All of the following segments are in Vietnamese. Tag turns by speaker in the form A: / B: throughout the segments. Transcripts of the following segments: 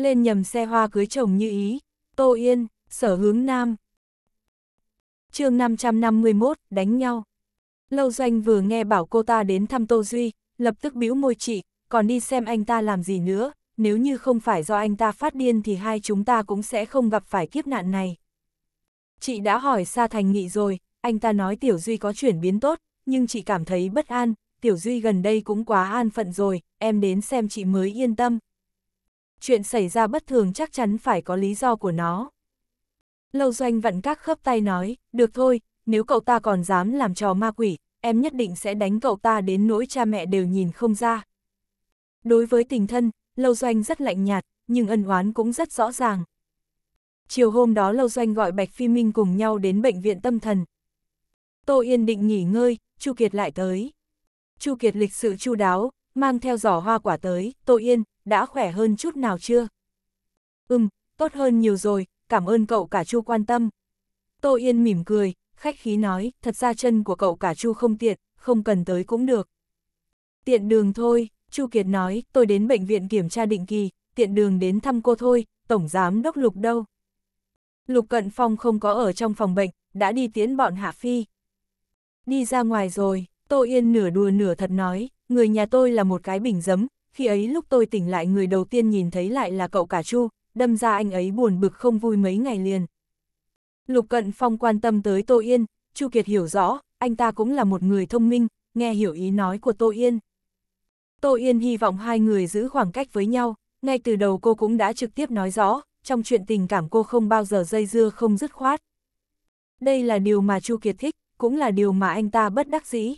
A: lên nhầm xe hoa cưới chồng như ý, Tô Yên, sở hướng Nam. chương 551, đánh nhau. Lâu Doanh vừa nghe bảo cô ta đến thăm Tô Duy, lập tức bĩu môi chị, còn đi xem anh ta làm gì nữa, nếu như không phải do anh ta phát điên thì hai chúng ta cũng sẽ không gặp phải kiếp nạn này. Chị đã hỏi Sa Thành Nghị rồi, anh ta nói Tiểu Duy có chuyển biến tốt, nhưng chị cảm thấy bất an, Tiểu Duy gần đây cũng quá an phận rồi, em đến xem chị mới yên tâm, chuyện xảy ra bất thường chắc chắn phải có lý do của nó. Lâu doanh vặn các khớp tay nói, được thôi, nếu cậu ta còn dám làm trò ma quỷ, em nhất định sẽ đánh cậu ta đến nỗi cha mẹ đều nhìn không ra. Đối với tình thân, Lâu Doanh rất lạnh nhạt, nhưng ân oán cũng rất rõ ràng. Chiều hôm đó Lâu Doanh gọi Bạch Phi Minh cùng nhau đến bệnh viện tâm thần. Tô Yên định nghỉ ngơi, Chu Kiệt lại tới. Chu Kiệt lịch sự chu đáo, mang theo giỏ hoa quả tới, Tô Yên, đã khỏe hơn chút nào chưa? Ừm, tốt hơn nhiều rồi, cảm ơn cậu cả chu quan tâm. Tô Yên mỉm cười, khách khí nói, thật ra chân của cậu cả chu không tiện, không cần tới cũng được. Tiện đường thôi, Chu Kiệt nói, tôi đến bệnh viện kiểm tra định kỳ, tiện đường đến thăm cô thôi, tổng giám đốc Lục đâu. Lục Cận Phong không có ở trong phòng bệnh, đã đi tiễn bọn Hạ Phi. Đi ra ngoài rồi, Tô Yên nửa đùa nửa thật nói, người nhà tôi là một cái bình giấm, khi ấy lúc tôi tỉnh lại người đầu tiên nhìn thấy lại là cậu cả Chu, đâm ra anh ấy buồn bực không vui mấy ngày liền. Lục Cận Phong quan tâm tới Tô Yên, Chu Kiệt hiểu rõ, anh ta cũng là một người thông minh, nghe hiểu ý nói của Tô Yên. Tô Yên hy vọng hai người giữ khoảng cách với nhau, ngay từ đầu cô cũng đã trực tiếp nói rõ, trong chuyện tình cảm cô không bao giờ dây dưa không dứt khoát. Đây là điều mà Chu Kiệt thích, cũng là điều mà anh ta bất đắc dĩ.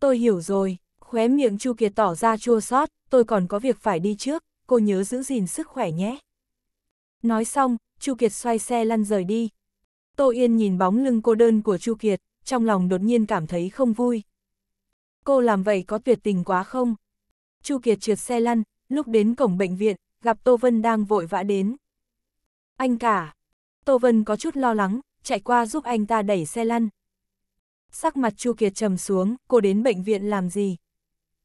A: Tôi hiểu rồi. Khóe miệng Chu Kiệt tỏ ra chua xót, tôi còn có việc phải đi trước, cô nhớ giữ gìn sức khỏe nhé. Nói xong, Chu Kiệt xoay xe lăn rời đi. Tô Yên nhìn bóng lưng cô đơn của Chu Kiệt, trong lòng đột nhiên cảm thấy không vui. Cô làm vậy có tuyệt tình quá không? Chu Kiệt trượt xe lăn, lúc đến cổng bệnh viện, gặp Tô Vân đang vội vã đến. Anh cả! Tô Vân có chút lo lắng, chạy qua giúp anh ta đẩy xe lăn. Sắc mặt Chu Kiệt trầm xuống, cô đến bệnh viện làm gì?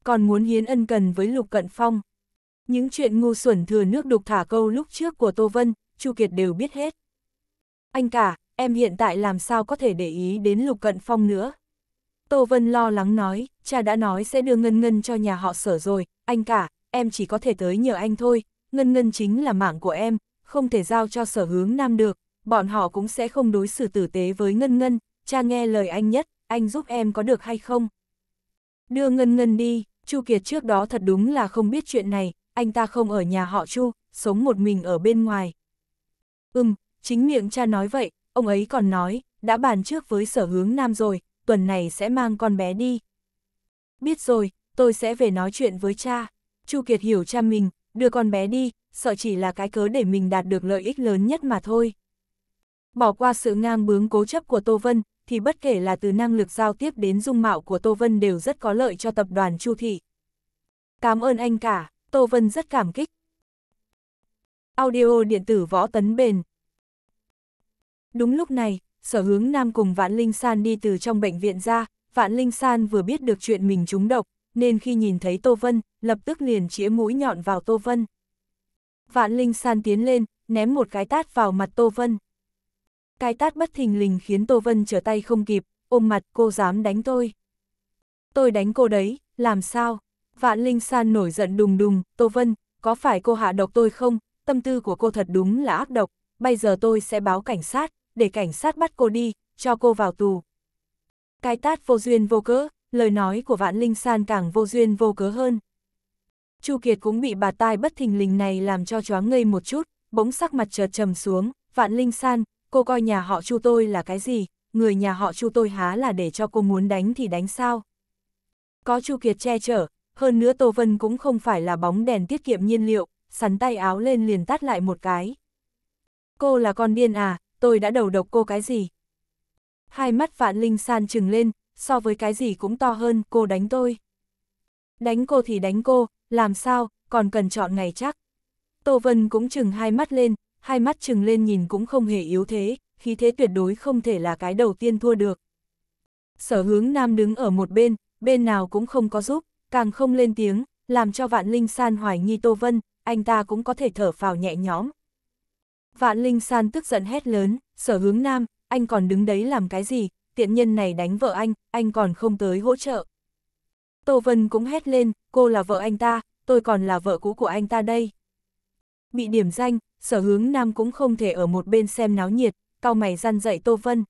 A: còn muốn hiến ân cần với Lục Cận Phong. Những chuyện ngu xuẩn thừa nước đục thả câu lúc trước của Tô Vân, Chu Kiệt đều biết hết. Anh cả, em hiện tại làm sao có thể để ý đến Lục Cận Phong nữa. Tô Vân lo lắng nói, cha đã nói sẽ đưa Ngân Ngân cho nhà họ sở rồi, anh cả, em chỉ có thể tới nhờ anh thôi, Ngân Ngân chính là mạng của em, không thể giao cho sở hướng nam được, bọn họ cũng sẽ không đối xử tử tế với Ngân Ngân, cha nghe lời anh nhất, anh giúp em có được hay không? Đưa Ngân Ngân đi, Chu Kiệt trước đó thật đúng là không biết chuyện này, anh ta không ở nhà họ Chu, sống một mình ở bên ngoài. Ừm, chính miệng cha nói vậy, ông ấy còn nói, đã bàn trước với sở hướng nam rồi, tuần này sẽ mang con bé đi. Biết rồi, tôi sẽ về nói chuyện với cha. Chu Kiệt hiểu cha mình, đưa con bé đi, sợ chỉ là cái cớ để mình đạt được lợi ích lớn nhất mà thôi. Bỏ qua sự ngang bướng cố chấp của Tô Vân, thì bất kể là từ năng lực giao tiếp đến dung mạo của Tô Vân đều rất có lợi cho tập đoàn Chu Thị. Cảm ơn anh cả, Tô Vân rất cảm kích. Audio điện tử võ tấn bền. Đúng lúc này, sở hướng Nam cùng Vạn Linh San đi từ trong bệnh viện ra, Vạn Linh San vừa biết được chuyện mình trúng độc, nên khi nhìn thấy Tô Vân, lập tức liền chĩa mũi nhọn vào Tô Vân. Vạn Linh San tiến lên, ném một cái tát vào mặt Tô Vân cái tát bất thình lình khiến Tô Vân trở tay không kịp, ôm mặt cô dám đánh tôi. Tôi đánh cô đấy, làm sao? Vạn Linh San nổi giận đùng đùng, Tô Vân, có phải cô hạ độc tôi không? Tâm tư của cô thật đúng là ác độc, bây giờ tôi sẽ báo cảnh sát, để cảnh sát bắt cô đi, cho cô vào tù. Cái tát vô duyên vô cớ, lời nói của Vạn Linh San càng vô duyên vô cớ hơn. Chu Kiệt cũng bị bà tai bất thình lình này làm cho choáng ngây một chút, bỗng sắc mặt chợt trầm xuống, Vạn Linh San, cô coi nhà họ chu tôi là cái gì, người nhà họ chu tôi há là để cho cô muốn đánh thì đánh sao. Có Chu Kiệt che chở, hơn nữa Tô Vân cũng không phải là bóng đèn tiết kiệm nhiên liệu, sắn tay áo lên liền tắt lại một cái. Cô là con điên à, tôi đã đầu độc cô cái gì? Hai mắt Vạn Linh san trừng lên, so với cái gì cũng to hơn, cô đánh tôi. Đánh cô thì đánh cô, làm sao, còn cần chọn ngày chắc. Tô Vân cũng chừng hai mắt lên, hai mắt chừng lên nhìn cũng không hề yếu thế, khí thế tuyệt đối không thể là cái đầu tiên thua được. Sở hướng nam đứng ở một bên, bên nào cũng không có giúp, càng không lên tiếng, làm cho vạn linh san hoài nghi Tô Vân, anh ta cũng có thể thở phào nhẹ nhõm. Vạn linh san tức giận hét lớn, sở hướng nam, anh còn đứng đấy làm cái gì, tiện nhân này đánh vợ anh, anh còn không tới hỗ trợ. Tô Vân cũng hét lên, cô là vợ anh ta, tôi còn là vợ cũ của anh ta đây. Bị điểm danh, sở hướng nam cũng không thể ở một bên xem náo nhiệt, cao mày răn dậy Tô Vân.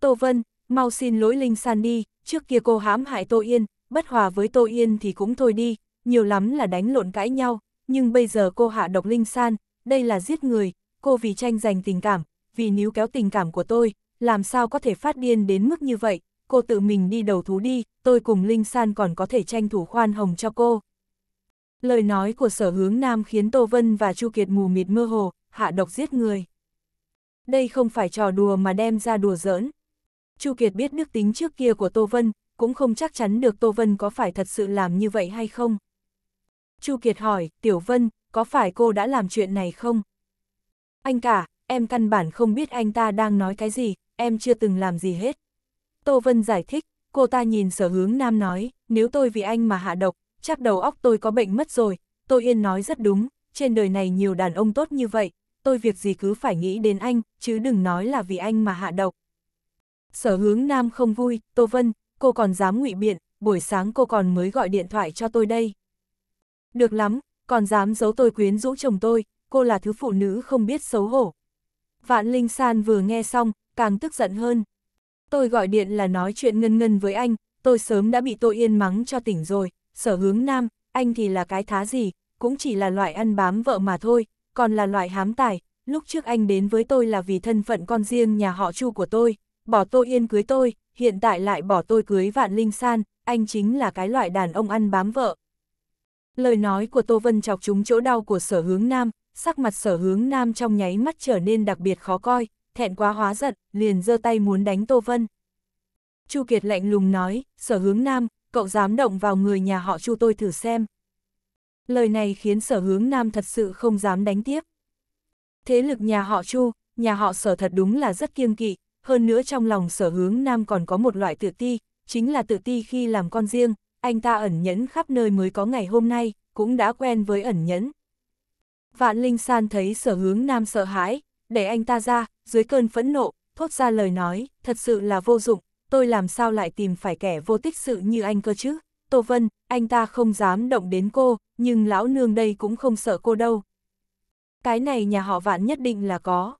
A: Tô Vân, mau xin lỗi Linh San đi, trước kia cô hãm hại Tô Yên, bất hòa với Tô Yên thì cũng thôi đi, nhiều lắm là đánh lộn cãi nhau, nhưng bây giờ cô hạ độc Linh San, đây là giết người, cô vì tranh giành tình cảm, vì níu kéo tình cảm của tôi, làm sao có thể phát điên đến mức như vậy, cô tự mình đi đầu thú đi, tôi cùng Linh San còn có thể tranh thủ khoan hồng cho cô. Lời nói của sở hướng nam khiến Tô Vân và Chu Kiệt mù mịt mơ hồ, hạ độc giết người. Đây không phải trò đùa mà đem ra đùa giỡn. Chu Kiệt biết đức tính trước kia của Tô Vân, cũng không chắc chắn được Tô Vân có phải thật sự làm như vậy hay không. Chu Kiệt hỏi, Tiểu Vân, có phải cô đã làm chuyện này không? Anh cả, em căn bản không biết anh ta đang nói cái gì, em chưa từng làm gì hết. Tô Vân giải thích, cô ta nhìn sở hướng nam nói, nếu tôi vì anh mà hạ độc, chắc đầu óc tôi có bệnh mất rồi, tôi yên nói rất đúng, trên đời này nhiều đàn ông tốt như vậy, tôi việc gì cứ phải nghĩ đến anh, chứ đừng nói là vì anh mà hạ độc. Sở hướng nam không vui, Tô Vân, cô còn dám ngụy biện, buổi sáng cô còn mới gọi điện thoại cho tôi đây. Được lắm, còn dám giấu tôi quyến rũ chồng tôi, cô là thứ phụ nữ không biết xấu hổ. Vạn Linh San vừa nghe xong, càng tức giận hơn. Tôi gọi điện là nói chuyện ngân ngân với anh, tôi sớm đã bị tôi yên mắng cho tỉnh rồi, sở hướng nam, anh thì là cái thá gì, cũng chỉ là loại ăn bám vợ mà thôi, còn là loại hám tài, lúc trước anh đến với tôi là vì thân phận con riêng nhà họ chu của tôi, bỏ tôi yên cưới tôi, hiện tại lại bỏ tôi cưới vạn linh san, anh chính là cái loại đàn ông ăn bám vợ. Lời nói của Tô Vân chọc trúng chỗ đau của sở hướng nam, sắc mặt sở hướng nam trong nháy mắt trở nên đặc biệt khó coi, thẹn quá hóa giận, liền giơ tay muốn đánh Tô Vân. Chu Kiệt lạnh lùng nói, sở hướng nam, cậu dám động vào người nhà họ chu tôi thử xem. Lời này khiến sở hướng nam thật sự không dám đánh tiếp. Thế lực nhà họ chu, nhà họ sở thật đúng là rất kiêng kỵ, hơn nữa trong lòng sở hướng nam còn có một loại tự ti, chính là tự ti khi làm con riêng, anh ta ẩn nhẫn khắp nơi mới có ngày hôm nay, cũng đã quen với ẩn nhẫn. Vạn Linh San thấy sở hướng nam sợ hãi, để anh ta ra, dưới cơn phẫn nộ, thốt ra lời nói, thật sự là vô dụng, tôi làm sao lại tìm phải kẻ vô tích sự như anh cơ chứ? Tô Vân, anh ta không dám động đến cô, nhưng lão nương đây cũng không sợ cô đâu. Cái này nhà họ Vạn nhất định là có.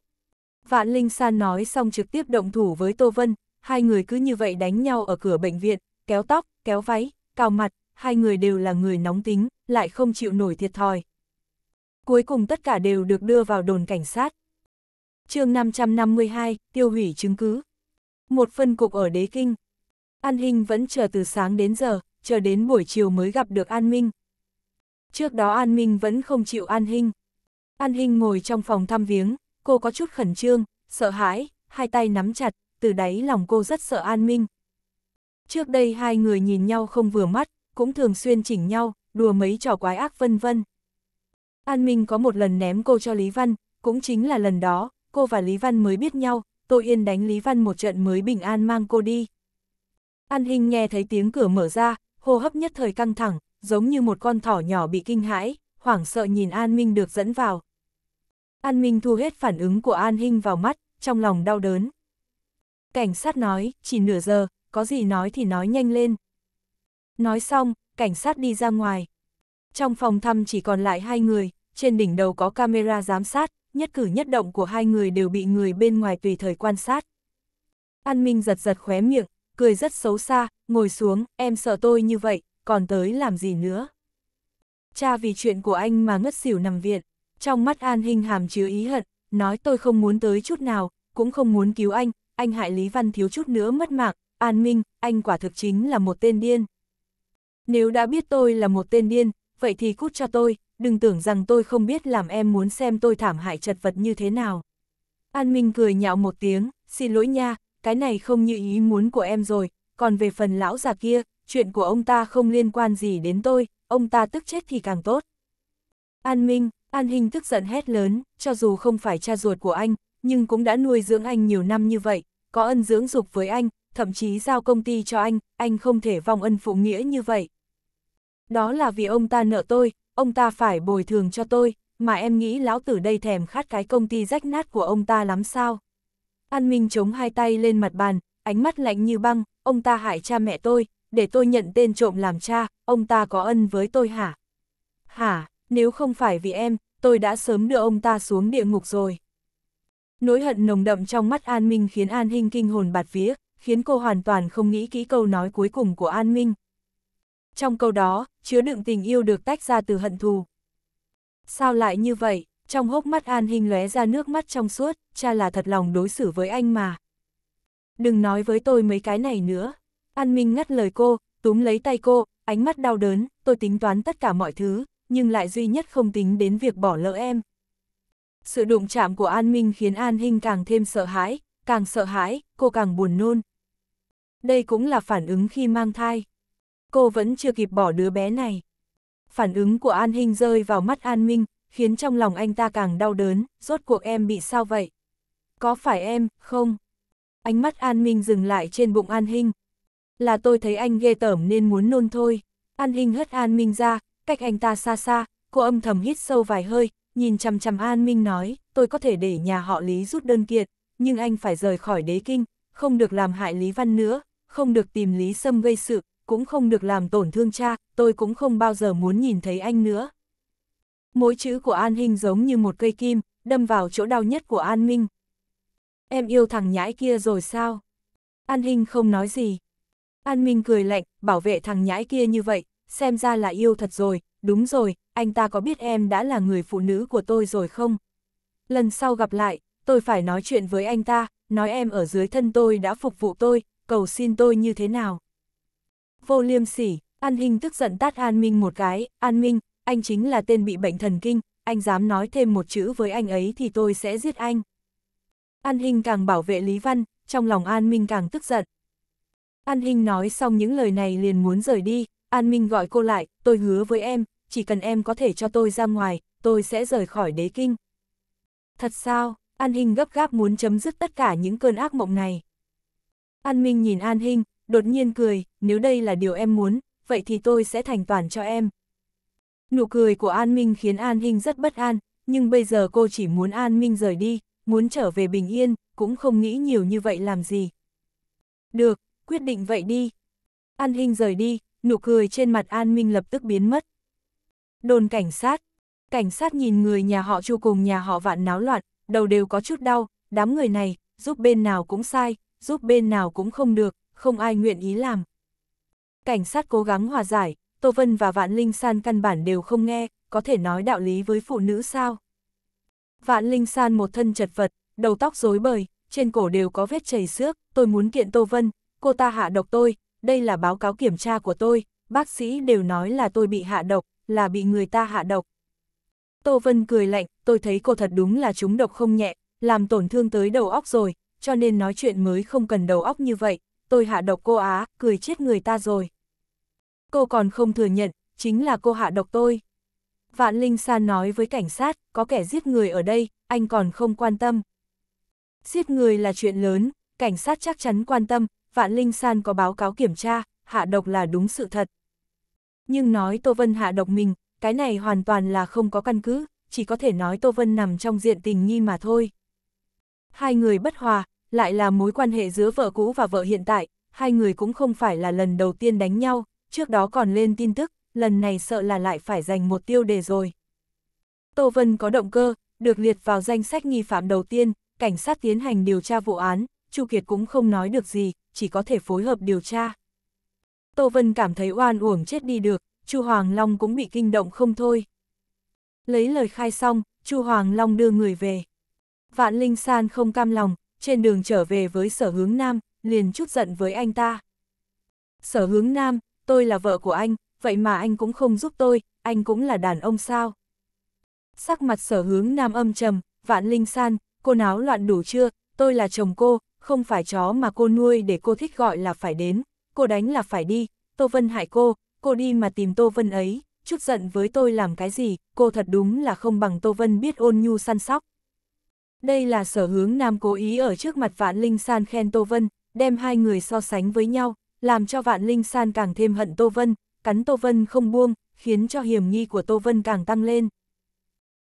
A: Vạn Linh San nói xong trực tiếp động thủ với Tô Vân, hai người cứ như vậy đánh nhau ở cửa bệnh viện, kéo tóc, kéo váy, cào mặt, hai người đều là người nóng tính, lại không chịu nổi thiệt thòi. Cuối cùng tất cả đều được đưa vào đồn cảnh sát. chương 552, tiêu hủy chứng cứ một phân cục ở đế kinh. An Hinh vẫn chờ từ sáng đến giờ, chờ đến buổi chiều mới gặp được An Minh. Trước đó An Minh vẫn không chịu An Hinh. An Hinh ngồi trong phòng thăm viếng, cô có chút khẩn trương, sợ hãi, hai tay nắm chặt, từ đáy lòng cô rất sợ An Minh. Trước đây hai người nhìn nhau không vừa mắt, cũng thường xuyên chỉnh nhau, đùa mấy trò quái ác vân vân. An Minh có một lần ném cô cho Lý Văn, cũng chính là lần đó, cô và Lý Văn mới biết nhau, Tô Yên đánh Lý Văn một trận mới bình an mang cô đi. An Hinh nghe thấy tiếng cửa mở ra, hô hấp nhất thời căng thẳng, giống như một con thỏ nhỏ bị kinh hãi, hoảng sợ nhìn An Minh được dẫn vào. An Minh thu hết phản ứng của An Hinh vào mắt, trong lòng đau đớn. Cảnh sát nói, chỉ nửa giờ, có gì nói thì nói nhanh lên. Nói xong, cảnh sát đi ra ngoài. Trong phòng thăm chỉ còn lại hai người, trên đỉnh đầu có camera giám sát, nhất cử nhất động của hai người đều bị người bên ngoài tùy thời quan sát. An Minh giật giật khóe miệng, cười rất xấu xa, ngồi xuống, em sợ tôi như vậy, còn tới làm gì nữa. Cha vì chuyện của anh mà ngất xỉu nằm viện, trong mắt An Hinh hàm chứa ý hận, nói tôi không muốn tới chút nào, cũng không muốn cứu anh, anh hại Lý Văn thiếu chút nữa mất mạng, An Minh, anh quả thực chính là một tên điên. Nếu đã biết tôi là một tên điên, vậy thì cút cho tôi, đừng tưởng rằng tôi không biết làm em muốn xem tôi thảm hại chật vật như thế nào. An Minh cười nhạo một tiếng, xin lỗi nha, cái này không như ý muốn của em rồi, còn về phần lão già kia, chuyện của ông ta không liên quan gì đến tôi, ông ta tức chết thì càng tốt. An Minh, An Hình tức giận hét lớn, cho dù không phải cha ruột của anh, nhưng cũng đã nuôi dưỡng anh nhiều năm như vậy, có ân dưỡng dục với anh, thậm chí giao công ty cho anh, anh không thể vong ân phụ nghĩa như vậy đó là vì ông ta nợ tôi, ông ta phải bồi thường cho tôi, mà em nghĩ lão tử đây thèm khát cái công ty rách nát của ông ta lắm sao. An Minh chống hai tay lên mặt bàn, ánh mắt lạnh như băng, ông ta hại cha mẹ tôi, để tôi nhận tên trộm làm cha, ông ta có ân với tôi hả? Hả, nếu không phải vì em, tôi đã sớm đưa ông ta xuống địa ngục rồi. Nỗi hận nồng đậm trong mắt An Minh khiến An Hinh kinh hồn bạt vía, khiến cô hoàn toàn không nghĩ kỹ câu nói cuối cùng của An Minh, trong câu đó, chứa đựng tình yêu được tách ra từ hận thù. Sao lại như vậy? Trong hốc mắt An Hinh lóe ra nước mắt trong suốt, cha là thật lòng đối xử với anh mà. Đừng nói với tôi mấy cái này nữa. An Minh ngắt lời cô, túm lấy tay cô, ánh mắt đau đớn, tôi tính toán tất cả mọi thứ, nhưng lại duy nhất không tính đến việc bỏ lỡ em. Sự đụng chạm của An Minh khiến An Hinh càng thêm sợ hãi, càng sợ hãi, cô càng buồn nôn. Đây cũng là phản ứng khi mang thai. Cô vẫn chưa kịp bỏ đứa bé này. Phản ứng của An Hinh rơi vào mắt An Minh, khiến trong lòng anh ta càng đau đớn, rốt cuộc em bị sao vậy? Có phải em, không? Ánh mắt An Minh dừng lại trên bụng An Hinh. Là tôi thấy anh ghê tởm nên muốn nôn thôi. An Hinh hất An Minh ra, cách anh ta xa xa, cô âm thầm hít sâu vài hơi, nhìn chằm chằm An Minh nói, tôi có thể để nhà họ Lý rút đơn kiện, nhưng anh phải rời khỏi đế kinh, không được làm hại Lý Văn nữa, không được tìm Lý Sâm gây sự, cũng không được làm tổn thương cha, tôi cũng không bao giờ muốn nhìn thấy anh nữa. Mỗi chữ của An Hinh giống như một cây kim, đâm vào chỗ đau nhất của An Minh. Em yêu thằng nhãi kia rồi sao? An Hinh không nói gì. An Minh cười lạnh, bảo vệ thằng nhãi kia như vậy, xem ra là yêu thật rồi, đúng rồi, anh ta có biết em đã là người phụ nữ của tôi rồi không? Lần sau gặp lại, tôi phải nói chuyện với anh ta, nói em ở dưới thân tôi đã phục vụ tôi, cầu xin tôi như thế nào? vô liêm sỉ, An Hinh tức giận tát An Minh một cái, An Minh, anh chính là tên bị bệnh thần kinh, anh dám nói thêm một chữ với anh ấy thì tôi sẽ giết anh. An Hinh càng bảo vệ Lý Văn, trong lòng An Minh càng tức giận. An Hinh nói xong những lời này liền muốn rời đi, An Minh gọi cô lại, tôi hứa với em, chỉ cần em có thể cho tôi ra ngoài, tôi sẽ rời khỏi đế kinh. Thật sao, An Hinh gấp gáp muốn chấm dứt tất cả những cơn ác mộng này. An Minh nhìn An Hinh, đột nhiên cười, nếu đây là điều em muốn, vậy thì tôi sẽ thành toàn cho em. Nụ cười của An Minh khiến An Hinh rất bất an, nhưng bây giờ cô chỉ muốn An Minh rời đi, muốn trở về bình yên, cũng không nghĩ nhiều như vậy làm gì. Được, quyết định vậy đi. An Hinh rời đi, nụ cười trên mặt An Minh lập tức biến mất. Đồn cảnh sát. Cảnh sát nhìn người nhà họ chu cùng nhà họ vạn náo loạn, đầu đều có chút đau, đám người này, giúp bên nào cũng sai, giúp bên nào cũng không được, không ai nguyện ý làm. Cảnh sát cố gắng hòa giải, Tô Vân và Vạn Linh San căn bản đều không nghe, có thể nói đạo lý với phụ nữ sao? Vạn Linh San một thân chật vật, đầu tóc rối bời, trên cổ đều có vết chảy xước, tôi muốn kiện Tô Vân, cô ta hạ độc tôi, đây là báo cáo kiểm tra của tôi, bác sĩ đều nói là tôi bị hạ độc, là bị người ta hạ độc. Tô Vân cười lạnh, tôi thấy cô thật đúng là chúng độc không nhẹ, làm tổn thương tới đầu óc rồi, cho nên nói chuyện mới không cần đầu óc như vậy, tôi hạ độc cô á, cười chết người ta rồi. Cô còn không thừa nhận, chính là cô hạ độc tôi. Vạn Linh San nói với cảnh sát, có kẻ giết người ở đây, anh còn không quan tâm. Giết người là chuyện lớn, cảnh sát chắc chắn quan tâm, Vạn Linh San có báo cáo kiểm tra, hạ độc là đúng sự thật. Nhưng nói Tô Vân hạ độc mình, cái này hoàn toàn là không có căn cứ, chỉ có thể nói Tô Vân nằm trong diện tình nghi mà thôi. Hai người bất hòa, lại là mối quan hệ giữa vợ cũ và vợ hiện tại, hai người cũng không phải là lần đầu tiên đánh nhau, trước đó còn lên tin tức, lần này sợ là lại phải giành một tiêu đề rồi. Tô Vân có động cơ, được liệt vào danh sách nghi phạm đầu tiên, cảnh sát tiến hành điều tra vụ án, Chu Kiệt cũng không nói được gì, chỉ có thể phối hợp điều tra. Tô Vân cảm thấy oan uổng chết đi được, Chu Hoàng Long cũng bị kinh động không thôi. Lấy lời khai xong, Chu Hoàng Long đưa người về. Vạn Linh San không cam lòng, trên đường trở về với sở hướng nam, liền chút giận với anh ta. Sở hướng nam, tôi là vợ của anh, vậy mà anh cũng không giúp tôi, anh cũng là đàn ông sao? Sắc mặt sở hướng nam âm trầm, vạn linh san, cô náo loạn đủ chưa, tôi là chồng cô, không phải chó mà cô nuôi để cô thích gọi là phải đến, cô đánh là phải đi, Tô Vân hại cô, cô đi mà tìm Tô Vân ấy, chút giận với tôi làm cái gì, cô thật đúng là không bằng Tô Vân biết ôn nhu săn sóc, đây là sở hướng Nam cố ý ở trước mặt Vạn Linh San khen Tô Vân, đem hai người so sánh với nhau, làm cho Vạn Linh San càng thêm hận Tô Vân, cắn Tô Vân không buông, khiến cho hiểm nghi của Tô Vân càng tăng lên.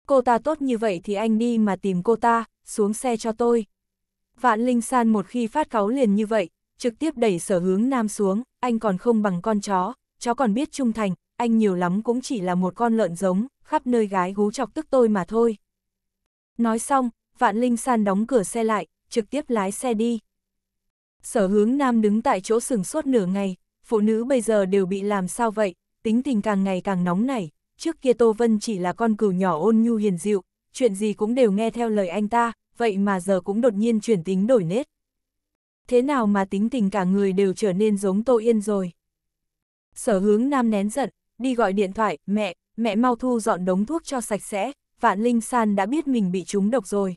A: Cô ta tốt như vậy thì anh đi mà tìm cô ta, xuống xe cho tôi. Vạn Linh San một khi phát cáo liền như vậy, trực tiếp đẩy sở hướng Nam xuống, anh còn không bằng con chó, chó còn biết trung thành, anh nhiều lắm cũng chỉ là một con lợn giống, khắp nơi gái gú chọc tức tôi mà thôi. Nói xong, Vạn Linh San đóng cửa xe lại, trực tiếp lái xe đi. Sở hướng nam đứng tại chỗ sừng suốt nửa ngày, phụ nữ bây giờ đều bị làm sao vậy, tính tình càng ngày càng nóng nảy, trước kia Tô Vân chỉ là con cừu nhỏ ôn nhu hiền dịu, chuyện gì cũng đều nghe theo lời anh ta, vậy mà giờ cũng đột nhiên chuyển tính đổi nết. Thế nào mà tính tình cả người đều trở nên giống Tô Yên rồi. Sở hướng nam nén giận, đi gọi điện thoại, mẹ, mẹ mau thu dọn đống thuốc cho sạch sẽ, vạn linh san đã biết mình bị trúng độc rồi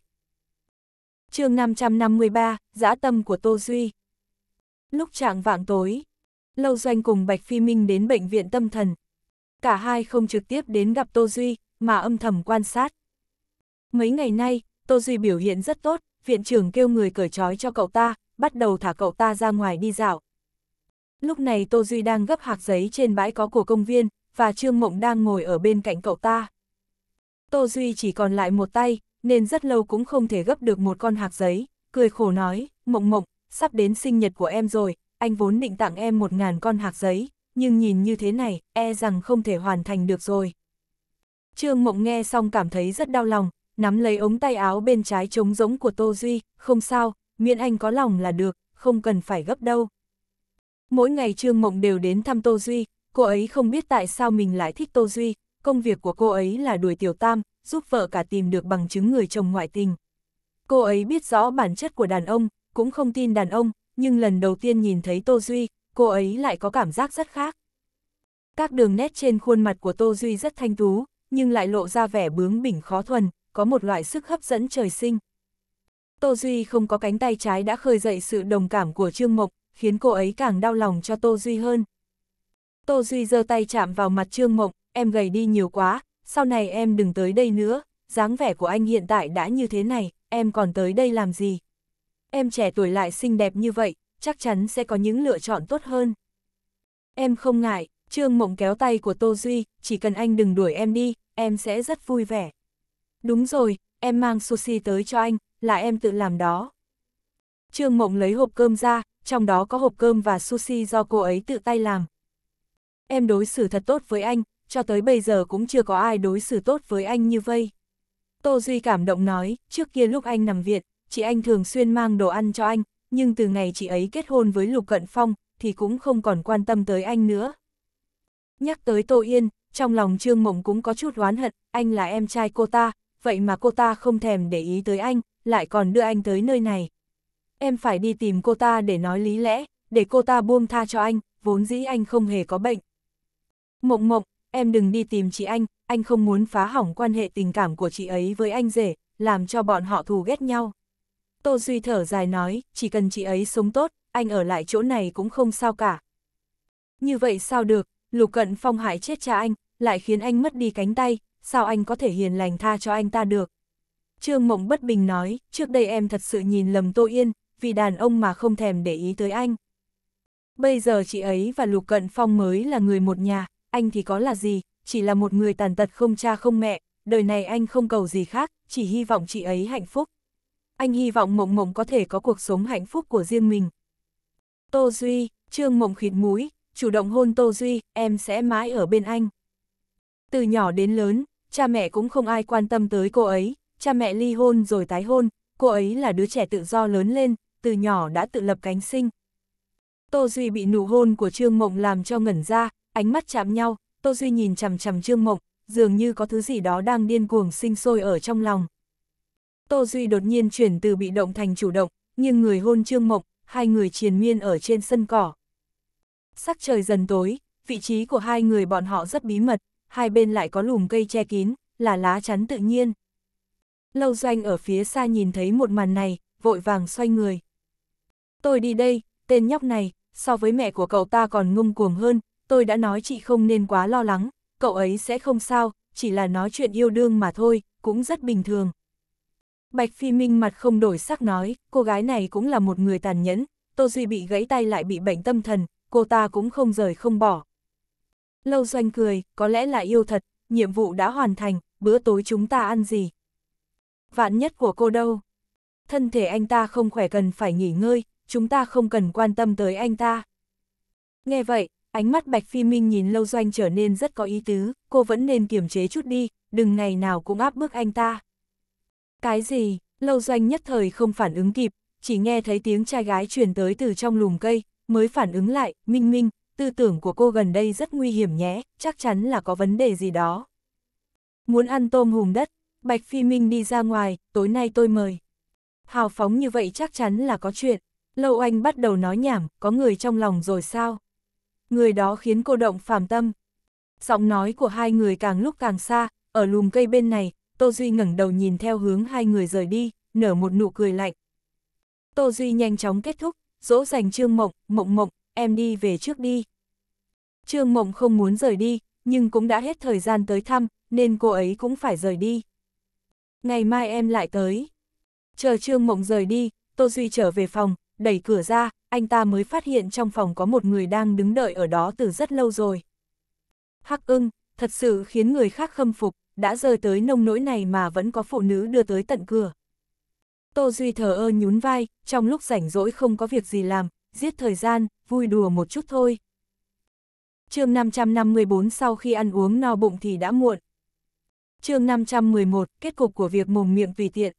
A: chương 553, dã tâm của Tô Duy. Lúc trạng vạng tối, Lâu Doanh cùng Bạch Phi Minh đến bệnh viện tâm thần. Cả hai không trực tiếp đến gặp Tô Duy, mà âm thầm quan sát. Mấy ngày nay, Tô Duy biểu hiện rất tốt, viện trưởng kêu người cởi trói cho cậu ta, bắt đầu thả cậu ta ra ngoài đi dạo. Lúc này Tô Duy đang gấp hạc giấy trên bãi có của công viên, và Trương Mộng đang ngồi ở bên cạnh cậu ta. Tô Duy chỉ còn lại một tay, nên rất lâu cũng không thể gấp được một con hạc giấy, cười khổ nói, mộng mộng, sắp đến sinh nhật của em rồi, anh vốn định tặng em một ngàn con hạc giấy, nhưng nhìn như thế này, e rằng không thể hoàn thành được rồi. Trương Mộng nghe xong cảm thấy rất đau lòng, nắm lấy ống tay áo bên trái trống rỗng của Tô Duy, không sao, miễn anh có lòng là được, không cần phải gấp đâu. Mỗi ngày Trương Mộng đều đến thăm Tô Duy, cô ấy không biết tại sao mình lại thích Tô Duy, công việc của cô ấy là đuổi tiểu tam, giúp vợ cả tìm được bằng chứng người chồng ngoại tình. Cô ấy biết rõ bản chất của đàn ông, cũng không tin đàn ông, nhưng lần đầu tiên nhìn thấy Tô Duy, cô ấy lại có cảm giác rất khác. Các đường nét trên khuôn mặt của Tô Duy rất thanh tú, nhưng lại lộ ra vẻ bướng bỉnh khó thuần, có một loại sức hấp dẫn trời sinh. Tô Duy không có cánh tay trái đã khơi dậy sự đồng cảm của Trương Mộc, khiến cô ấy càng đau lòng cho Tô Duy hơn. Tô Duy giơ tay chạm vào mặt Trương Mộc, em gầy đi nhiều quá, sau này em đừng tới đây nữa, dáng vẻ của anh hiện tại đã như thế này, em còn tới đây làm gì? Em trẻ tuổi lại xinh đẹp như vậy, chắc chắn sẽ có những lựa chọn tốt hơn. Em không ngại, Trương Mộng kéo tay của Tô Duy, chỉ cần anh đừng đuổi em đi, em sẽ rất vui vẻ. Đúng rồi, em mang sushi tới cho anh, là em tự làm đó. Trương Mộng lấy hộp cơm ra, trong đó có hộp cơm và sushi do cô ấy tự tay làm. Em đối xử thật tốt với anh, cho tới bây giờ cũng chưa có ai đối xử tốt với anh như vây. Tô Duy cảm động nói, trước kia lúc anh nằm viện, chị anh thường xuyên mang đồ ăn cho anh, nhưng từ ngày chị ấy kết hôn với Lục Cận Phong, thì cũng không còn quan tâm tới anh nữa. Nhắc tới Tô Yên, trong lòng Trương Mộng cũng có chút oán hận, anh là em trai cô ta, vậy mà cô ta không thèm để ý tới anh, lại còn đưa anh tới nơi này. Em phải đi tìm cô ta để nói lý lẽ, để cô ta buông tha cho anh, vốn dĩ anh không hề có bệnh. Mộng mộng, em đừng đi tìm chị anh, anh không muốn phá hỏng quan hệ tình cảm của chị ấy với anh rể, làm cho bọn họ thù ghét nhau. Tô Duy thở dài nói, chỉ cần chị ấy sống tốt, anh ở lại chỗ này cũng không sao cả. Như vậy sao được, Lục Cận Phong hại chết cha anh, lại khiến anh mất đi cánh tay, sao anh có thể hiền lành tha cho anh ta được. Trương Mộng bất bình nói, trước đây em thật sự nhìn lầm Tô Yên, vì đàn ông mà không thèm để ý tới anh. Bây giờ chị ấy và Lục Cận Phong mới là người một nhà, anh thì có là gì, chỉ là một người tàn tật không cha không mẹ, đời này anh không cầu gì khác, chỉ hy vọng chị ấy hạnh phúc. Anh hy vọng Mộng Mộng có thể có cuộc sống hạnh phúc của riêng mình. Tô Duy, Trương Mộng khịt mũi, chủ động hôn Tô Duy, em sẽ mãi ở bên anh. Từ nhỏ đến lớn, cha mẹ cũng không ai quan tâm tới cô ấy, cha mẹ ly hôn rồi tái hôn, cô ấy là đứa trẻ tự do lớn lên, từ nhỏ đã tự lập cánh sinh. Tô Duy bị nụ hôn của Trương Mộng làm cho ngẩn ra, Ánh mắt chạm nhau, Tô Duy nhìn chằm chằm Trương Mộng, dường như có thứ gì đó đang điên cuồng sinh sôi ở trong lòng. Tô Duy đột nhiên chuyển từ bị động thành chủ động, nghiêng người hôn Trương Mộng, hai người triền miên ở trên sân cỏ. Sắc trời dần tối, vị trí của hai người bọn họ rất bí mật, hai bên lại có lùm cây che kín, là lá chắn tự nhiên. Lâu doanh ở phía xa nhìn thấy một màn này, vội vàng xoay người. Tôi đi đây, tên nhóc này, so với mẹ của cậu ta còn ngông cuồng hơn, tôi đã nói chị không nên quá lo lắng, cậu ấy sẽ không sao, chỉ là nói chuyện yêu đương mà thôi, cũng rất bình thường. Bạch Phi Minh mặt không đổi sắc nói, cô gái này cũng là một người tàn nhẫn, Tô Duy bị gãy tay lại bị bệnh tâm thần, cô ta cũng không rời không bỏ. Lâu Doanh cười, có lẽ là yêu thật, nhiệm vụ đã hoàn thành, bữa tối chúng ta ăn gì? Vạn nhất của cô đâu? Thân thể anh ta không khỏe cần phải nghỉ ngơi, chúng ta không cần quan tâm tới anh ta. Nghe vậy, Ánh mắt Bạch Phi Minh nhìn Lâu Doanh trở nên rất có ý tứ, cô vẫn nên kiềm chế chút đi, đừng ngày nào cũng áp bức anh ta. Cái gì, Lâu Doanh nhất thời không phản ứng kịp, chỉ nghe thấy tiếng trai gái truyền tới từ trong lùm cây, mới phản ứng lại, Minh Minh, tư tưởng của cô gần đây rất nguy hiểm nhé, chắc chắn là có vấn đề gì đó. Muốn ăn tôm hùm đất, Bạch Phi Minh đi ra ngoài, tối nay tôi mời. Hào phóng như vậy chắc chắn là có chuyện. Lâu Anh bắt đầu nói nhảm, có người trong lòng rồi sao? người đó khiến cô động phàm tâm. Giọng nói của hai người càng lúc càng xa, ở lùm cây bên này, Tô Duy ngẩng đầu nhìn theo hướng hai người rời đi, nở một nụ cười lạnh. Tô Duy nhanh chóng kết thúc, dỗ dành Trương Mộng, Mộng Mộng, em đi về trước đi. Trương Mộng không muốn rời đi, nhưng cũng đã hết thời gian tới thăm, nên cô ấy cũng phải rời đi. Ngày mai em lại tới. Chờ Trương Mộng rời đi, Tô Duy trở về phòng, đẩy cửa ra, anh ta mới phát hiện trong phòng có một người đang đứng đợi ở đó từ rất lâu rồi. Hắc ưng, thật sự khiến người khác khâm phục, đã rơi tới nông nỗi này mà vẫn có phụ nữ đưa tới tận cửa. Tô Duy thờ ơ nhún vai, trong lúc rảnh rỗi không có việc gì làm, giết thời gian, vui đùa một chút thôi. chương 554 sau khi ăn uống no bụng thì đã muộn. chương 511, kết cục của việc mồm miệng tùy tiện.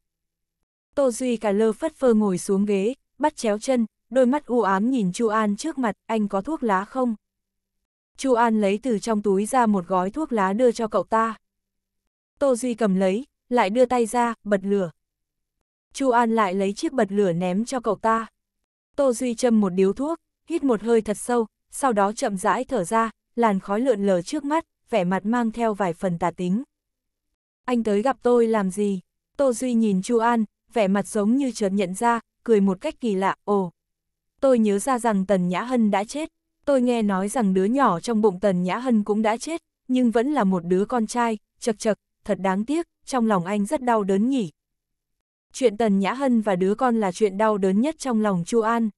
A: Tô Duy cả lơ phất phơ ngồi xuống ghế, bắt chéo chân, đôi mắt u ám nhìn Chu An trước mặt, anh có thuốc lá không? Chu An lấy từ trong túi ra một gói thuốc lá đưa cho cậu ta. Tô Duy cầm lấy, lại đưa tay ra, bật lửa. Chu An lại lấy chiếc bật lửa ném cho cậu ta. Tô Duy châm một điếu thuốc, hít một hơi thật sâu, sau đó chậm rãi thở ra, làn khói lượn lờ trước mắt, vẻ mặt mang theo vài phần tà tính. Anh tới gặp tôi làm gì? Tô Duy nhìn Chu An, vẻ mặt giống như chợt nhận ra, cười một cách kỳ lạ, ồ tôi nhớ ra rằng Tần Nhã Hân đã chết, tôi nghe nói rằng đứa nhỏ trong bụng Tần Nhã Hân cũng đã chết, nhưng vẫn là một đứa con trai, chật chật, thật đáng tiếc, trong lòng anh rất đau đớn nhỉ. Chuyện Tần Nhã Hân và đứa con là chuyện đau đớn nhất trong lòng Chu An.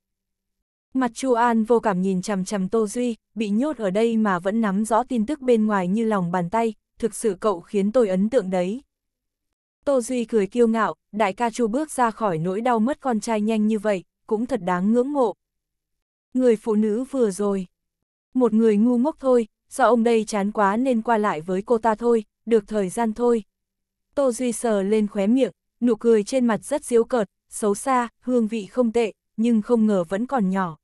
A: Mặt Chu An vô cảm nhìn chằm chằm Tô Duy, bị nhốt ở đây mà vẫn nắm rõ tin tức bên ngoài như lòng bàn tay, thực sự cậu khiến tôi ấn tượng đấy. Tô Duy cười kiêu ngạo, đại ca Chu bước ra khỏi nỗi đau mất con trai nhanh như vậy, cũng thật đáng ngưỡng mộ. Người phụ nữ vừa rồi. Một người ngu ngốc thôi, do ông đây chán quá nên qua lại với cô ta thôi, được thời gian thôi. Tô Duy sờ lên khóe miệng, nụ cười trên mặt rất diếu cợt, xấu xa, hương vị không tệ, nhưng không ngờ vẫn còn nhỏ.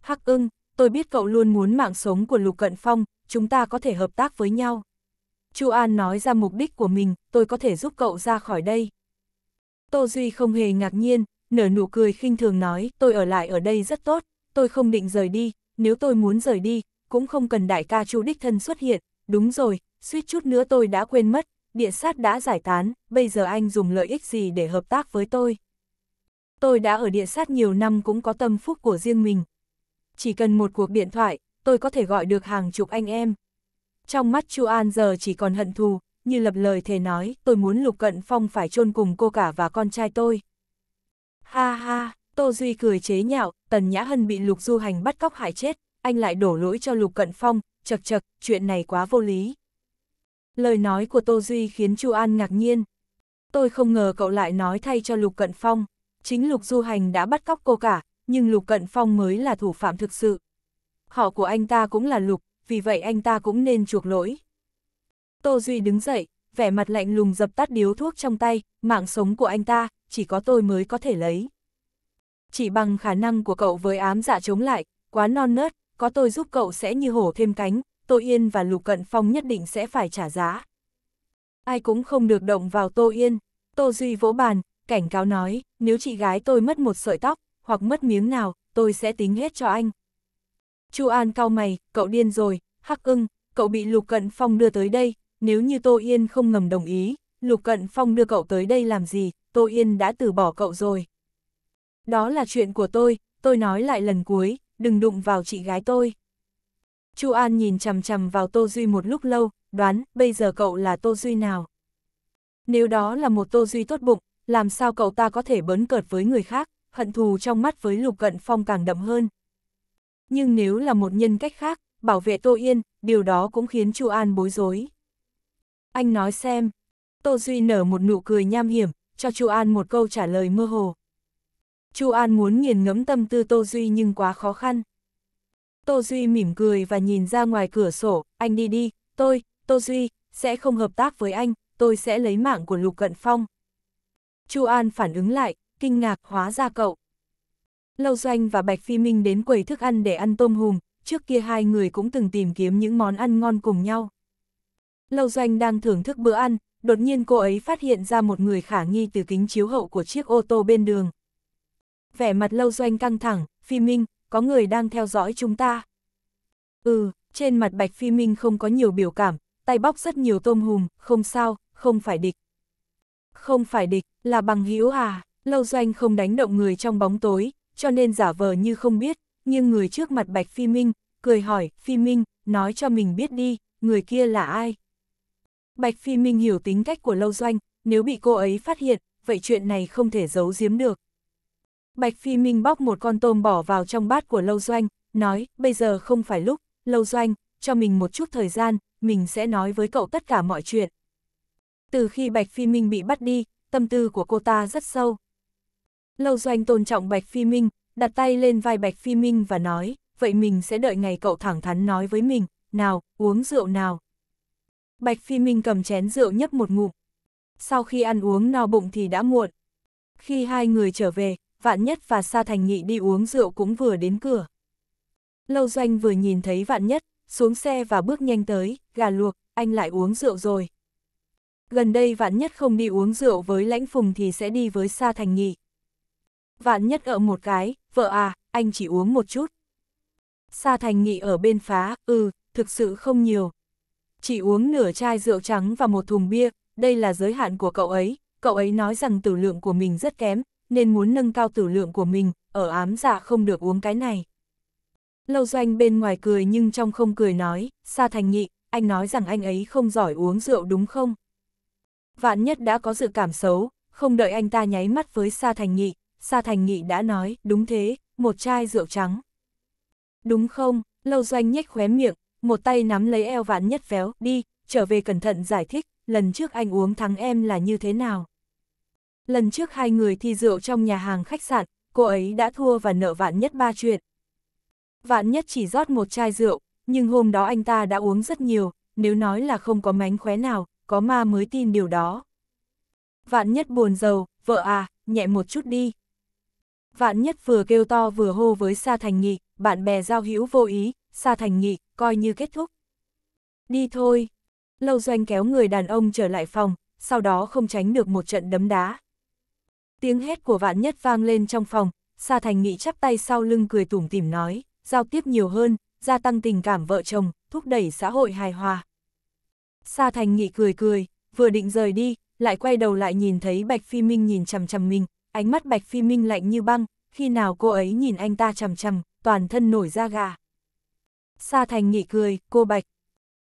A: Hắc ưng, tôi biết cậu luôn muốn mạng sống của Lục Cận Phong, chúng ta có thể hợp tác với nhau. Chu An nói ra mục đích của mình, tôi có thể giúp cậu ra khỏi đây. Tô Duy không hề ngạc nhiên, nở nụ cười khinh thường nói, tôi ở lại ở đây rất tốt, tôi không định rời đi, nếu tôi muốn rời đi, cũng không cần đại ca chu đích thân xuất hiện, đúng rồi, suýt chút nữa tôi đã quên mất, địa sát đã giải tán, bây giờ anh dùng lợi ích gì để hợp tác với tôi. Tôi đã ở địa sát nhiều năm cũng có tâm phúc của riêng mình. Chỉ cần một cuộc điện thoại, tôi có thể gọi được hàng chục anh em. Trong mắt Chu An giờ chỉ còn hận thù, như lập lời thề nói, tôi muốn Lục Cận Phong phải chôn cùng cô cả và con trai tôi. Ha ha, Tô Duy cười chế nhạo, Tần Nhã Hân bị Lục Du Hành bắt cóc hại chết, anh lại đổ lỗi cho Lục Cận Phong, chật chật, chuyện này quá vô lý. Lời nói của Tô Duy khiến Chu An ngạc nhiên. Tôi không ngờ cậu lại nói thay cho Lục Cận Phong, chính Lục Du Hành đã bắt cóc cô cả, nhưng Lục Cận Phong mới là thủ phạm thực sự. Họ của anh ta cũng là Lục, vì vậy anh ta cũng nên chuộc lỗi. Tô Duy đứng dậy, vẻ mặt lạnh lùng dập tắt điếu thuốc trong tay, mạng sống của anh ta, chỉ có tôi mới có thể lấy. Chỉ bằng khả năng của cậu với ám dạ chống lại, quá non nớt, có tôi giúp cậu sẽ như hổ thêm cánh, Tô Yên và Lục Cận Phong nhất định sẽ phải trả giá. Ai cũng không được động vào Tô Yên, Tô Duy vỗ bàn, cảnh cáo nói, nếu chị gái tôi mất một sợi tóc, hoặc mất miếng nào, tôi sẽ tính hết cho anh. Chu An cau mày, cậu điên rồi, hắc ưng, cậu bị Lục Cận Phong đưa tới đây, nếu như Tô Yên không ngầm đồng ý, Lục Cận Phong đưa cậu tới đây làm gì, Tô Yên đã từ bỏ cậu rồi. Đó là chuyện của tôi, tôi nói lại lần cuối, đừng đụng vào chị gái tôi. Chu An nhìn chằm chằm vào Tô Duy một lúc lâu, đoán bây giờ cậu là Tô Duy nào. Nếu đó là một Tô Duy tốt bụng, làm sao cậu ta có thể bấn cợt với người khác, hận thù trong mắt với Lục Cận Phong càng đậm hơn. Nhưng nếu là một nhân cách khác, bảo vệ Tô Yên, điều đó cũng khiến Chu An bối rối. Anh nói xem, Tô Duy nở một nụ cười nham hiểm, cho Chu An một câu trả lời mơ hồ. Chu An muốn nghiền ngẫm tâm tư Tô Duy nhưng quá khó khăn. Tô Duy mỉm cười và nhìn ra ngoài cửa sổ, anh đi đi, tôi, Tô Duy, sẽ không hợp tác với anh, tôi sẽ lấy mạng của Lục Cận Phong. Chu An phản ứng lại, kinh ngạc hóa ra cậu. Lâu Doanh và Bạch Phi Minh đến quầy thức ăn để ăn tôm hùm, trước kia hai người cũng từng tìm kiếm những món ăn ngon cùng nhau. Lâu Doanh đang thưởng thức bữa ăn, đột nhiên cô ấy phát hiện ra một người khả nghi từ kính chiếu hậu của chiếc ô tô bên đường. Vẻ mặt lâu doanh căng thẳng, Phi Minh, có người đang theo dõi chúng ta. Ừ, trên mặt Bạch Phi Minh không có nhiều biểu cảm, tay bóc rất nhiều tôm hùm, không sao, không phải địch. Không phải địch, là bằng hữu à, lâu doanh không đánh động người trong bóng tối, cho nên giả vờ như không biết, nhưng người trước mặt Bạch Phi Minh, cười hỏi, Phi Minh, nói cho mình biết đi, người kia là ai. Bạch Phi Minh hiểu tính cách của Lâu Doanh, nếu bị cô ấy phát hiện, vậy chuyện này không thể giấu giếm được. Bạch Phi Minh bóc một con tôm bỏ vào trong bát của Lâu Doanh, nói, bây giờ không phải lúc, Lâu Doanh, cho mình một chút thời gian, mình sẽ nói với cậu tất cả mọi chuyện. Từ khi Bạch Phi Minh bị bắt đi, tâm tư của cô ta rất sâu. Lâu Doanh tôn trọng Bạch Phi Minh, đặt tay lên vai Bạch Phi Minh và nói, vậy mình sẽ đợi ngày cậu thẳng thắn nói với mình, nào, uống rượu nào. Bạch Phi Minh cầm chén rượu nhấp một ngụm. Sau khi ăn uống no bụng thì đã muộn. Khi hai người trở về, Vạn Nhất và Sa Thành Nghị đi uống rượu cũng vừa đến cửa. Lâu Doanh vừa nhìn thấy Vạn Nhất, xuống xe và bước nhanh tới, gà luộc, anh lại uống rượu rồi. Gần đây Vạn Nhất không đi uống rượu với Lãnh Phùng thì sẽ đi với Sa Thành Nghị. Vạn Nhất ở một cái, vợ à, anh chỉ uống một chút. Sa Thành Nghị ở bên phá, ừ, thực sự không nhiều, chỉ uống nửa chai rượu trắng và một thùng bia, đây là giới hạn của cậu ấy, cậu ấy nói rằng tử lượng của mình rất kém, nên muốn nâng cao tử lượng của mình, ở ám dạ không được uống cái này. Lâu doanh bên ngoài cười nhưng trong không cười nói, Sa Thành Nhị, anh nói rằng anh ấy không giỏi uống rượu đúng không? Vạn nhất đã có dự cảm xấu, không đợi anh ta nháy mắt với Sa Thành Nhị, Sa Thành Nhị đã nói, đúng thế, một chai rượu trắng. Đúng không, Lâu Doanh nhếch khóe miệng, một tay nắm lấy eo vạn nhất véo, đi, trở về cẩn thận giải thích, lần trước anh uống thắng em là như thế nào. Lần trước hai người thi rượu trong nhà hàng khách sạn, cô ấy đã thua và nợ vạn nhất ba chuyện. Vạn nhất chỉ rót một chai rượu, nhưng hôm đó anh ta đã uống rất nhiều, nếu nói là không có mánh khóe nào, có ma mới tin điều đó. Vạn nhất buồn giàu, vợ à, nhẹ một chút đi. Vạn nhất vừa kêu to vừa hô với Sa Thành Nghị, bạn bè giao hữu vô ý, Sa Thành Nghị, coi như kết thúc. Đi thôi. Lâu doanh kéo người đàn ông trở lại phòng, sau đó không tránh được một trận đấm đá. Tiếng hét của vạn nhất vang lên trong phòng, Sa Thành Nghị chắp tay sau lưng cười tủm tỉm nói, giao tiếp nhiều hơn, gia tăng tình cảm vợ chồng, thúc đẩy xã hội hài hòa. Sa Thành Nghị cười cười, vừa định rời đi, lại quay đầu lại nhìn thấy Bạch Phi Minh nhìn chằm chằm mình, ánh mắt Bạch Phi Minh lạnh như băng, khi nào cô ấy nhìn anh ta chằm chằm, toàn thân nổi da gà. Sa Thành nghỉ cười, cô Bạch.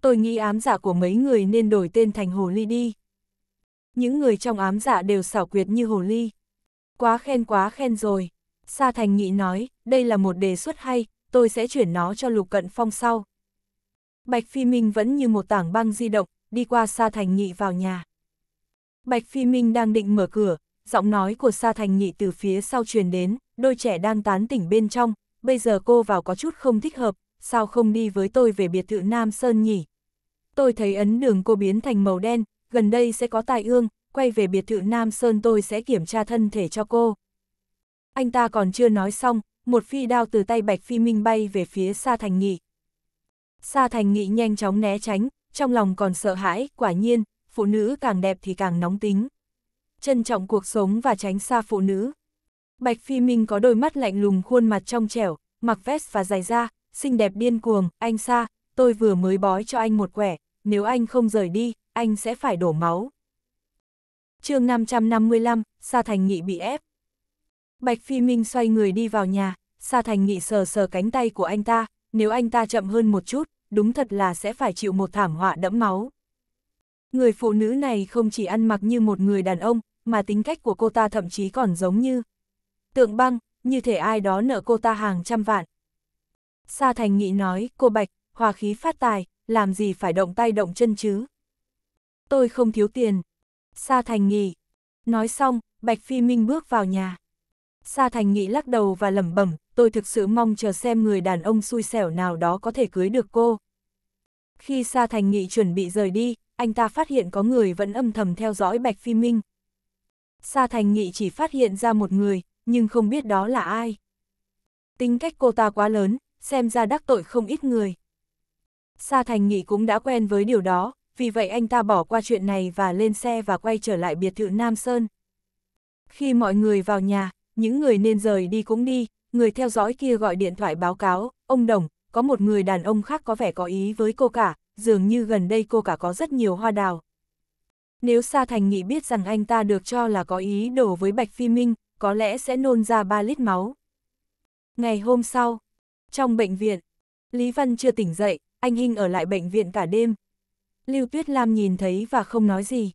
A: Tôi nghĩ ám giả dạ của mấy người nên đổi tên thành Hồ Ly đi. Những người trong ám giả dạ đều xảo quyệt như Hồ Ly. Quá khen quá khen rồi. Sa Thành Nghị nói, đây là một đề xuất hay, tôi sẽ chuyển nó cho Lục Cận Phong sau. Bạch Phi Minh vẫn như một tảng băng di động, đi qua Sa Thành Nghị vào nhà. Bạch Phi Minh đang định mở cửa, giọng nói của Sa Thành Nghị từ phía sau truyền đến, đôi trẻ đang tán tỉnh bên trong, bây giờ cô vào có chút không thích hợp, sao không đi với tôi về biệt thự Nam Sơn nhỉ? Tôi thấy ấn đường cô biến thành màu đen, gần đây sẽ có tài ương, quay về biệt thự Nam Sơn tôi sẽ kiểm tra thân thể cho cô. Anh ta còn chưa nói xong, một phi đao từ tay Bạch Phi Minh bay về phía Sa Thành Nghị. Sa Thành Nghị nhanh chóng né tránh, trong lòng còn sợ hãi, quả nhiên, phụ nữ càng đẹp thì càng nóng tính. Trân trọng cuộc sống và tránh xa phụ nữ. Bạch Phi Minh có đôi mắt lạnh lùng khuôn mặt trong trẻo, mặc vest và giày da, xinh đẹp điên cuồng, anh Sa, tôi vừa mới bói cho anh một quẻ, nếu anh không rời đi, anh sẽ phải đổ máu. chương 555, Sa Thành Nghị bị ép. Bạch Phi Minh xoay người đi vào nhà, Sa Thành Nghị sờ sờ cánh tay của anh ta, nếu anh ta chậm hơn một chút, đúng thật là sẽ phải chịu một thảm họa đẫm máu. Người phụ nữ này không chỉ ăn mặc như một người đàn ông, mà tính cách của cô ta thậm chí còn giống như tượng băng, như thể ai đó nợ cô ta hàng trăm vạn, Sa Thành Nghị nói, cô Bạch, hòa khí phát tài, làm gì phải động tay động chân chứ? Tôi không thiếu tiền. Sa Thành Nghị. Nói xong, Bạch Phi Minh bước vào nhà. Sa Thành Nghị lắc đầu và lẩm bẩm, tôi thực sự mong chờ xem người đàn ông xui xẻo nào đó có thể cưới được cô. Khi Sa Thành Nghị chuẩn bị rời đi, anh ta phát hiện có người vẫn âm thầm theo dõi Bạch Phi Minh. Sa Thành Nghị chỉ phát hiện ra một người, nhưng không biết đó là ai. Tính cách cô ta quá lớn, xem ra đắc tội không ít người. Sa Thành Nghị cũng đã quen với điều đó, vì vậy anh ta bỏ qua chuyện này và lên xe và quay trở lại biệt thự Nam Sơn. Khi mọi người vào nhà, những người nên rời đi cũng đi, người theo dõi kia gọi điện thoại báo cáo, ông Đồng, có một người đàn ông khác có vẻ có ý với cô cả, dường như gần đây cô cả có rất nhiều hoa đào. Nếu Sa Thành Nghị biết rằng anh ta được cho là có ý đổ với Bạch Phi Minh, có lẽ sẽ nôn ra 3 lít máu. Ngày hôm sau, trong bệnh viện, Lý Văn chưa tỉnh dậy, anh Hinh ở lại bệnh viện cả đêm. Lưu Tuyết Lam nhìn thấy và không nói gì.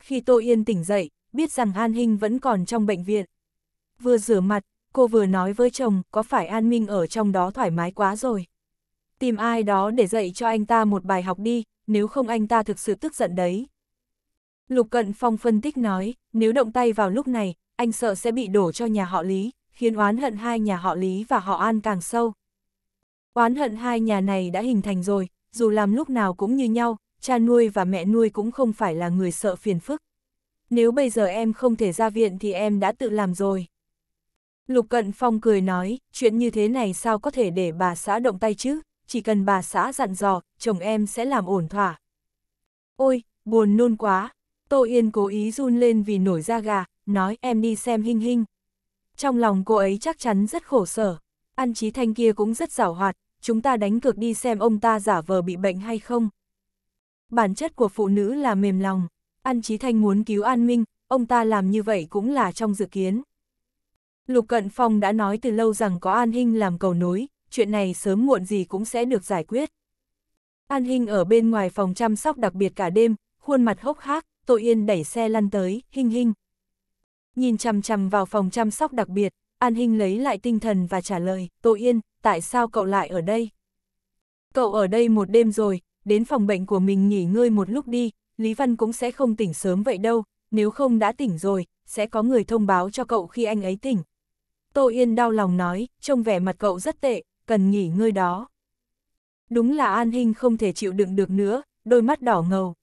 A: Khi Tô Yên tỉnh dậy, biết rằng An Hinh vẫn còn trong bệnh viện. Vừa rửa mặt, cô vừa nói với chồng có phải An Minh ở trong đó thoải mái quá rồi. Tìm ai đó để dạy cho anh ta một bài học đi, nếu không anh ta thực sự tức giận đấy. Lục Cận Phong phân tích nói, nếu động tay vào lúc này, anh sợ sẽ bị đổ cho nhà họ Lý, khiến oán hận hai nhà họ Lý và họ An càng sâu. Oán hận hai nhà này đã hình thành rồi, dù làm lúc nào cũng như nhau, cha nuôi và mẹ nuôi cũng không phải là người sợ phiền phức. Nếu bây giờ em không thể ra viện thì em đã tự làm rồi. Lục Cận Phong cười nói, chuyện như thế này sao có thể để bà xã động tay chứ, chỉ cần bà xã dặn dò, chồng em sẽ làm ổn thỏa. Ôi, buồn nôn quá, Tô Yên cố ý run lên vì nổi da gà, nói em đi xem Hinh Hinh. Trong lòng cô ấy chắc chắn rất khổ sở. An Chí Thanh kia cũng rất giảo hoạt, chúng ta đánh cược đi xem ông ta giả vờ bị bệnh hay không. Bản chất của phụ nữ là mềm lòng. An Chí Thanh muốn cứu An Minh, ông ta làm như vậy cũng là trong dự kiến. Lục Cận Phong đã nói từ lâu rằng có An Hinh làm cầu nối, chuyện này sớm muộn gì cũng sẽ được giải quyết. An Hinh ở bên ngoài phòng chăm sóc đặc biệt cả đêm, khuôn mặt hốc hác, tội Yên đẩy xe lăn tới, hình hình nhìn chằm chằm vào phòng chăm sóc đặc biệt, An Hinh lấy lại tinh thần và trả lời, Tô Yên, tại sao cậu lại ở đây? Cậu ở đây một đêm rồi, đến phòng bệnh của mình nghỉ ngơi một lúc đi, Lý Văn cũng sẽ không tỉnh sớm vậy đâu, nếu không đã tỉnh rồi, sẽ có người thông báo cho cậu khi anh ấy tỉnh. Tô Yên đau lòng nói, trông vẻ mặt cậu rất tệ, cần nghỉ ngơi đó. Đúng là An Hinh không thể chịu đựng được nữa, đôi mắt đỏ ngầu,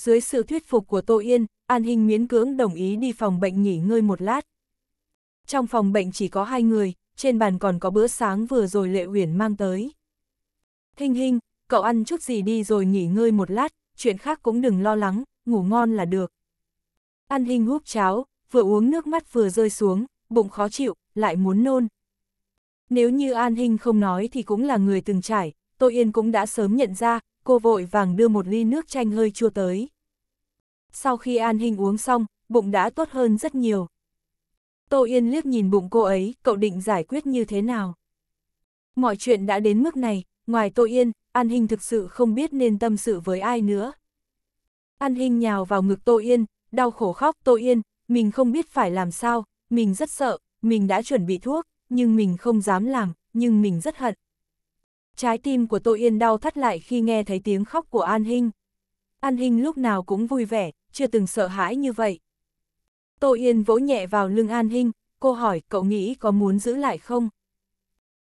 A: dưới sự thuyết phục của Tô Yên, An hình miễn cưỡng đồng ý đi phòng bệnh nghỉ ngơi một lát. Trong phòng bệnh chỉ có hai người, trên bàn còn có bữa sáng vừa rồi Lệ Uyển mang tới. hình hình cậu ăn chút gì đi rồi nghỉ ngơi một lát, chuyện khác cũng đừng lo lắng, ngủ ngon là được. An hình húp cháo, vừa uống nước mắt vừa rơi xuống, bụng khó chịu, lại muốn nôn. Nếu như An hình không nói thì cũng là người từng trải, Tô Yên cũng đã sớm nhận ra, cô vội vàng đưa một ly nước chanh hơi chua tới. Sau khi An Hình uống xong, bụng đã tốt hơn rất nhiều. Tô Yên liếc nhìn bụng cô ấy, cậu định giải quyết như thế nào? Mọi chuyện đã đến mức này, ngoài Tô Yên, An Hình thực sự không biết nên tâm sự với ai nữa. An Hình nhào vào ngực Tô Yên, đau khổ khóc Tô Yên, mình không biết phải làm sao, mình rất sợ, mình đã chuẩn bị thuốc, nhưng mình không dám làm, nhưng mình rất hận, Trái tim của Tô Yên đau thắt lại khi nghe thấy tiếng khóc của An Hinh. An Hinh lúc nào cũng vui vẻ, chưa từng sợ hãi như vậy. Tô Yên vỗ nhẹ vào lưng An Hinh, cô hỏi cậu nghĩ có muốn giữ lại không?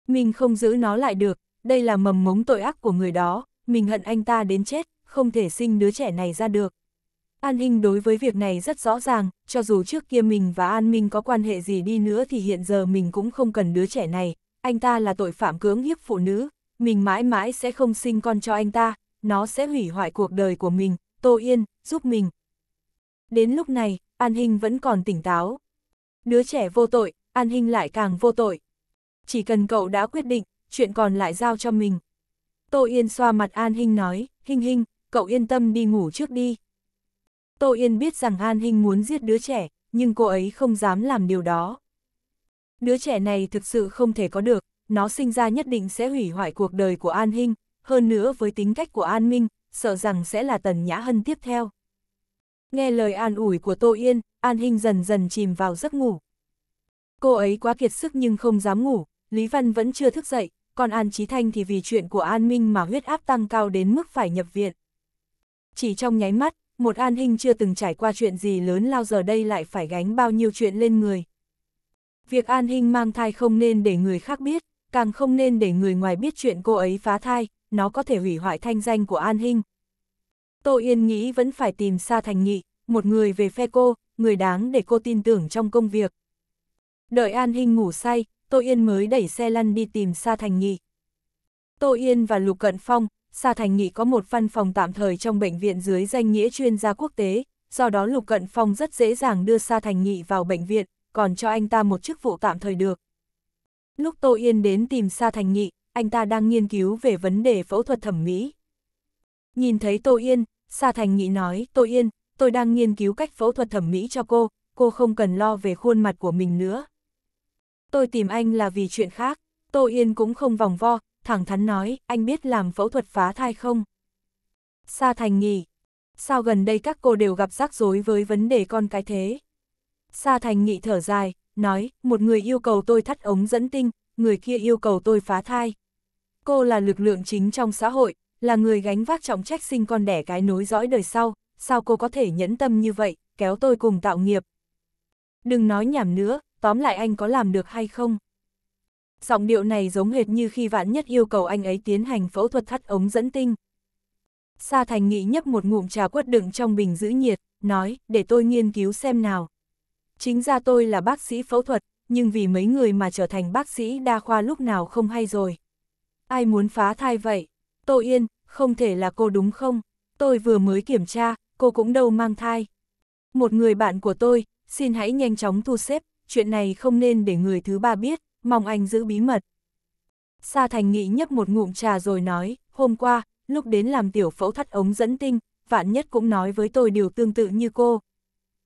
A: Mình không giữ nó lại được, đây là mầm mống tội ác của người đó, mình hận anh ta đến chết, không thể sinh đứa trẻ này ra được. An Hinh đối với việc này rất rõ ràng, cho dù trước kia mình và An Minh có quan hệ gì đi nữa thì hiện giờ mình cũng không cần đứa trẻ này, anh ta là tội phạm cưỡng hiếp phụ nữ, mình mãi mãi sẽ không sinh con cho anh ta, nó sẽ hủy hoại cuộc đời của mình, Tô Yên, giúp mình. Đến lúc này, An Hinh vẫn còn tỉnh táo. Đứa trẻ vô tội, An Hinh lại càng vô tội. Chỉ cần cậu đã quyết định, chuyện còn lại giao cho mình. Tô Yên xoa mặt An Hinh nói, Hinh Hinh, cậu yên tâm đi ngủ trước đi. Tô Yên biết rằng An Hinh muốn giết đứa trẻ, nhưng cô ấy không dám làm điều đó. Đứa trẻ này thực sự không thể có được, nó sinh ra nhất định sẽ hủy hoại cuộc đời của An Hinh, hơn nữa với tính cách của An Minh, sợ rằng sẽ là Tần Nhã Hân tiếp theo. Nghe lời an ủi của Tô Yên, An Hinh dần dần chìm vào giấc ngủ. Cô ấy quá kiệt sức nhưng không dám ngủ, Lý Văn vẫn chưa thức dậy, còn An Chí Thanh thì vì chuyện của An Minh mà huyết áp tăng cao đến mức phải nhập viện. Chỉ trong nháy mắt, một An Hinh chưa từng trải qua chuyện gì lớn lao giờ đây lại phải gánh bao nhiêu chuyện lên người. Việc An Hinh mang thai không nên để người khác biết, càng không nên để người ngoài biết chuyện cô ấy phá thai, nó có thể hủy hoại thanh danh của An Hinh. Tô Yên nghĩ vẫn phải tìm Sa Thành Nghị, một người về phe cô, người đáng để cô tin tưởng trong công việc. Đợi An Hinh ngủ say, Tô Yên mới đẩy xe lăn đi tìm Sa Thành Nghị. Tô Yên và Lục Cận Phong, Sa Thành Nghị có một văn phòng tạm thời trong bệnh viện dưới danh nghĩa chuyên gia quốc tế, do đó Lục Cận Phong rất dễ dàng đưa Sa Thành Nghị vào bệnh viện, còn cho anh ta một chức vụ tạm thời được lúc Tô Yên đến tìm Sa Thành Nghị, anh ta đang nghiên cứu về vấn đề phẫu thuật thẩm mỹ. Nhìn thấy Tô Yên, Sa Thành Nghị nói, Tô Yên, tôi đang nghiên cứu cách phẫu thuật thẩm mỹ cho cô, cô không cần lo về khuôn mặt của mình nữa. Tôi tìm anh là vì chuyện khác, Tô Yên cũng không vòng vo, thẳng thắn nói, anh biết làm phẫu thuật phá thai không? Sa Thành Nghị, sao gần đây các cô đều gặp rắc rối với vấn đề con cái thế? Sa Thành Nghị thở dài, nói, một người yêu cầu tôi thắt ống dẫn tinh, người kia yêu cầu tôi phá thai. Cô là lực lượng chính trong xã hội, là người gánh vác trọng trách sinh con đẻ cái nối dõi đời sau, sao cô có thể nhẫn tâm như vậy, kéo tôi cùng tạo nghiệp. Đừng nói nhảm nữa, tóm lại anh có làm được hay không? Giọng điệu này giống hệt như khi vạn nhất yêu cầu anh ấy tiến hành phẫu thuật thắt ống dẫn tinh. Sa Thành Nghị nhấp một ngụm trà quất đựng trong bình giữ nhiệt, nói, để tôi nghiên cứu xem nào. Chính ra tôi là bác sĩ phẫu thuật, nhưng vì mấy người mà trở thành bác sĩ đa khoa lúc nào không hay rồi. Ai muốn phá thai vậy? Tô Yên, không thể là cô đúng không? Tôi vừa mới kiểm tra, cô cũng đâu mang thai. Một người bạn của tôi, xin hãy nhanh chóng thu xếp, chuyện này không nên để người thứ ba biết, mong anh giữ bí mật. Sa Thành Nghị nhấp một ngụm trà rồi nói, hôm qua, lúc đến làm tiểu phẫu thắt ống dẫn tinh, vạn nhất cũng nói với tôi điều tương tự như cô.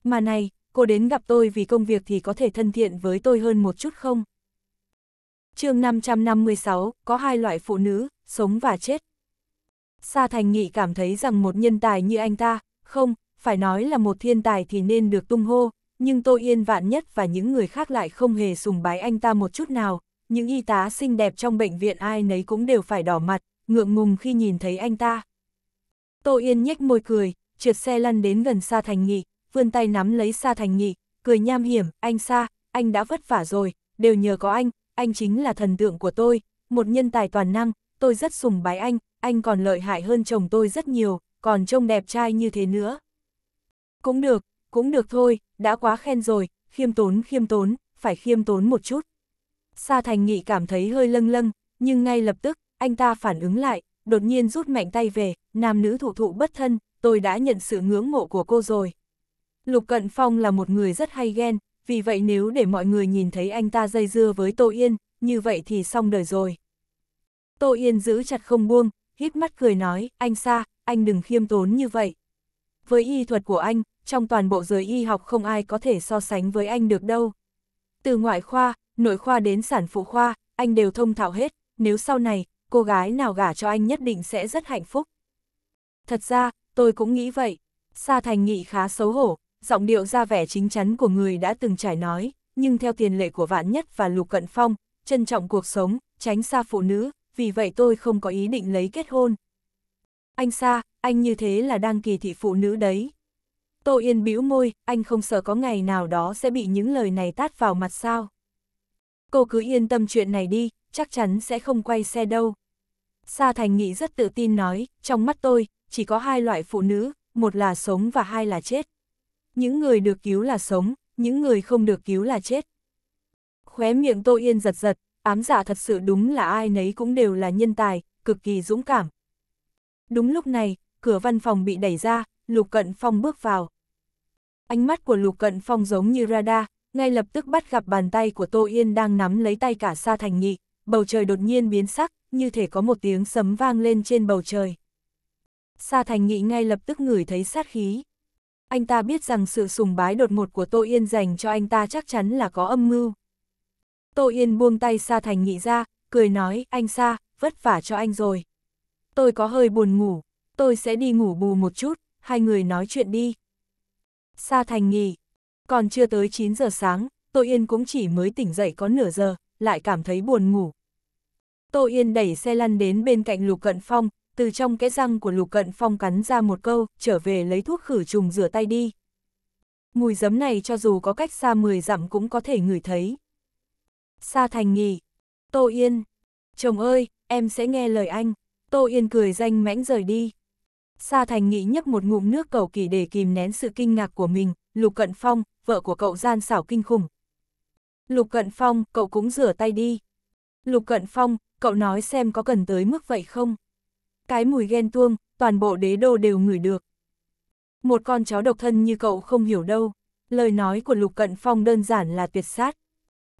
A: Mà này, cô đến gặp tôi vì công việc thì có thể thân thiện với tôi hơn một chút không? chương 556, có hai loại phụ nữ, sống và chết. Sa Thành Nghị cảm thấy rằng một nhân tài như anh ta, không, phải nói là một thiên tài thì nên được tung hô, nhưng Tô Yên Vạn Nhất và những người khác lại không hề sùng bái anh ta một chút nào, những y tá xinh đẹp trong bệnh viện ai nấy cũng đều phải đỏ mặt, ngượng ngùng khi nhìn thấy anh ta. Tô Yên nhếch môi cười, trượt xe lăn đến gần Sa Thành Nghị, vươn tay nắm lấy Sa Thành Nghị, cười nham hiểm, anh Sa, anh đã vất vả rồi, đều nhờ có anh, anh chính là thần tượng của tôi, một nhân tài toàn năng, tôi rất sùng bái anh, anh còn lợi hại hơn chồng tôi rất nhiều, còn trông đẹp trai như thế nữa. Cũng được, cũng được thôi, đã quá khen rồi, khiêm tốn khiêm tốn, phải khiêm tốn một chút. Sa Thành Nghị cảm thấy hơi lâng lâng, nhưng ngay lập tức, anh ta phản ứng lại, đột nhiên rút mạnh tay về, nam nữ thụ thụ bất thân, tôi đã nhận sự ngưỡng mộ của cô rồi. Lục Cận Phong là một người rất hay ghen, vì vậy nếu để mọi người nhìn thấy anh ta dây dưa với Tô Yên, như vậy thì xong đời rồi. Tô Yên giữ chặt không buông, hít mắt cười nói, anh Sa, anh đừng khiêm tốn như vậy. Với y thuật của anh, trong toàn bộ giới y học không ai có thể so sánh với anh được đâu. Từ ngoại khoa, nội khoa đến sản phụ khoa, anh đều thông thạo hết, nếu sau này, cô gái nào gả cho anh nhất định sẽ rất hạnh phúc. Thật ra, tôi cũng nghĩ vậy. Sa Thành Nghị khá xấu hổ, giọng điệu ra vẻ chính chắn của người đã từng trải nói, nhưng theo tiền lệ của Vạn Nhất và Lục Cận Phong, trân trọng cuộc sống, tránh xa phụ nữ, vì vậy tôi không có ý định lấy kết hôn. Anh xa, anh như thế là đang kỳ thị phụ nữ đấy. Tô Yên bĩu môi, anh không sợ có ngày nào đó sẽ bị những lời này tát vào mặt sao. Cô cứ yên tâm chuyện này đi, chắc chắn sẽ không quay xe đâu. Sa Thành Nghị rất tự tin nói, trong mắt tôi, chỉ có hai loại phụ nữ, một là sống và hai là chết những người được cứu là sống, những người không được cứu là chết. Khóe miệng Tô Yên giật giật, ám giả dạ thật sự đúng là ai nấy cũng đều là nhân tài, cực kỳ dũng cảm. Đúng lúc này, cửa văn phòng bị đẩy ra, Lục Cận Phong bước vào. Ánh mắt của Lục Cận Phong giống như radar, ngay lập tức bắt gặp bàn tay của Tô Yên đang nắm lấy tay cả Sa Thành nhị bầu trời đột nhiên biến sắc, như thể có một tiếng sấm vang lên trên bầu trời. Sa Thành Nghị ngay lập tức ngửi thấy sát khí anh ta biết rằng sự sùng bái đột ngột của Tô Yên dành cho anh ta chắc chắn là có âm mưu. Tô Yên buông tay Sa Thành Nghị ra, cười nói, anh Sa, vất vả cho anh rồi. Tôi có hơi buồn ngủ, tôi sẽ đi ngủ bù một chút, hai người nói chuyện đi. Sa Thành Nghị, còn chưa tới 9 giờ sáng, Tô Yên cũng chỉ mới tỉnh dậy có nửa giờ, lại cảm thấy buồn ngủ. Tô Yên đẩy xe lăn đến bên cạnh Lục Cận Phong, từ trong cái răng của Lục Cận Phong cắn ra một câu, trở về lấy thuốc khử trùng rửa tay đi. Mùi giấm này cho dù có cách xa 10 dặm cũng có thể ngửi thấy. Sa Thành nghỉ. Tô Yên. Chồng ơi, em sẽ nghe lời anh. Tô Yên cười danh mãnh rời đi. Sa Thành nghĩ nhấp một ngụm nước cầu kỳ để kìm nén sự kinh ngạc của mình, Lục Cận Phong, vợ của cậu gian xảo kinh khủng. Lục Cận Phong, cậu cũng rửa tay đi. Lục Cận Phong, cậu nói xem có cần tới mức vậy không? cái mùi ghen tuông, toàn bộ đế đô đều ngửi được. Một con chó độc thân như cậu không hiểu đâu, lời nói của Lục Cận Phong đơn giản là tuyệt sát.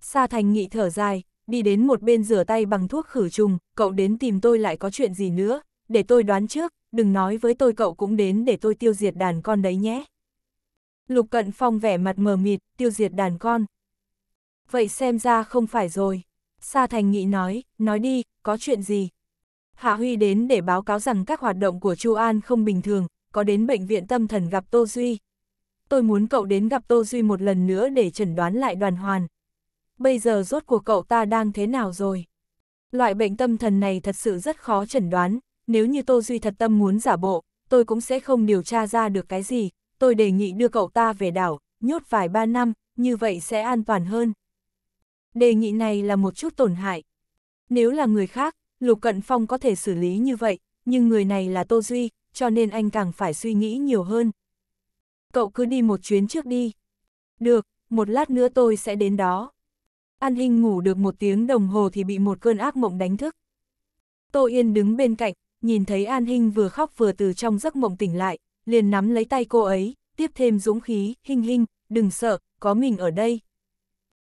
A: Sa Thành Nghị thở dài, đi đến một bên rửa tay bằng thuốc khử trùng, cậu đến tìm tôi lại có chuyện gì nữa, để tôi đoán trước, đừng nói với tôi cậu cũng đến để tôi tiêu diệt đàn con đấy nhé. Lục Cận Phong vẻ mặt mờ mịt, tiêu diệt đàn con. Vậy xem ra không phải rồi. Sa Thành Nghị nói, nói đi, có chuyện gì? Hạ Huy đến để báo cáo rằng các hoạt động của Chu An không bình thường, có đến bệnh viện tâm thần gặp Tô Duy. Tôi muốn cậu đến gặp Tô Duy một lần nữa để chẩn đoán lại đoàn hoàn. Bây giờ rốt của cậu ta đang thế nào rồi? Loại bệnh tâm thần này thật sự rất khó chẩn đoán, nếu như Tô Duy thật tâm muốn giả bộ, tôi cũng sẽ không điều tra ra được cái gì, tôi đề nghị đưa cậu ta về đảo, nhốt vài ba năm, như vậy sẽ an toàn hơn. Đề nghị này là một chút tổn hại. Nếu là người khác, Lục Cận Phong có thể xử lý như vậy, nhưng người này là Tô Duy, cho nên anh càng phải suy nghĩ nhiều hơn. Cậu cứ đi một chuyến trước đi. Được, một lát nữa tôi sẽ đến đó. An Hinh ngủ được một tiếng đồng hồ thì bị một cơn ác mộng đánh thức. Tô Yên đứng bên cạnh, nhìn thấy An Hinh vừa khóc vừa từ trong giấc mộng tỉnh lại, liền nắm lấy tay cô ấy, tiếp thêm dũng khí, Hinh Hinh, đừng sợ, có mình ở đây.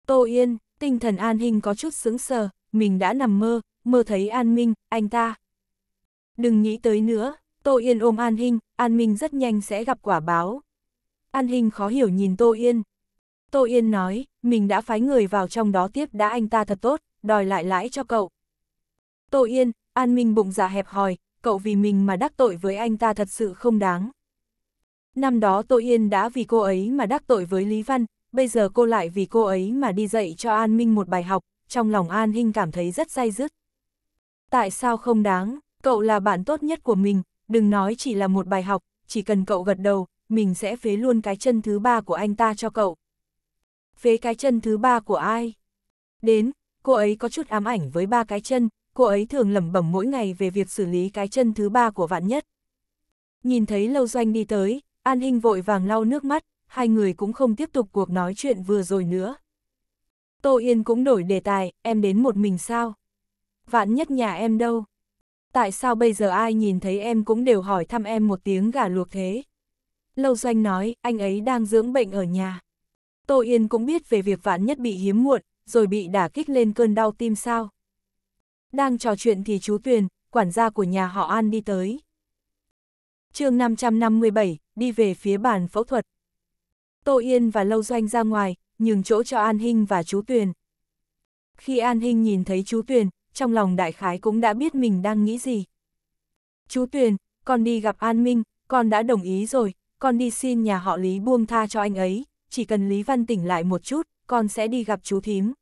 A: Tô Yên, tinh thần An Hinh có chút sững sờ, mình đã nằm mơ, mơ thấy An Minh, anh ta. Đừng nghĩ tới nữa, Tô Yên ôm An Hinh, An Minh rất nhanh sẽ gặp quả báo. An Hinh khó hiểu nhìn Tô Yên. Tô Yên nói, mình đã phái người vào trong đó tiếp đã anh ta thật tốt, đòi lại lãi cho cậu. Tô Yên, An Minh bụng dạ hẹp hòi, cậu vì mình mà đắc tội với anh ta thật sự không đáng. Năm đó Tô Yên đã vì cô ấy mà đắc tội với Lý Văn, bây giờ cô lại vì cô ấy mà đi dạy cho An Minh một bài học, trong lòng An Hinh cảm thấy rất dai dứt. Tại sao không đáng, cậu là bạn tốt nhất của mình, đừng nói chỉ là một bài học, chỉ cần cậu gật đầu, mình sẽ phế luôn cái chân thứ ba của anh ta cho cậu. Phế cái chân thứ ba của ai? Đến, cô ấy có chút ám ảnh với ba cái chân, cô ấy thường lẩm bẩm mỗi ngày về việc xử lý cái chân thứ ba của vạn nhất. Nhìn thấy Lâu Doanh đi tới, An Hinh vội vàng lau nước mắt, hai người cũng không tiếp tục cuộc nói chuyện vừa rồi nữa. Tô Yên cũng đổi đề tài, em đến một mình sao? Vạn nhất nhà em đâu? Tại sao bây giờ ai nhìn thấy em cũng đều hỏi thăm em một tiếng gà luộc thế? Lâu Doanh nói, anh ấy đang dưỡng bệnh ở nhà. Tô Yên cũng biết về việc vạn nhất bị hiếm muộn, rồi bị đả kích lên cơn đau tim sao. Đang trò chuyện thì chú Tuyền, quản gia của nhà họ An đi tới. chương 557, đi về phía bàn phẫu thuật. Tô Yên và Lâu Doanh ra ngoài, nhường chỗ cho An Hinh và chú Tuyền. Khi An Hinh nhìn thấy chú Tuyền, trong lòng đại khái cũng đã biết mình đang nghĩ gì. Chú Tuyền, con đi gặp An Minh, con đã đồng ý rồi, con đi xin nhà họ Lý buông tha cho anh ấy, chỉ cần Lý Văn tỉnh lại một chút, con sẽ đi gặp chú thím.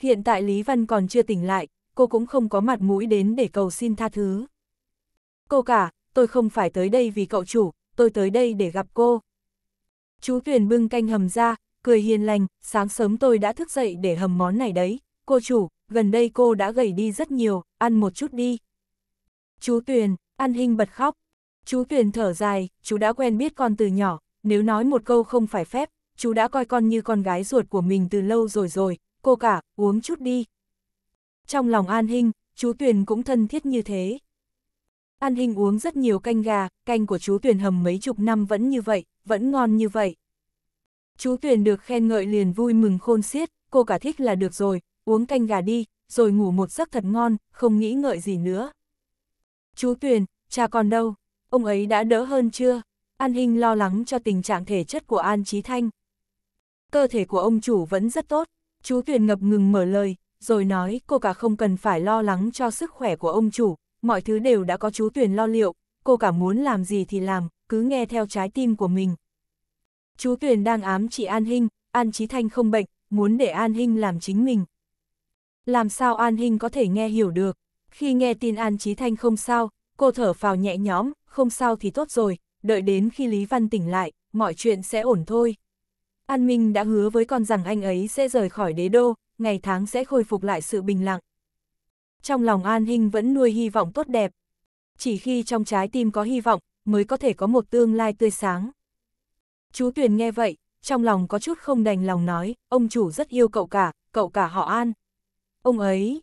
A: Hiện tại Lý Văn còn chưa tỉnh lại, cô cũng không có mặt mũi đến để cầu xin tha thứ. Cô cả, tôi không phải tới đây vì cậu chủ, tôi tới đây để gặp cô. Chú Tuyền bưng canh hầm ra, cười hiền lành, sáng sớm tôi đã thức dậy để hầm món này đấy, cô chủ, gần đây cô đã gầy đi rất nhiều, ăn một chút đi. Chú Tuyền, An Hinh bật khóc. Chú Tuyền thở dài, chú đã quen biết con từ nhỏ, nếu nói một câu không phải phép, chú đã coi con như con gái ruột của mình từ lâu rồi rồi, cô cả, uống chút đi. Trong lòng An Hinh, chú Tuyền cũng thân thiết như thế. An Hinh uống rất nhiều canh gà, canh của chú Tuyền hầm mấy chục năm vẫn như vậy, vẫn ngon như vậy. Chú Tuyền được khen ngợi liền vui mừng khôn xiết, cô cả thích là được rồi, uống canh gà đi, rồi ngủ một giấc thật ngon, không nghĩ ngợi gì nữa. Chú Tuyền, cha còn đâu, ông ấy đã đỡ hơn chưa? An Hinh lo lắng cho tình trạng thể chất của An Chí Thanh. Cơ thể của ông chủ vẫn rất tốt, chú Tuyền ngập ngừng mở lời, rồi nói cô cả không cần phải lo lắng cho sức khỏe của ông chủ, mọi thứ đều đã có chú Tuyền lo liệu, cô cả muốn làm gì thì làm, cứ nghe theo trái tim của mình chú Tuyền đang ám chỉ An Hinh, An Chí Thanh không bệnh, muốn để An Hinh làm chính mình. Làm sao An Hinh có thể nghe hiểu được, khi nghe tin An Chí Thanh không sao, cô thở phào nhẹ nhõm, không sao thì tốt rồi, đợi đến khi Lý Văn tỉnh lại, mọi chuyện sẽ ổn thôi. An Minh đã hứa với con rằng anh ấy sẽ rời khỏi đế đô, ngày tháng sẽ khôi phục lại sự bình lặng. Trong lòng An Hinh vẫn nuôi hy vọng tốt đẹp. Chỉ khi trong trái tim có hy vọng, mới có thể có một tương lai tươi sáng. Chú Tuyền nghe vậy, trong lòng có chút không đành lòng nói, ông chủ rất yêu cậu cả, cậu cả họ An. Ông ấy,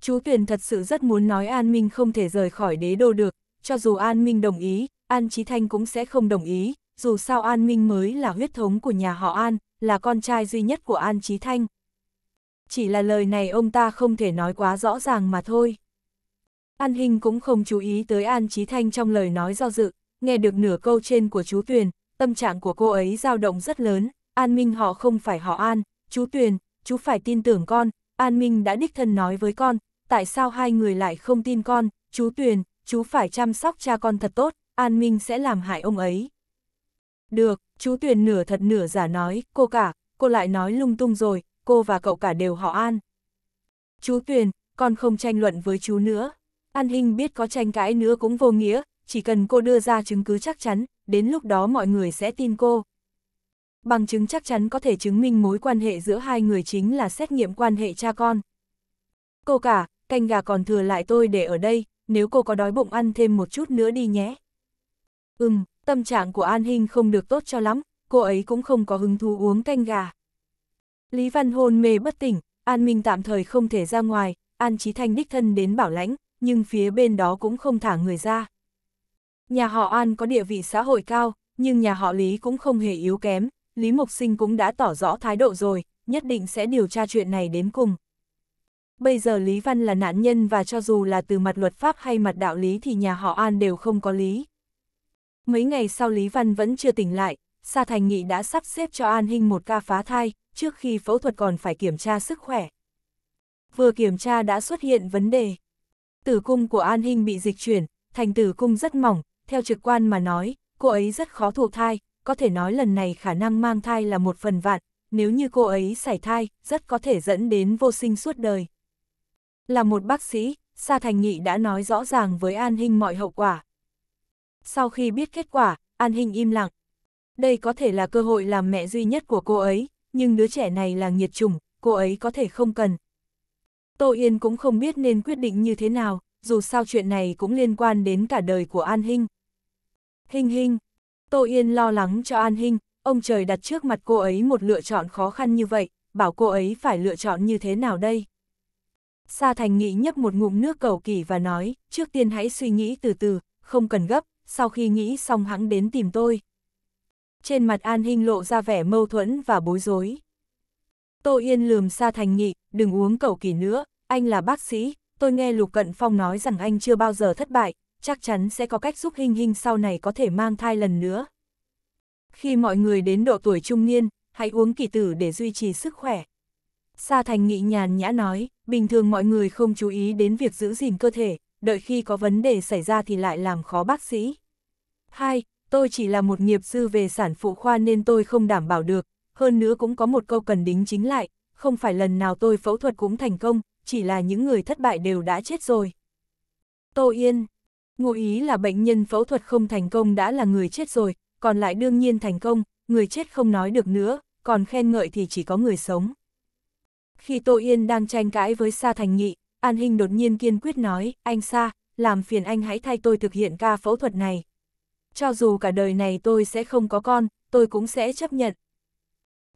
A: chú Tuyền thật sự rất muốn nói An Minh không thể rời khỏi đế đô được, cho dù An Minh đồng ý, An Chí Thanh cũng sẽ không đồng ý, dù sao An Minh mới là huyết thống của nhà họ An, là con trai duy nhất của An Chí Thanh. Chỉ là lời này ông ta không thể nói quá rõ ràng mà thôi. An Hinh cũng không chú ý tới An Chí Thanh trong lời nói do dự, nghe được nửa câu trên của chú Tuyền, tâm trạng của cô ấy dao động rất lớn, An Minh họ không phải họ An, chú Tuyền, chú phải tin tưởng con, An Minh đã đích thân nói với con, tại sao hai người lại không tin con, chú Tuyền, chú phải chăm sóc cha con thật tốt, An Minh sẽ làm hại ông ấy. Được, chú Tuyền nửa thật nửa giả nói, cô cả, cô lại nói lung tung rồi, cô và cậu cả đều họ An. Chú Tuyền, con không tranh luận với chú nữa. An Hinh biết có tranh cãi nữa cũng vô nghĩa, chỉ cần cô đưa ra chứng cứ chắc chắn, đến lúc đó mọi người sẽ tin cô. Bằng chứng chắc chắn có thể chứng minh mối quan hệ giữa hai người chính là xét nghiệm quan hệ cha con. Cô cả, canh gà còn thừa lại tôi để ở đây, nếu cô có đói bụng ăn thêm một chút nữa đi nhé. Ừm, tâm trạng của An Hinh không được tốt cho lắm, cô ấy cũng không có hứng thú uống canh gà. Lý Văn hôn mê bất tỉnh, An Minh tạm thời không thể ra ngoài, An Chí Thanh đích thân đến bảo lãnh, nhưng phía bên đó cũng không thả người ra. Nhà họ An có địa vị xã hội cao, nhưng nhà họ Lý cũng không hề yếu kém, Lý Mộc Sinh cũng đã tỏ rõ thái độ rồi, nhất định sẽ điều tra chuyện này đến cùng. Bây giờ Lý Văn là nạn nhân và cho dù là từ mặt luật pháp hay mặt đạo lý thì nhà họ An đều không có lý. Mấy ngày sau Lý Văn vẫn chưa tỉnh lại, Sa Thành Nghị đã sắp xếp cho An Hinh một ca phá thai, trước khi phẫu thuật còn phải kiểm tra sức khỏe. Vừa kiểm tra đã xuất hiện vấn đề. Tử cung của An Hinh bị dịch chuyển, thành tử cung rất mỏng, theo trực quan mà nói, cô ấy rất khó thụ thai, có thể nói lần này khả năng mang thai là một phần vạn, nếu như cô ấy xảy thai, rất có thể dẫn đến vô sinh suốt đời. Là một bác sĩ, Sa Thành Nghị đã nói rõ ràng với An Hinh mọi hậu quả. Sau khi biết kết quả, An Hinh im lặng. Đây có thể là cơ hội làm mẹ duy nhất của cô ấy, nhưng đứa trẻ này là nghiệt chủng, cô ấy có thể không cần. Tô Yên cũng không biết nên quyết định như thế nào, dù sao chuyện này cũng liên quan đến cả đời của An Hinh. Hình hình, Tô Yên lo lắng cho An Hinh, ông trời đặt trước mặt cô ấy một lựa chọn khó khăn như vậy, bảo cô ấy phải lựa chọn như thế nào đây? Sa Thành nghĩ nhấp một ngụm nước cầu kỳ và nói, trước tiên hãy suy nghĩ từ từ, không cần gấp, sau khi nghĩ xong hãng đến tìm tôi. Trên mặt An Hinh lộ ra vẻ mâu thuẫn và bối rối. Tô Yên lườm Sa Thành nghị, đừng uống cầu kỳ nữa, anh là bác sĩ, tôi nghe Lục Cận Phong nói rằng anh chưa bao giờ thất bại, chắc chắn sẽ có cách giúp Hinh Hinh sau này có thể mang thai lần nữa. Khi mọi người đến độ tuổi trung niên, hãy uống kỳ tử để duy trì sức khỏe. Sa Thành Nghị nhàn nhã nói, bình thường mọi người không chú ý đến việc giữ gìn cơ thể, đợi khi có vấn đề xảy ra thì lại làm khó bác sĩ. Hai, tôi chỉ là một nghiệp sư về sản phụ khoa nên tôi không đảm bảo được, hơn nữa cũng có một câu cần đính chính lại, không phải lần nào tôi phẫu thuật cũng thành công, chỉ là những người thất bại đều đã chết rồi. Tô Yên, Ngụ ý là bệnh nhân phẫu thuật không thành công đã là người chết rồi, còn lại đương nhiên thành công, người chết không nói được nữa, còn khen ngợi thì chỉ có người sống. Khi Tô Yên đang tranh cãi với Sa Thành Nghị, An Hinh đột nhiên kiên quyết nói, anh Sa, làm phiền anh hãy thay tôi thực hiện ca phẫu thuật này. Cho dù cả đời này tôi sẽ không có con, tôi cũng sẽ chấp nhận.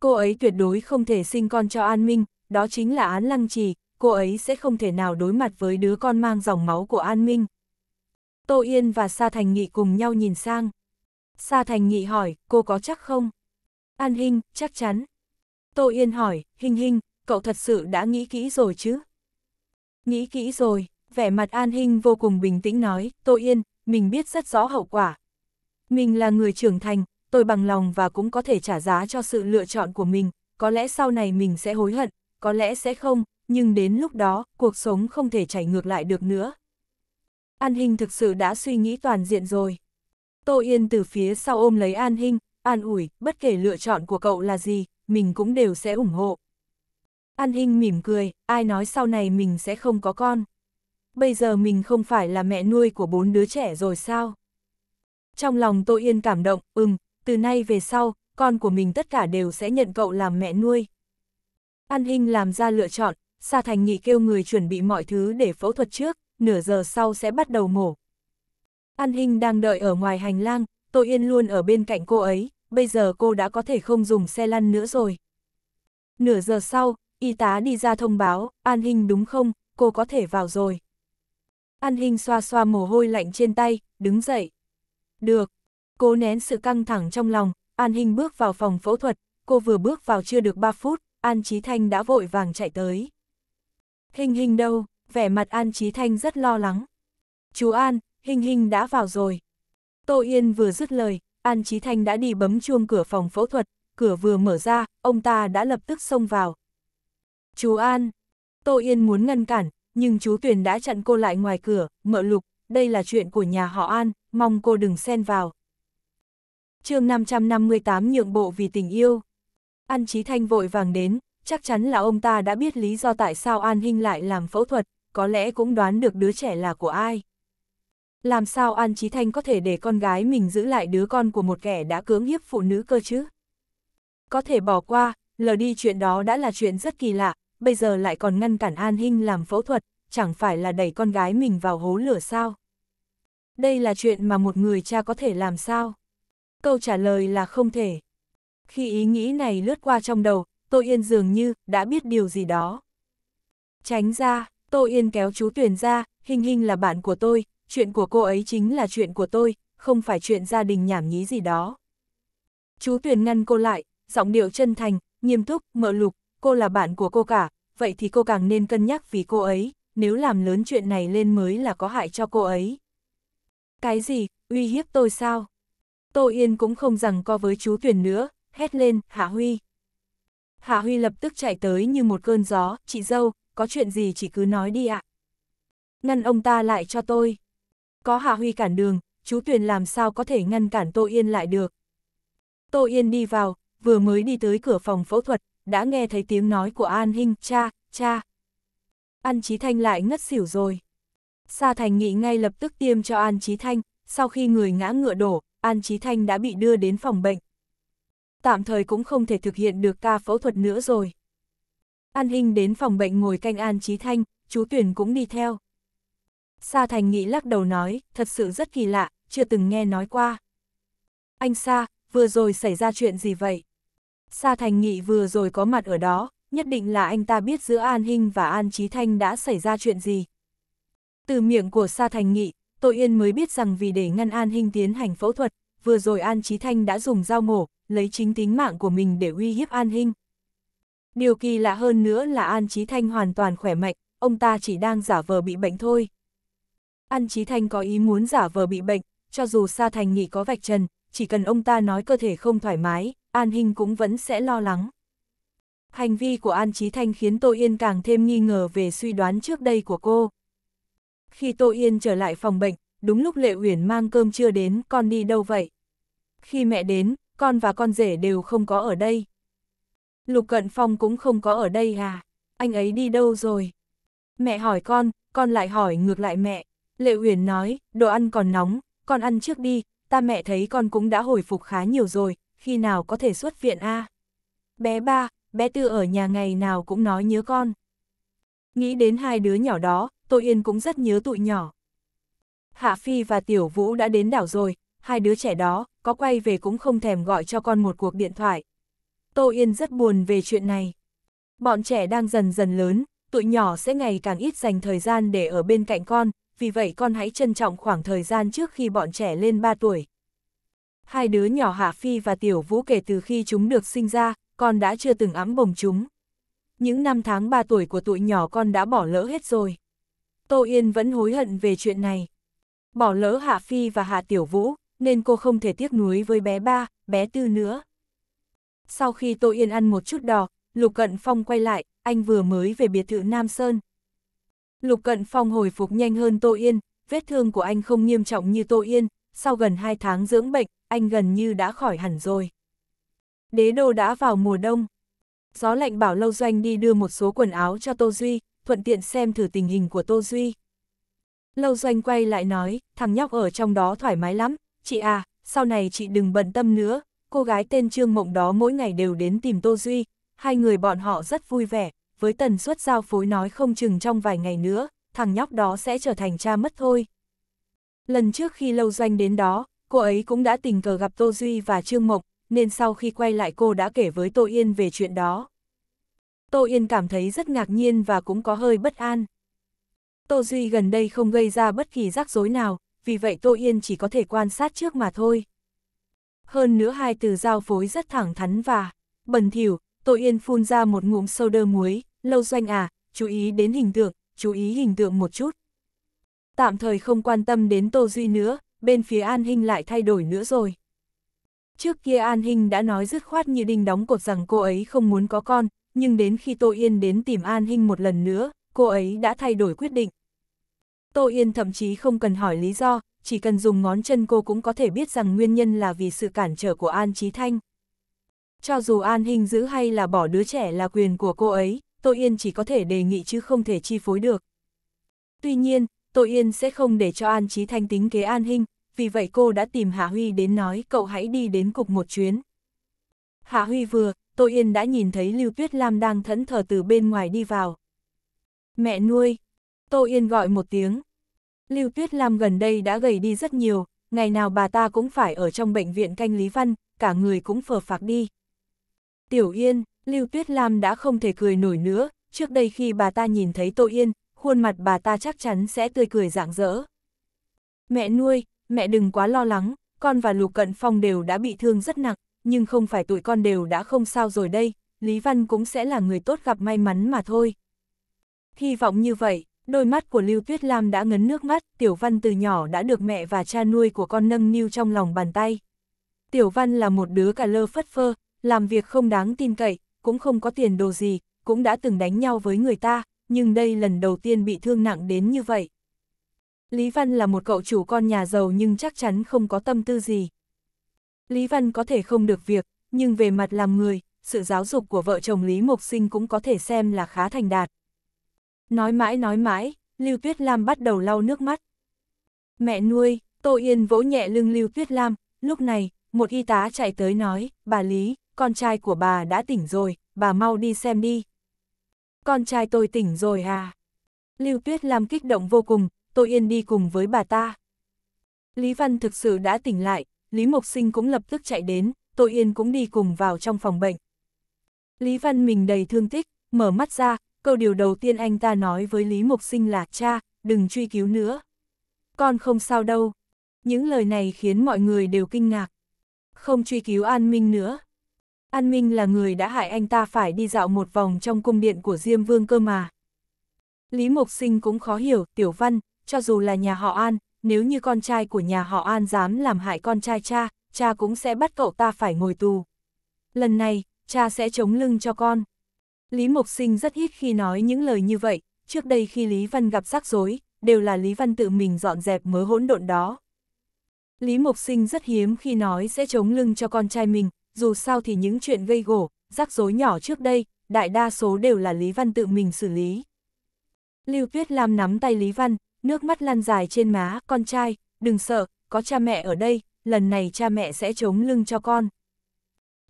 A: Cô ấy tuyệt đối không thể sinh con cho An Minh, đó chính là án lăng trì, cô ấy sẽ không thể nào đối mặt với đứa con mang dòng máu của An Minh. Tô Yên và Sa Thành Nghị cùng nhau nhìn sang. Sa Thành Nghị hỏi, cô có chắc không? An Hinh, chắc chắn. Tô Yên hỏi, Hinh Hinh, cậu thật sự đã nghĩ kỹ rồi chứ? Nghĩ kỹ rồi, vẻ mặt An Hinh vô cùng bình tĩnh nói, Tô Yên, mình biết rất rõ hậu quả. Mình là người trưởng thành, tôi bằng lòng và cũng có thể trả giá cho sự lựa chọn của mình, có lẽ sau này mình sẽ hối hận, có lẽ sẽ không, nhưng đến lúc đó, cuộc sống không thể chảy ngược lại được nữa, An Hinh thực sự đã suy nghĩ toàn diện rồi. Tô Yên từ phía sau ôm lấy An Hinh, an ủi, bất kể lựa chọn của cậu là gì, mình cũng đều sẽ ủng hộ. An Hinh mỉm cười, ai nói sau này mình sẽ không có con. Bây giờ mình không phải là mẹ nuôi của bốn đứa trẻ rồi sao? Trong lòng Tô Yên cảm động, ừm, từ nay về sau, con của mình tất cả đều sẽ nhận cậu làm mẹ nuôi. An Hinh làm ra lựa chọn, Sa Thành Nghị kêu người chuẩn bị mọi thứ để phẫu thuật trước, nửa giờ sau sẽ bắt đầu mổ. An Hinh đang đợi ở ngoài hành lang, Tô Yên luôn ở bên cạnh cô ấy, bây giờ cô đã có thể không dùng xe lăn nữa rồi. Nửa giờ sau, y tá đi ra thông báo, An Hinh đúng không, cô có thể vào rồi. An Hinh xoa xoa mồ hôi lạnh trên tay, đứng dậy. Được, cô nén sự căng thẳng trong lòng, An Hinh bước vào phòng phẫu thuật, cô vừa bước vào chưa được 3 phút, An Chí Thanh đã vội vàng chạy tới. Hình hình đâu? vẻ mặt An Trí Thanh rất lo lắng. Chú An, Hình Hình đã vào rồi. Tô Yên vừa dứt lời, An Trí Thanh đã đi bấm chuông cửa phòng phẫu thuật, cửa vừa mở ra, ông ta đã lập tức xông vào. Chú An, Tô Yên muốn ngăn cản, nhưng chú Tuyền đã chặn cô lại ngoài cửa, mợ lục, đây là chuyện của nhà họ An, mong cô đừng xen vào. chương 558 nhượng bộ vì tình yêu. An Trí Thanh vội vàng đến, chắc chắn là ông ta đã biết lý do tại sao An Hinh lại làm phẫu thuật, có lẽ cũng đoán được đứa trẻ là của ai. Làm sao An Chí Thanh có thể để con gái mình giữ lại đứa con của một kẻ đã cưỡng hiếp phụ nữ cơ chứ? Có thể bỏ qua, lờ đi chuyện đó đã là chuyện rất kỳ lạ, bây giờ lại còn ngăn cản An Hinh làm phẫu thuật, chẳng phải là đẩy con gái mình vào hố lửa sao? Đây là chuyện mà một người cha có thể làm sao? Câu trả lời là không thể. Khi ý nghĩ này lướt qua trong đầu, tôi yên dường như đã biết điều gì đó. Tránh ra, Tô Yên kéo chú Tuyền ra, hình hình là bạn của tôi, chuyện của cô ấy chính là chuyện của tôi, không phải chuyện gia đình nhảm nhí gì đó. Chú Tuyền ngăn cô lại, giọng điệu chân thành, nghiêm túc, mợ lục, cô là bạn của cô cả, vậy thì cô càng nên cân nhắc vì cô ấy, nếu làm lớn chuyện này lên mới là có hại cho cô ấy. Cái gì, uy hiếp tôi sao? Tô Yên cũng không rằng co với chú Tuyền nữa, hét lên, Hạ Huy. Hạ Huy lập tức chạy tới như một cơn gió, chị dâu, có chuyện gì chỉ cứ nói đi ạ. Ngăn ông ta lại cho tôi. Có Hà Huy cản đường, chú Tuyền làm sao có thể ngăn cản Tô Yên lại được. Tô Yên đi vào, vừa mới đi tới cửa phòng phẫu thuật, đã nghe thấy tiếng nói của An Hinh, cha, cha. An Chí Thanh lại ngất xỉu rồi. Sa Thành Nghị ngay lập tức tiêm cho An Chí Thanh, sau khi người ngã ngựa đổ, An Chí Thanh đã bị đưa đến phòng bệnh. Tạm thời cũng không thể thực hiện được ca phẫu thuật nữa rồi. An Hinh đến phòng bệnh ngồi canh An Chí Thanh, chú Tuyển cũng đi theo. Sa Thành nghĩ lắc đầu nói, thật sự rất kỳ lạ, chưa từng nghe nói qua. Anh Sa, vừa rồi xảy ra chuyện gì vậy? Sa Thành Nghị vừa rồi có mặt ở đó, nhất định là anh ta biết giữa An Hinh và An Chí Thanh đã xảy ra chuyện gì. Từ miệng của Sa Thành Nghị, Tội Yên mới biết rằng vì để ngăn An Hinh tiến hành phẫu thuật, vừa rồi An Chí Thanh đã dùng dao mổ, lấy chính tính mạng của mình để uy hiếp An Hinh. Điều kỳ lạ hơn nữa là An Chí Thanh hoàn toàn khỏe mạnh, ông ta chỉ đang giả vờ bị bệnh thôi. An Chí Thanh có ý muốn giả vờ bị bệnh, cho dù Sa Thành nghỉ có vạch trần, chỉ cần ông ta nói cơ thể không thoải mái, An Hinh cũng vẫn sẽ lo lắng. Hành vi của An Chí Thanh khiến Tô Yên càng thêm nghi ngờ về suy đoán trước đây của cô. Khi Tô Yên trở lại phòng bệnh, đúng lúc Lệ Uyển mang cơm chưa đến, con đi đâu vậy? Khi mẹ đến, con và con rể đều không có ở đây. Lục Cận Phong cũng không có ở đây à, anh ấy đi đâu rồi? Mẹ hỏi con, con lại hỏi ngược lại mẹ. Lệ Uyển nói, đồ ăn còn nóng, con ăn trước đi, ta mẹ thấy con cũng đã hồi phục khá nhiều rồi, khi nào có thể xuất viện a? Bé ba, bé tư ở nhà ngày nào cũng nói nhớ con. Nghĩ đến hai đứa nhỏ đó, tôi yên cũng rất nhớ tụi nhỏ. Hạ Phi và Tiểu Vũ đã đến đảo rồi, hai đứa trẻ đó, có quay về cũng không thèm gọi cho con một cuộc điện thoại, Tô Yên rất buồn về chuyện này. Bọn trẻ đang dần dần lớn, tụi nhỏ sẽ ngày càng ít dành thời gian để ở bên cạnh con, vì vậy con hãy trân trọng khoảng thời gian trước khi bọn trẻ lên 3 tuổi. Hai đứa nhỏ Hạ Phi và Tiểu Vũ kể từ khi chúng được sinh ra, con đã chưa từng ấm bồng chúng. Những năm tháng 3 tuổi của tụi nhỏ con đã bỏ lỡ hết rồi. Tô Yên vẫn hối hận về chuyện này. Bỏ lỡ Hạ Phi và Hạ Tiểu Vũ, nên cô không thể tiếc nuối với bé ba, bé tư nữa. Sau khi Tô Yên ăn một chút đò, Lục Cận Phong quay lại, anh vừa mới về biệt thự Nam Sơn. Lục Cận Phong hồi phục nhanh hơn Tô Yên, vết thương của anh không nghiêm trọng như Tô Yên, sau gần 2 tháng dưỡng bệnh, anh gần như đã khỏi hẳn rồi. Đế đô đã vào mùa đông. Gió lạnh bảo Lâu Doanh đi đưa một số quần áo cho Tô Duy, thuận tiện xem thử tình hình của Tô Duy. Lâu Doanh quay lại nói, thằng nhóc ở trong đó thoải mái lắm, chị à, sau này chị đừng bận tâm nữa, cô gái tên Trương Mộng đó mỗi ngày đều đến tìm Tô Duy, hai người bọn họ rất vui vẻ, với tần suất giao phối nói không chừng trong vài ngày nữa, thằng nhóc đó sẽ trở thành cha mất thôi. Lần trước khi Lâu Doanh đến đó, cô ấy cũng đã tình cờ gặp Tô Duy và Trương Mộng, nên sau khi quay lại cô đã kể với Tô Yên về chuyện đó. Tô Yên cảm thấy rất ngạc nhiên và cũng có hơi bất an. Tô Duy gần đây không gây ra bất kỳ rắc rối nào, vì vậy Tô Yên chỉ có thể quan sát trước mà thôi hơn nữa hai từ giao phối rất thẳng thắn và bẩn thỉu, Tô Yên phun ra một ngụm sâu đơ muối, lâu doanh à, chú ý đến hình tượng, chú ý hình tượng một chút. Tạm thời không quan tâm đến Tô Duy nữa, bên phía An Hinh lại thay đổi nữa rồi. Trước kia An Hinh đã nói dứt khoát như đinh đóng cột rằng cô ấy không muốn có con, nhưng đến khi Tô Yên đến tìm An Hinh một lần nữa, cô ấy đã thay đổi quyết định. Tô Yên thậm chí không cần hỏi lý do, chỉ cần dùng ngón chân cô cũng có thể biết rằng nguyên nhân là vì sự cản trở của An Chí Thanh. Cho dù An Hình giữ hay là bỏ đứa trẻ là quyền của cô ấy, Tô Yên chỉ có thể đề nghị chứ không thể chi phối được. Tuy nhiên, Tô Yên sẽ không để cho An Chí Thanh tính kế An Hình, vì vậy cô đã tìm Hạ Huy đến nói cậu hãy đi đến cục một chuyến. Hạ Huy vừa, Tô Yên đã nhìn thấy Lưu Tuyết Lam đang thẫn thờ từ bên ngoài đi vào. Mẹ nuôi! Tô Yên gọi một tiếng, Lưu Tuyết Lam gần đây đã gầy đi rất nhiều, ngày nào bà ta cũng phải ở trong bệnh viện canh Lý Văn, cả người cũng phờ phạc đi. Tiểu Yên, Lưu Tuyết Lam đã không thể cười nổi nữa, trước đây khi bà ta nhìn thấy Tô Yên, khuôn mặt bà ta chắc chắn sẽ tươi cười rạng rỡ. Mẹ nuôi, mẹ đừng quá lo lắng, con và Lục Cận Phong đều đã bị thương rất nặng, nhưng không phải tụi con đều đã không sao rồi đây, Lý Văn cũng sẽ là người tốt gặp may mắn mà thôi. Hy vọng như vậy, đôi mắt của Lưu Tuyết Lam đã ngấn nước mắt, Tiểu Văn từ nhỏ đã được mẹ và cha nuôi của con nâng niu trong lòng bàn tay. Tiểu Văn là một đứa cả lơ phất phơ, làm việc không đáng tin cậy, cũng không có tiền đồ gì, cũng đã từng đánh nhau với người ta, nhưng đây lần đầu tiên bị thương nặng đến như vậy. Lý Văn là một cậu chủ con nhà giàu nhưng chắc chắn không có tâm tư gì. Lý Văn có thể không được việc, nhưng về mặt làm người, sự giáo dục của vợ chồng Lý Mộc Sinh cũng có thể xem là khá thành đạt. Nói mãi nói mãi, Lưu Tuyết Lam bắt đầu lau nước mắt. Mẹ nuôi, Tô Yên vỗ nhẹ lưng Lưu Tuyết Lam, lúc này, một y tá chạy tới nói, bà Lý, con trai của bà đã tỉnh rồi, bà mau đi xem đi. Con trai tôi tỉnh rồi à? Lưu Tuyết Lam kích động vô cùng, Tô Yên đi cùng với bà ta. Lý Văn thực sự đã tỉnh lại, Lý Mộc Sinh cũng lập tức chạy đến, Tô Yên cũng đi cùng vào trong phòng bệnh. Lý Văn mình đầy thương tích, mở mắt ra, câu điều đầu tiên anh ta nói với Lý Mục Sinh là cha, đừng truy cứu nữa. Con không sao đâu. Những lời này khiến mọi người đều kinh ngạc. Không truy cứu An Minh nữa. An Minh là người đã hại anh ta phải đi dạo một vòng trong cung điện của Diêm Vương cơ mà. Lý Mộc Sinh cũng khó hiểu, Tiểu Văn, cho dù là nhà họ An, nếu như con trai của nhà họ An dám làm hại con trai cha, cha cũng sẽ bắt cậu ta phải ngồi tù. Lần này, cha sẽ chống lưng cho con. Lý Mộc Sinh rất ít khi nói những lời như vậy, trước đây khi Lý Văn gặp rắc rối, đều là Lý Văn tự mình dọn dẹp mớ hỗn độn đó. Lý Mộc Sinh rất hiếm khi nói sẽ chống lưng cho con trai mình, dù sao thì những chuyện gây gổ, rắc rối nhỏ trước đây, đại đa số đều là Lý Văn tự mình xử lý. Lưu Tuyết Lam nắm tay Lý Văn, nước mắt lan dài trên má, con trai, đừng sợ, có cha mẹ ở đây, lần này cha mẹ sẽ chống lưng cho con.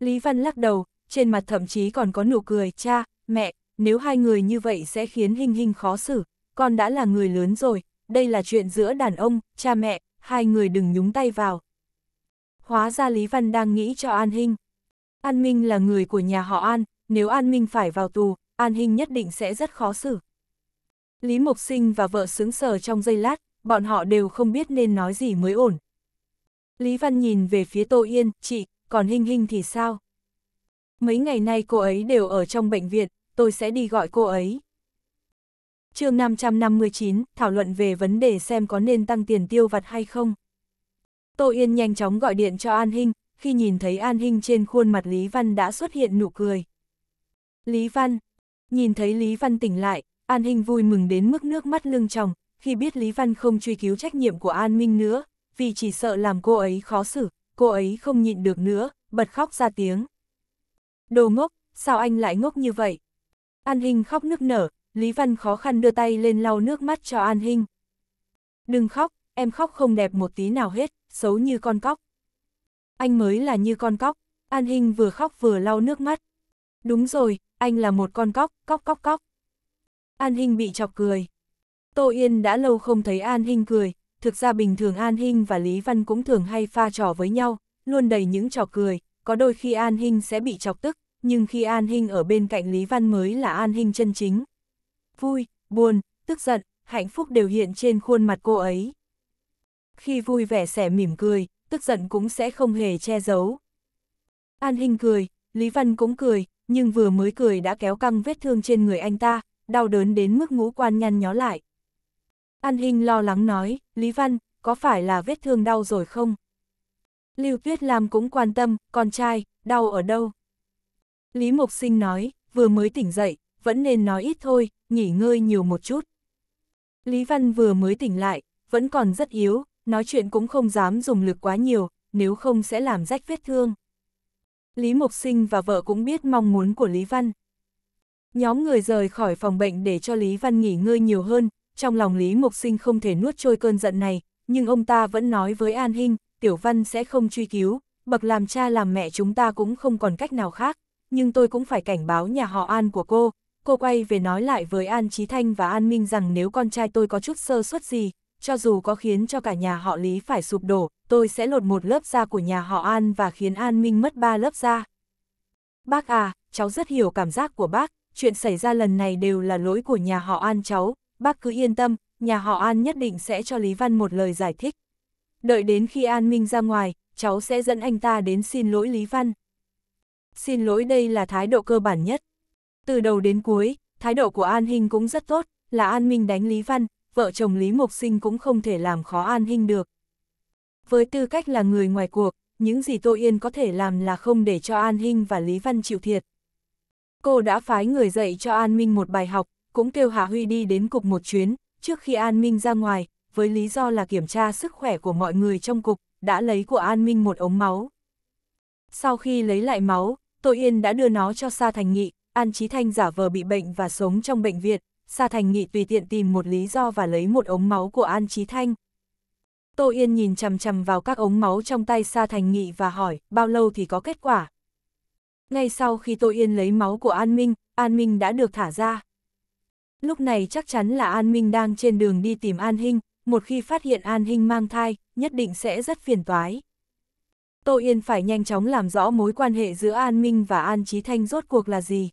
A: Lý Văn lắc đầu, trên mặt thậm chí còn có nụ cười, cha, mẹ, nếu hai người như vậy sẽ khiến hình hình khó xử, con đã là người lớn rồi, đây là chuyện giữa đàn ông, cha mẹ, hai người đừng nhúng tay vào. Hóa ra Lý Văn đang nghĩ cho An Hinh. An Minh là người của nhà họ An, nếu An Minh phải vào tù, An Hinh nhất định sẽ rất khó xử. Lý Mộc Sinh và vợ sướng sờ trong giây lát, bọn họ đều không biết nên nói gì mới ổn. Lý Văn nhìn về phía Tô Yên, chị, còn Hinh Hinh thì sao? Mấy ngày nay cô ấy đều ở trong bệnh viện, tôi sẽ đi gọi cô ấy. chương 559, thảo luận về vấn đề xem có nên tăng tiền tiêu vặt hay không. Tô Yên nhanh chóng gọi điện cho An Hinh, khi nhìn thấy An Hinh trên khuôn mặt Lý Văn đã xuất hiện nụ cười. Lý Văn, nhìn thấy Lý Văn tỉnh lại, An Hinh vui mừng đến mức nước mắt lưng tròng, khi biết Lý Văn không truy cứu trách nhiệm của An Minh nữa, vì chỉ sợ làm cô ấy khó xử, cô ấy không nhịn được nữa, bật khóc ra tiếng. Đồ ngốc, sao anh lại ngốc như vậy? An Hinh khóc nước nở, Lý Văn khó khăn đưa tay lên lau nước mắt cho An Hinh. Đừng khóc, em khóc không đẹp một tí nào hết, xấu như con cóc. Anh mới là như con cóc, An Hinh vừa khóc vừa lau nước mắt. Đúng rồi, anh là một con cóc, cóc cóc cóc. An Hinh bị chọc cười. Tô Yên đã lâu không thấy An Hinh cười, thực ra bình thường An Hinh và Lý Văn cũng thường hay pha trò với nhau, luôn đầy những trò cười, có đôi khi An Hinh sẽ bị chọc tức, nhưng khi An Hinh ở bên cạnh Lý Văn mới là An Hinh chân chính. Vui, buồn, tức giận, hạnh phúc đều hiện trên khuôn mặt cô ấy. Khi vui vẻ sẽ mỉm cười, tức giận cũng sẽ không hề che giấu. An Hinh cười, Lý Văn cũng cười, nhưng vừa mới cười đã kéo căng vết thương trên người anh ta, đau đớn đến mức ngũ quan nhăn nhó lại. An Hinh lo lắng nói, Lý Văn, có phải là vết thương đau rồi không? Lưu Tuyết Lam cũng quan tâm, con trai, đau ở đâu? Lý Mộc Sinh nói, vừa mới tỉnh dậy, vẫn nên nói ít thôi, nghỉ ngơi nhiều một chút. Lý Văn vừa mới tỉnh lại, vẫn còn rất yếu, nói chuyện cũng không dám dùng lực quá nhiều, nếu không sẽ làm rách vết thương. Lý Mộc Sinh và vợ cũng biết mong muốn của Lý Văn. Nhóm người rời khỏi phòng bệnh để cho Lý Văn nghỉ ngơi nhiều hơn, trong lòng Lý Mộc Sinh không thể nuốt trôi cơn giận này, nhưng ông ta vẫn nói với An Hinh, Tiểu Văn sẽ không truy cứu, bậc làm cha làm mẹ chúng ta cũng không còn cách nào khác, nhưng tôi cũng phải cảnh báo nhà họ An của cô. Cô quay về nói lại với An Chí Thanh và An Minh rằng nếu con trai tôi có chút sơ suất gì, cho dù có khiến cho cả nhà họ Lý phải sụp đổ, tôi sẽ lột một lớp da của nhà họ An và khiến An Minh mất ba lớp da. Bác à, cháu rất hiểu cảm giác của bác, chuyện xảy ra lần này đều là lỗi của nhà họ An cháu, bác cứ yên tâm, nhà họ An nhất định sẽ cho Lý Văn một lời giải thích đợi đến khi An Minh ra ngoài, cháu sẽ dẫn anh ta đến xin lỗi Lý Văn. Xin lỗi đây là thái độ cơ bản nhất. Từ đầu đến cuối, thái độ của An Hinh cũng rất tốt, là An Minh đánh Lý Văn, vợ chồng Lý Mộc Sinh cũng không thể làm khó An Hinh được. Với tư cách là người ngoài cuộc, những gì Tô Yên có thể làm là không để cho An Hinh và Lý Văn chịu thiệt. Cô đã phái người dạy cho An Minh một bài học, cũng kêu Hạ Huy đi đến cục một chuyến, trước khi An Minh ra ngoài, với lý do là kiểm tra sức khỏe của mọi người trong cục, đã lấy của An Minh một ống máu. Sau khi lấy lại máu, Tội Yên đã đưa nó cho Sa Thành Nghị, An Chí Thanh giả vờ bị bệnh và sống trong bệnh viện, Sa Thành Nghị tùy tiện tìm một lý do và lấy một ống máu của An Chí Thanh. Tô Yên nhìn chằm chằm vào các ống máu trong tay Sa Thành Nghị và hỏi, bao lâu thì có kết quả? Ngay sau khi Tô Yên lấy máu của An Minh, An Minh đã được thả ra. Lúc này chắc chắn là An Minh đang trên đường đi tìm An Hinh, một khi phát hiện An Hinh mang thai, nhất định sẽ rất phiền toái. Tô Yên phải nhanh chóng làm rõ mối quan hệ giữa An Minh và An Chí Thanh rốt cuộc là gì.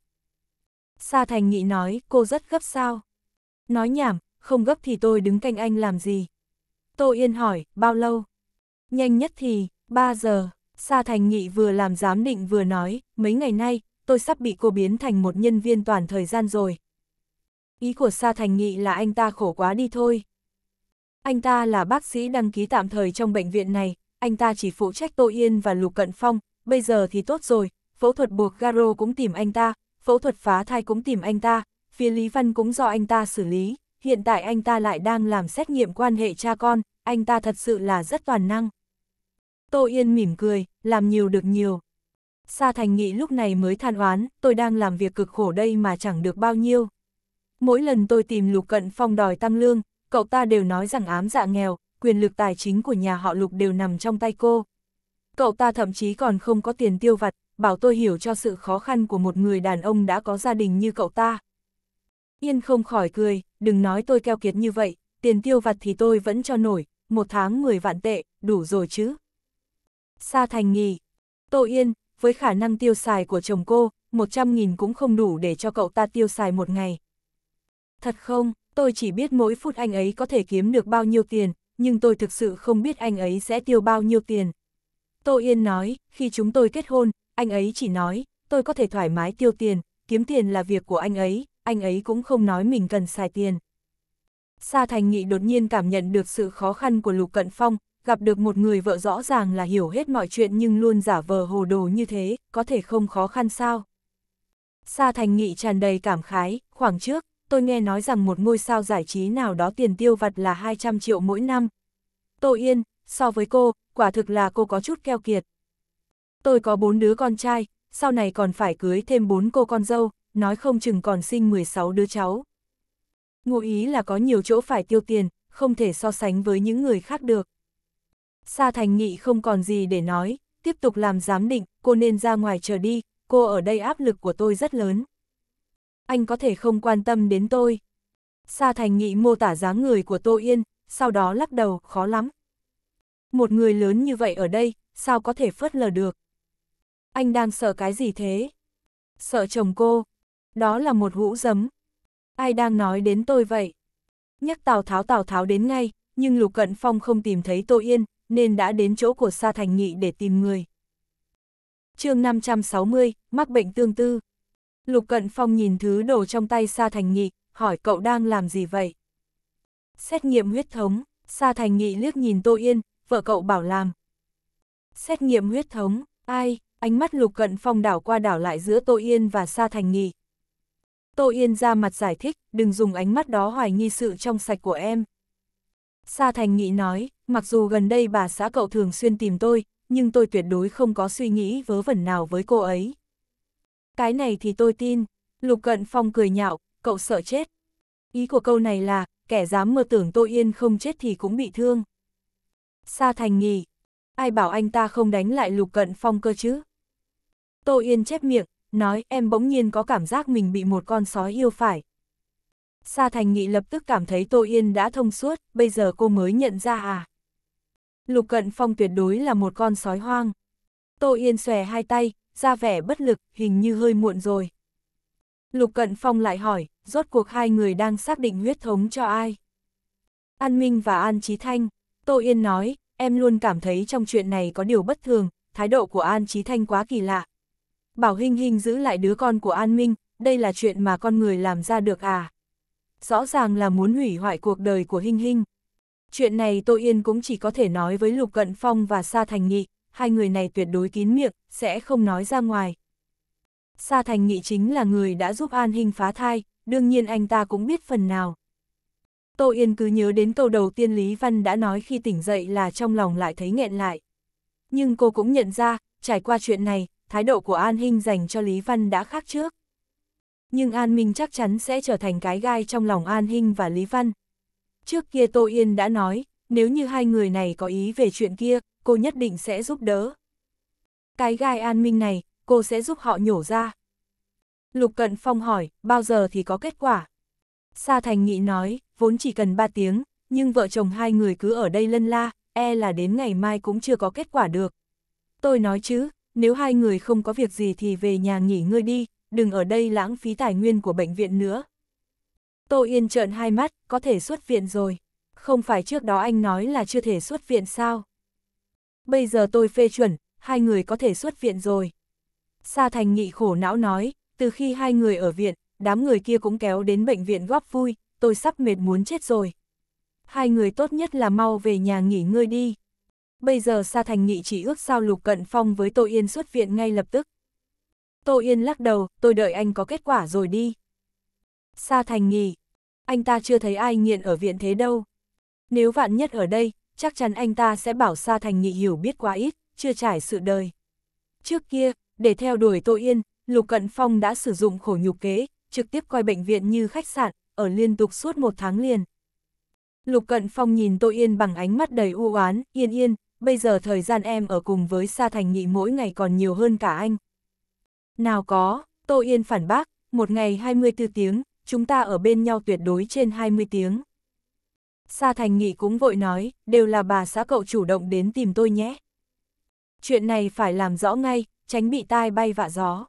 A: Sa Thành Nghị nói, cô rất gấp sao? Nói nhảm, không gấp thì tôi đứng canh anh làm gì? Tô Yên hỏi, bao lâu? Nhanh nhất thì, 3 giờ. Sa Thành Nghị vừa làm giám định vừa nói, mấy ngày nay, tôi sắp bị cô biến thành một nhân viên toàn thời gian rồi. Ý của Sa Thành Nghị là anh ta khổ quá đi thôi. Anh ta là bác sĩ đăng ký tạm thời trong bệnh viện này, anh ta chỉ phụ trách Tô Yên và Lục Cận Phong, bây giờ thì tốt rồi, phẫu thuật buộc garo cũng tìm anh ta, phẫu thuật phá thai cũng tìm anh ta, phía Lý Văn cũng do anh ta xử lý, hiện tại anh ta lại đang làm xét nghiệm quan hệ cha con, anh ta thật sự là rất toàn năng. Tô Yên mỉm cười, làm nhiều được nhiều. Sa Thành Nghị lúc này mới than oán, tôi đang làm việc cực khổ đây mà chẳng được bao nhiêu. Mỗi lần tôi tìm Lục Cận Phong đòi tăng lương, cậu ta đều nói rằng ám dạ nghèo, quyền lực tài chính của nhà họ Lục đều nằm trong tay cô. Cậu ta thậm chí còn không có tiền tiêu vặt, bảo tôi hiểu cho sự khó khăn của một người đàn ông đã có gia đình như cậu ta. Yên không khỏi cười, đừng nói tôi keo kiệt như vậy, tiền tiêu vặt thì tôi vẫn cho nổi, một tháng 10 vạn tệ, đủ rồi chứ. Sa Thành nghỉ, Tô Yên, với khả năng tiêu xài của chồng cô, 100.000 cũng không đủ để cho cậu ta tiêu xài một ngày. Thật không? tôi chỉ biết mỗi phút anh ấy có thể kiếm được bao nhiêu tiền, nhưng tôi thực sự không biết anh ấy sẽ tiêu bao nhiêu tiền. Tô Yên nói, khi chúng tôi kết hôn, anh ấy chỉ nói, tôi có thể thoải mái tiêu tiền, kiếm tiền là việc của anh ấy, anh ấy cũng không nói mình cần xài tiền. Sa Thành Nghị đột nhiên cảm nhận được sự khó khăn của Lục Cận Phong, gặp được một người vợ rõ ràng là hiểu hết mọi chuyện nhưng luôn giả vờ hồ đồ như thế, có thể không khó khăn sao? Sa Thành Nghị tràn đầy cảm khái, khoảng trước, tôi nghe nói rằng một ngôi sao giải trí nào đó tiền tiêu vặt là 200 triệu mỗi năm. Tô Yên, so với cô, quả thực là cô có chút keo kiệt. Tôi có bốn đứa con trai, sau này còn phải cưới thêm bốn cô con dâu, nói không chừng còn sinh 16 đứa cháu. Ngụ ý là có nhiều chỗ phải tiêu tiền, không thể so sánh với những người khác được. Sa Thành Nghị không còn gì để nói, tiếp tục làm giám định, cô nên ra ngoài chờ đi, cô ở đây áp lực của tôi rất lớn anh có thể không quan tâm đến tôi. Sa Thành Nghị mô tả dáng người của Tô Yên, sau đó lắc đầu, khó lắm. Một người lớn như vậy ở đây, sao có thể phớt lờ được? Anh đang sợ cái gì thế? Sợ chồng cô. Đó là một hũ dấm. Ai đang nói đến tôi vậy? Nhắc Tào Tháo Tào Tháo đến ngay, nhưng Lục Cận Phong không tìm thấy Tô Yên, nên đã đến chỗ của Sa Thành Nghị để tìm người. chương 560, mắc bệnh tương tư. Lục Cận Phong nhìn thứ đồ trong tay Sa Thành Nghị, hỏi cậu đang làm gì vậy? Xét nghiệm huyết thống, Sa Thành Nghị liếc nhìn Tô Yên, vợ cậu bảo làm. Xét nghiệm huyết thống, ai, ánh mắt Lục Cận Phong đảo qua đảo lại giữa Tô Yên và Sa Thành Nghị. Tô Yên ra mặt giải thích, đừng dùng ánh mắt đó hoài nghi sự trong sạch của em. Sa Thành Nghị nói, mặc dù gần đây bà xã cậu thường xuyên tìm tôi, nhưng tôi tuyệt đối không có suy nghĩ vớ vẩn nào với cô ấy. Cái này thì tôi tin, Lục Cận Phong cười nhạo, cậu sợ chết. Ý của câu này là, kẻ dám mơ tưởng tôi yên không chết thì cũng bị thương. Sa Thành nghỉ, ai bảo anh ta không đánh lại Lục Cận Phong cơ chứ? Tô Yên chép miệng, nói em bỗng nhiên có cảm giác mình bị một con sói yêu phải. Sa Thành Nghị lập tức cảm thấy Tô Yên đã thông suốt, bây giờ cô mới nhận ra à. Lục Cận Phong tuyệt đối là một con sói hoang. Tô Yên xòe hai tay, ra vẻ bất lực, hình như hơi muộn rồi. Lục Cận Phong lại hỏi, rốt cuộc hai người đang xác định huyết thống cho ai? An Minh và An chí Thanh, Tô Yên nói, em luôn cảm thấy trong chuyện này có điều bất thường, thái độ của An chí Thanh quá kỳ lạ. Bảo Hinh Hinh giữ lại đứa con của An Minh, đây là chuyện mà con người làm ra được à? Rõ ràng là muốn hủy hoại cuộc đời của Hinh Hinh. Chuyện này Tô Yên cũng chỉ có thể nói với Lục Cận Phong và Sa Thành Nghị, hai người này tuyệt đối kín miệng, sẽ không nói ra ngoài. Sa Thành Nghị chính là người đã giúp An Hinh phá thai, đương nhiên anh ta cũng biết phần nào. Tô Yên cứ nhớ đến câu đầu tiên Lý Văn đã nói khi tỉnh dậy là trong lòng lại thấy nghẹn lại. Nhưng cô cũng nhận ra, trải qua chuyện này, thái độ của An Hinh dành cho Lý Văn đã khác trước. Nhưng An Minh chắc chắn sẽ trở thành cái gai trong lòng An Hinh và Lý Văn. Trước kia Tô Yên đã nói, nếu như hai người này có ý về chuyện kia, cô nhất định sẽ giúp đỡ. Cái gai an minh này, cô sẽ giúp họ nhổ ra. Lục Cận Phong hỏi, bao giờ thì có kết quả? Sa Thành Nghị nói, vốn chỉ cần 3 tiếng, nhưng vợ chồng hai người cứ ở đây lân la, e là đến ngày mai cũng chưa có kết quả được. Tôi nói chứ, nếu hai người không có việc gì thì về nhà nghỉ ngơi đi, đừng ở đây lãng phí tài nguyên của bệnh viện nữa. Tô Yên trợn hai mắt, có thể xuất viện rồi. Không phải trước đó anh nói là chưa thể xuất viện sao? bây giờ tôi phê chuẩn, hai người có thể xuất viện rồi. Sa Thành Nghị khổ não nói, từ khi hai người ở viện, đám người kia cũng kéo đến bệnh viện góp vui, tôi sắp mệt muốn chết rồi. Hai người tốt nhất là mau về nhà nghỉ ngơi đi. Bây giờ Sa Thành Nghị chỉ ước sao Lục Cận Phong với Tô Yên xuất viện ngay lập tức. Tô Yên lắc đầu, tôi đợi anh có kết quả rồi đi. Sa Thành Nghị, anh ta chưa thấy ai nghiện ở viện thế đâu. Nếu vạn nhất ở đây, chắc chắn anh ta sẽ bảo Sa Thành Nghị hiểu biết quá ít, chưa trải sự đời. Trước kia, để theo đuổi Tô Yên, Lục Cận Phong đã sử dụng khổ nhục kế, trực tiếp coi bệnh viện như khách sạn, ở liên tục suốt một tháng liền. Lục Cận Phong nhìn Tô Yên bằng ánh mắt đầy u oán, yên yên, bây giờ thời gian em ở cùng với Sa Thành Nghị mỗi ngày còn nhiều hơn cả anh. Nào có, Tô Yên phản bác, một ngày 24 tiếng, chúng ta ở bên nhau tuyệt đối trên 20 tiếng. Sa Thành Nghị cũng vội nói, đều là bà xã cậu chủ động đến tìm tôi nhé. Chuyện này phải làm rõ ngay, tránh bị tai bay vạ gió.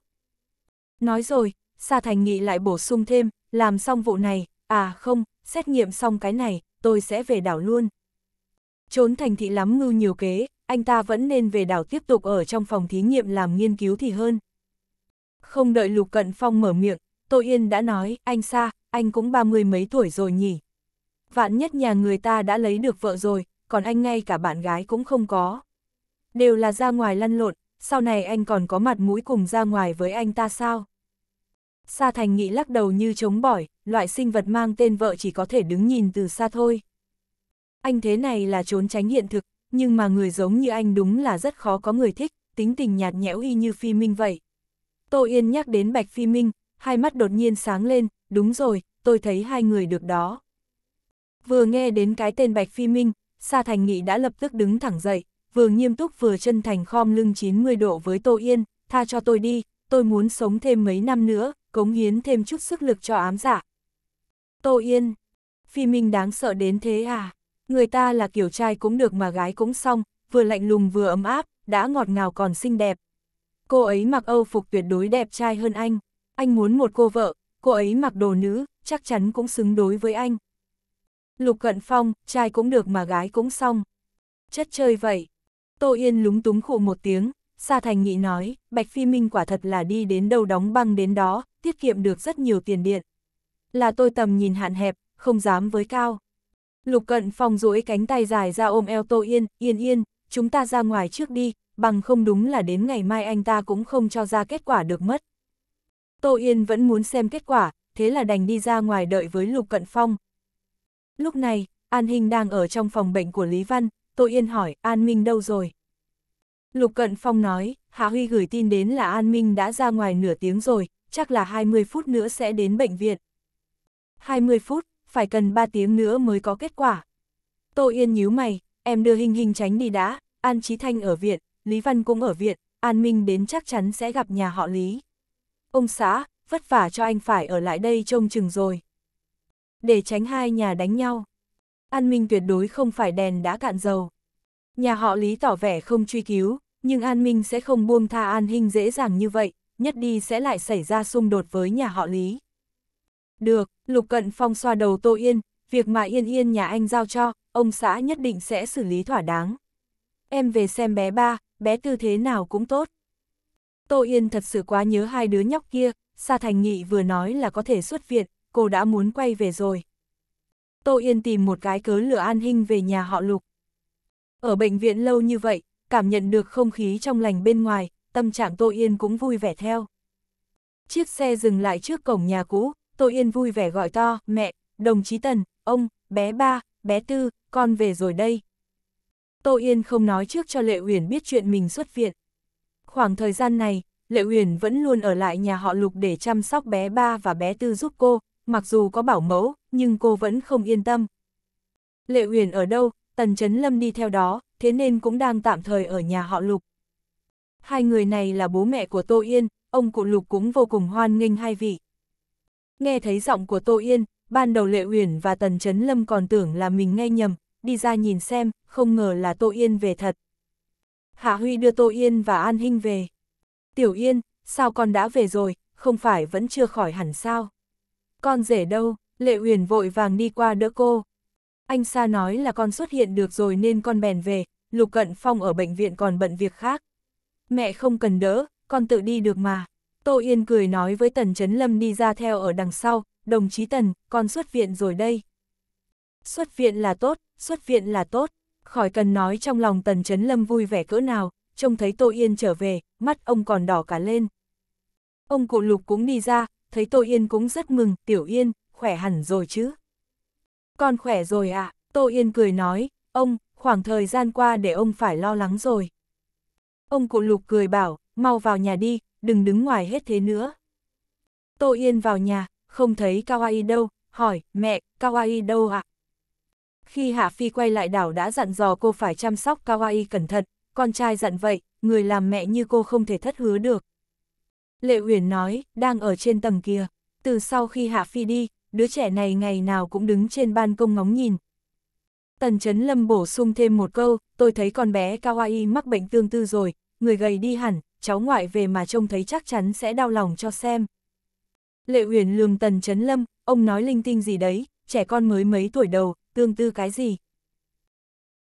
A: Nói rồi, Sa Thành Nghị lại bổ sung thêm, làm xong vụ này, à không, xét nghiệm xong cái này, tôi sẽ về đảo luôn. Trốn thành thị lắm ngưu nhiều kế, anh ta vẫn nên về đảo tiếp tục ở trong phòng thí nghiệm làm nghiên cứu thì hơn. Không đợi Lục Cận Phong mở miệng, Tô Yên đã nói, anh Sa, anh cũng ba mươi mấy tuổi rồi nhỉ, vạn nhất nhà người ta đã lấy được vợ rồi, còn anh ngay cả bạn gái cũng không có. Đều là ra ngoài lăn lộn, sau này anh còn có mặt mũi cùng ra ngoài với anh ta sao? Sa Thành Nghị lắc đầu như chống bỏi, loại sinh vật mang tên vợ chỉ có thể đứng nhìn từ xa thôi. Anh thế này là trốn tránh hiện thực, nhưng mà người giống như anh đúng là rất khó có người thích, tính tình nhạt nhẽo y như Phi Minh vậy. Tô Yên nhắc đến Bạch Phi Minh, hai mắt đột nhiên sáng lên, đúng rồi, tôi thấy hai người được đó. Vừa nghe đến cái tên Bạch Phi Minh, Sa Thành Nghị đã lập tức đứng thẳng dậy, vừa nghiêm túc vừa chân thành khom lưng 90 độ với Tô Yên, tha cho tôi đi, tôi muốn sống thêm mấy năm nữa, cống hiến thêm chút sức lực cho ám giả. Dạ. Tô Yên, Phi Minh đáng sợ đến thế à? Người ta là kiểu trai cũng được mà gái cũng xong, vừa lạnh lùng vừa ấm áp, đã ngọt ngào còn xinh đẹp. Cô ấy mặc âu phục tuyệt đối đẹp trai hơn anh. Anh muốn một cô vợ, cô ấy mặc đồ nữ, chắc chắn cũng xứng đối với anh. Lục cận phong, trai cũng được mà gái cũng xong. Chất chơi vậy. Tô Yên lúng túng khụ một tiếng, Sa Thành Nghị nói, Bạch Phi Minh quả thật là đi đến đâu đóng băng đến đó, tiết kiệm được rất nhiều tiền điện. Là tôi tầm nhìn hạn hẹp, không dám với cao. Lục cận phong duỗi cánh tay dài ra ôm eo Tô Yên, yên yên, chúng ta ra ngoài trước đi, bằng không đúng là đến ngày mai anh ta cũng không cho ra kết quả được mất. Tô Yên vẫn muốn xem kết quả, thế là đành đi ra ngoài đợi với Lục Cận Phong, Lúc này, An Hình đang ở trong phòng bệnh của Lý Văn, Tô Yên hỏi An Minh đâu rồi? Lục Cận Phong nói, Hạ Huy gửi tin đến là An Minh đã ra ngoài nửa tiếng rồi, chắc là 20 phút nữa sẽ đến bệnh viện. 20 phút, phải cần 3 tiếng nữa mới có kết quả. Tô Yên nhíu mày, em đưa Hình Hình tránh đi đã, An Trí Thanh ở viện, Lý Văn cũng ở viện, An Minh đến chắc chắn sẽ gặp nhà họ Lý. Ông xã, vất vả cho anh phải ở lại đây trông chừng rồi để tránh hai nhà đánh nhau. An Minh tuyệt đối không phải đèn đã cạn dầu. Nhà họ Lý tỏ vẻ không truy cứu, nhưng An Minh sẽ không buông tha An Hinh dễ dàng như vậy, nhất đi sẽ lại xảy ra xung đột với nhà họ Lý. Được, Lục Cận Phong xoa đầu Tô Yên, việc mà Yên Yên nhà anh giao cho, ông xã nhất định sẽ xử lý thỏa đáng. Em về xem bé ba, bé tư thế nào cũng tốt. Tô Yên thật sự quá nhớ hai đứa nhóc kia, Sa Thành Nghị vừa nói là có thể xuất viện, cô đã muốn quay về rồi. Tô Yên tìm một cái cớ lửa an hinh về nhà họ lục. Ở bệnh viện lâu như vậy, cảm nhận được không khí trong lành bên ngoài, tâm trạng Tô Yên cũng vui vẻ theo. Chiếc xe dừng lại trước cổng nhà cũ, Tô Yên vui vẻ gọi to, mẹ, đồng chí Tần, ông, bé ba, bé tư, con về rồi đây. Tô Yên không nói trước cho Lệ Uyển biết chuyện mình xuất viện. Khoảng thời gian này, Lệ Uyển vẫn luôn ở lại nhà họ Lục để chăm sóc bé ba và bé tư giúp cô, mặc dù có bảo mẫu, nhưng cô vẫn không yên tâm. Lệ Uyển ở đâu, Tần Trấn Lâm đi theo đó, thế nên cũng đang tạm thời ở nhà họ Lục. Hai người này là bố mẹ của Tô Yên, ông cụ Lục cũng vô cùng hoan nghênh hai vị. Nghe thấy giọng của Tô Yên, ban đầu Lệ Uyển và Tần Trấn Lâm còn tưởng là mình nghe nhầm, đi ra nhìn xem, không ngờ là Tô Yên về thật. Hạ Huy đưa Tô Yên và An Hinh về. Tiểu Yên, sao con đã về rồi, không phải vẫn chưa khỏi hẳn sao? Con rể đâu, Lệ Huyền vội vàng đi qua đỡ cô. Anh Sa nói là con xuất hiện được rồi nên con bèn về, Lục Cận Phong ở bệnh viện còn bận việc khác. Mẹ không cần đỡ, con tự đi được mà. Tô Yên cười nói với Tần Trấn Lâm đi ra theo ở đằng sau, đồng chí Tần, con xuất viện rồi đây. Xuất viện là tốt, xuất viện là tốt, khỏi cần nói trong lòng Tần Trấn Lâm vui vẻ cỡ nào, trông thấy Tô Yên trở về, mắt ông còn đỏ cả lên. Ông cụ Lục cũng đi ra, thấy Tô Yên cũng rất mừng, Tiểu Yên, khỏe hẳn rồi chứ. Con khỏe rồi ạ, à? Tô Yên cười nói, ông, khoảng thời gian qua để ông phải lo lắng rồi. Ông cụ lục cười bảo, mau vào nhà đi, đừng đứng ngoài hết thế nữa. Tô Yên vào nhà, không thấy Kawaii đâu, hỏi, mẹ, Kawaii đâu ạ? À? Khi Hạ Phi quay lại đảo đã dặn dò cô phải chăm sóc Kawaii cẩn thận, con trai dặn vậy, người làm mẹ như cô không thể thất hứa được. Lệ Uyển nói, đang ở trên tầng kia. Từ sau khi Hạ Phi đi, đứa trẻ này ngày nào cũng đứng trên ban công ngóng nhìn. Tần Chấn Lâm bổ sung thêm một câu, tôi thấy con bé Kawaii mắc bệnh tương tư rồi, người gầy đi hẳn, cháu ngoại về mà trông thấy chắc chắn sẽ đau lòng cho xem. Lệ Uyển lườm Tần Chấn Lâm, ông nói linh tinh gì đấy, trẻ con mới mấy tuổi đầu, tương tư cái gì.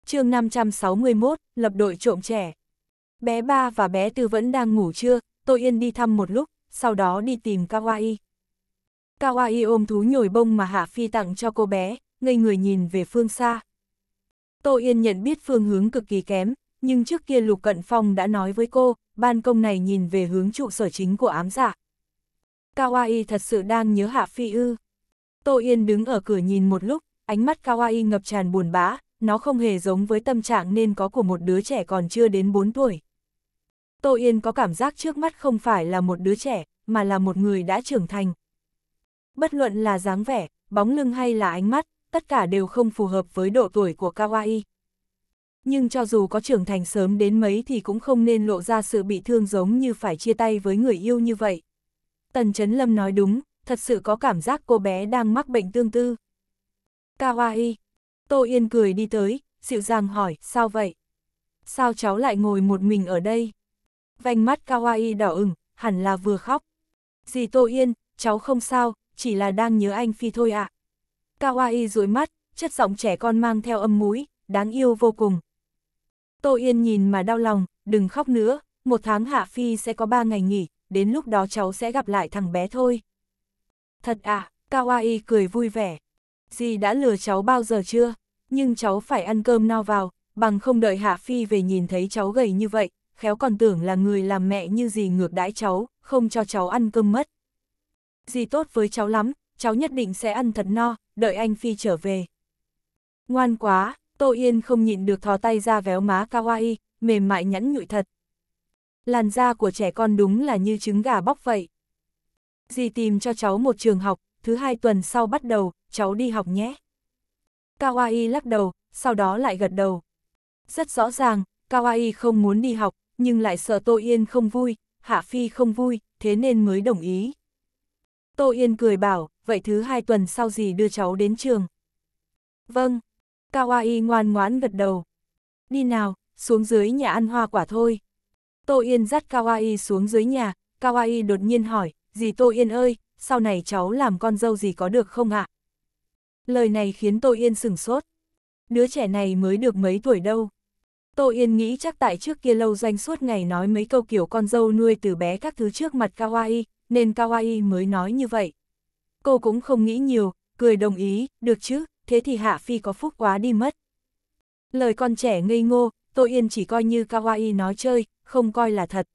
A: chương 561, lập đội trộm trẻ. Bé ba và bé tư vẫn đang ngủ chưa, Tô Yên đi thăm một lúc, sau đó đi tìm Kawaii. Kawaii ôm thú nhồi bông mà Hạ Phi tặng cho cô bé, ngây người nhìn về phương xa. Tô Yên nhận biết phương hướng cực kỳ kém, nhưng trước kia Lục Cận Phong đã nói với cô, ban công này nhìn về hướng trụ sở chính của ám giả. Kawaii thật sự đang nhớ Hạ Phi ư. Tô Yên đứng ở cửa nhìn một lúc, ánh mắt Kawaii ngập tràn buồn bã, nó không hề giống với tâm trạng nên có của một đứa trẻ còn chưa đến 4 tuổi. Tô Yên có cảm giác trước mắt không phải là một đứa trẻ, mà là một người đã trưởng thành. Bất luận là dáng vẻ, bóng lưng hay là ánh mắt, tất cả đều không phù hợp với độ tuổi của Kawaii. Nhưng cho dù có trưởng thành sớm đến mấy thì cũng không nên lộ ra sự bị thương giống như phải chia tay với người yêu như vậy. Tần Trấn Lâm nói đúng, thật sự có cảm giác cô bé đang mắc bệnh tương tư. Kawaii. Tô Yên cười đi tới, dịu dàng hỏi, sao vậy? Sao cháu lại ngồi một mình ở đây? vành mắt Kawaii đỏ ửng, hẳn là vừa khóc. Dì Tô Yên, cháu không sao, chỉ là đang nhớ anh Phi thôi ạ. À. Kawaii dối mắt, chất giọng trẻ con mang theo âm mũi, đáng yêu vô cùng. Tô Yên nhìn mà đau lòng, đừng khóc nữa, một tháng Hạ Phi sẽ có ba ngày nghỉ, đến lúc đó cháu sẽ gặp lại thằng bé thôi. Thật à, Kawaii cười vui vẻ. Dì đã lừa cháu bao giờ chưa? Nhưng cháu phải ăn cơm no vào, bằng không đợi Hạ Phi về nhìn thấy cháu gầy như vậy, khéo còn tưởng là người làm mẹ như gì ngược đãi cháu, không cho cháu ăn cơm mất. Dì tốt với cháu lắm, cháu nhất định sẽ ăn thật no, đợi anh Phi trở về. Ngoan quá, Tô Yên không nhịn được thò tay ra véo má kawaii, mềm mại nhẫn nhụi thật. Làn da của trẻ con đúng là như trứng gà bóc vậy. Dì tìm cho cháu một trường học, thứ hai tuần sau bắt đầu, cháu đi học nhé. Kawaii lắc đầu, sau đó lại gật đầu. Rất rõ ràng, Kawaii không muốn đi học, nhưng lại sợ Tô Yên không vui, Hạ Phi không vui, thế nên mới đồng ý. Tô Yên cười bảo, vậy thứ hai tuần sau gì đưa cháu đến trường? Vâng, Kawaii ngoan ngoãn gật đầu. Đi nào, xuống dưới nhà ăn hoa quả thôi. Tô Yên dắt Kawaii xuống dưới nhà, Kawaii đột nhiên hỏi, dì Tô Yên ơi, sau này cháu làm con dâu gì có được không ạ? Lời này khiến Tô Yên sửng sốt. Đứa trẻ này mới được mấy tuổi đâu. Tô Yên nghĩ chắc tại trước kia lâu doanh suốt ngày nói mấy câu kiểu con dâu nuôi từ bé các thứ trước mặt Kawaii, nên Kawaii mới nói như vậy. Cô cũng không nghĩ nhiều, cười đồng ý, được chứ, thế thì Hạ Phi có phúc quá đi mất. Lời con trẻ ngây ngô, Tô Yên chỉ coi như Kawaii nói chơi, không coi là thật.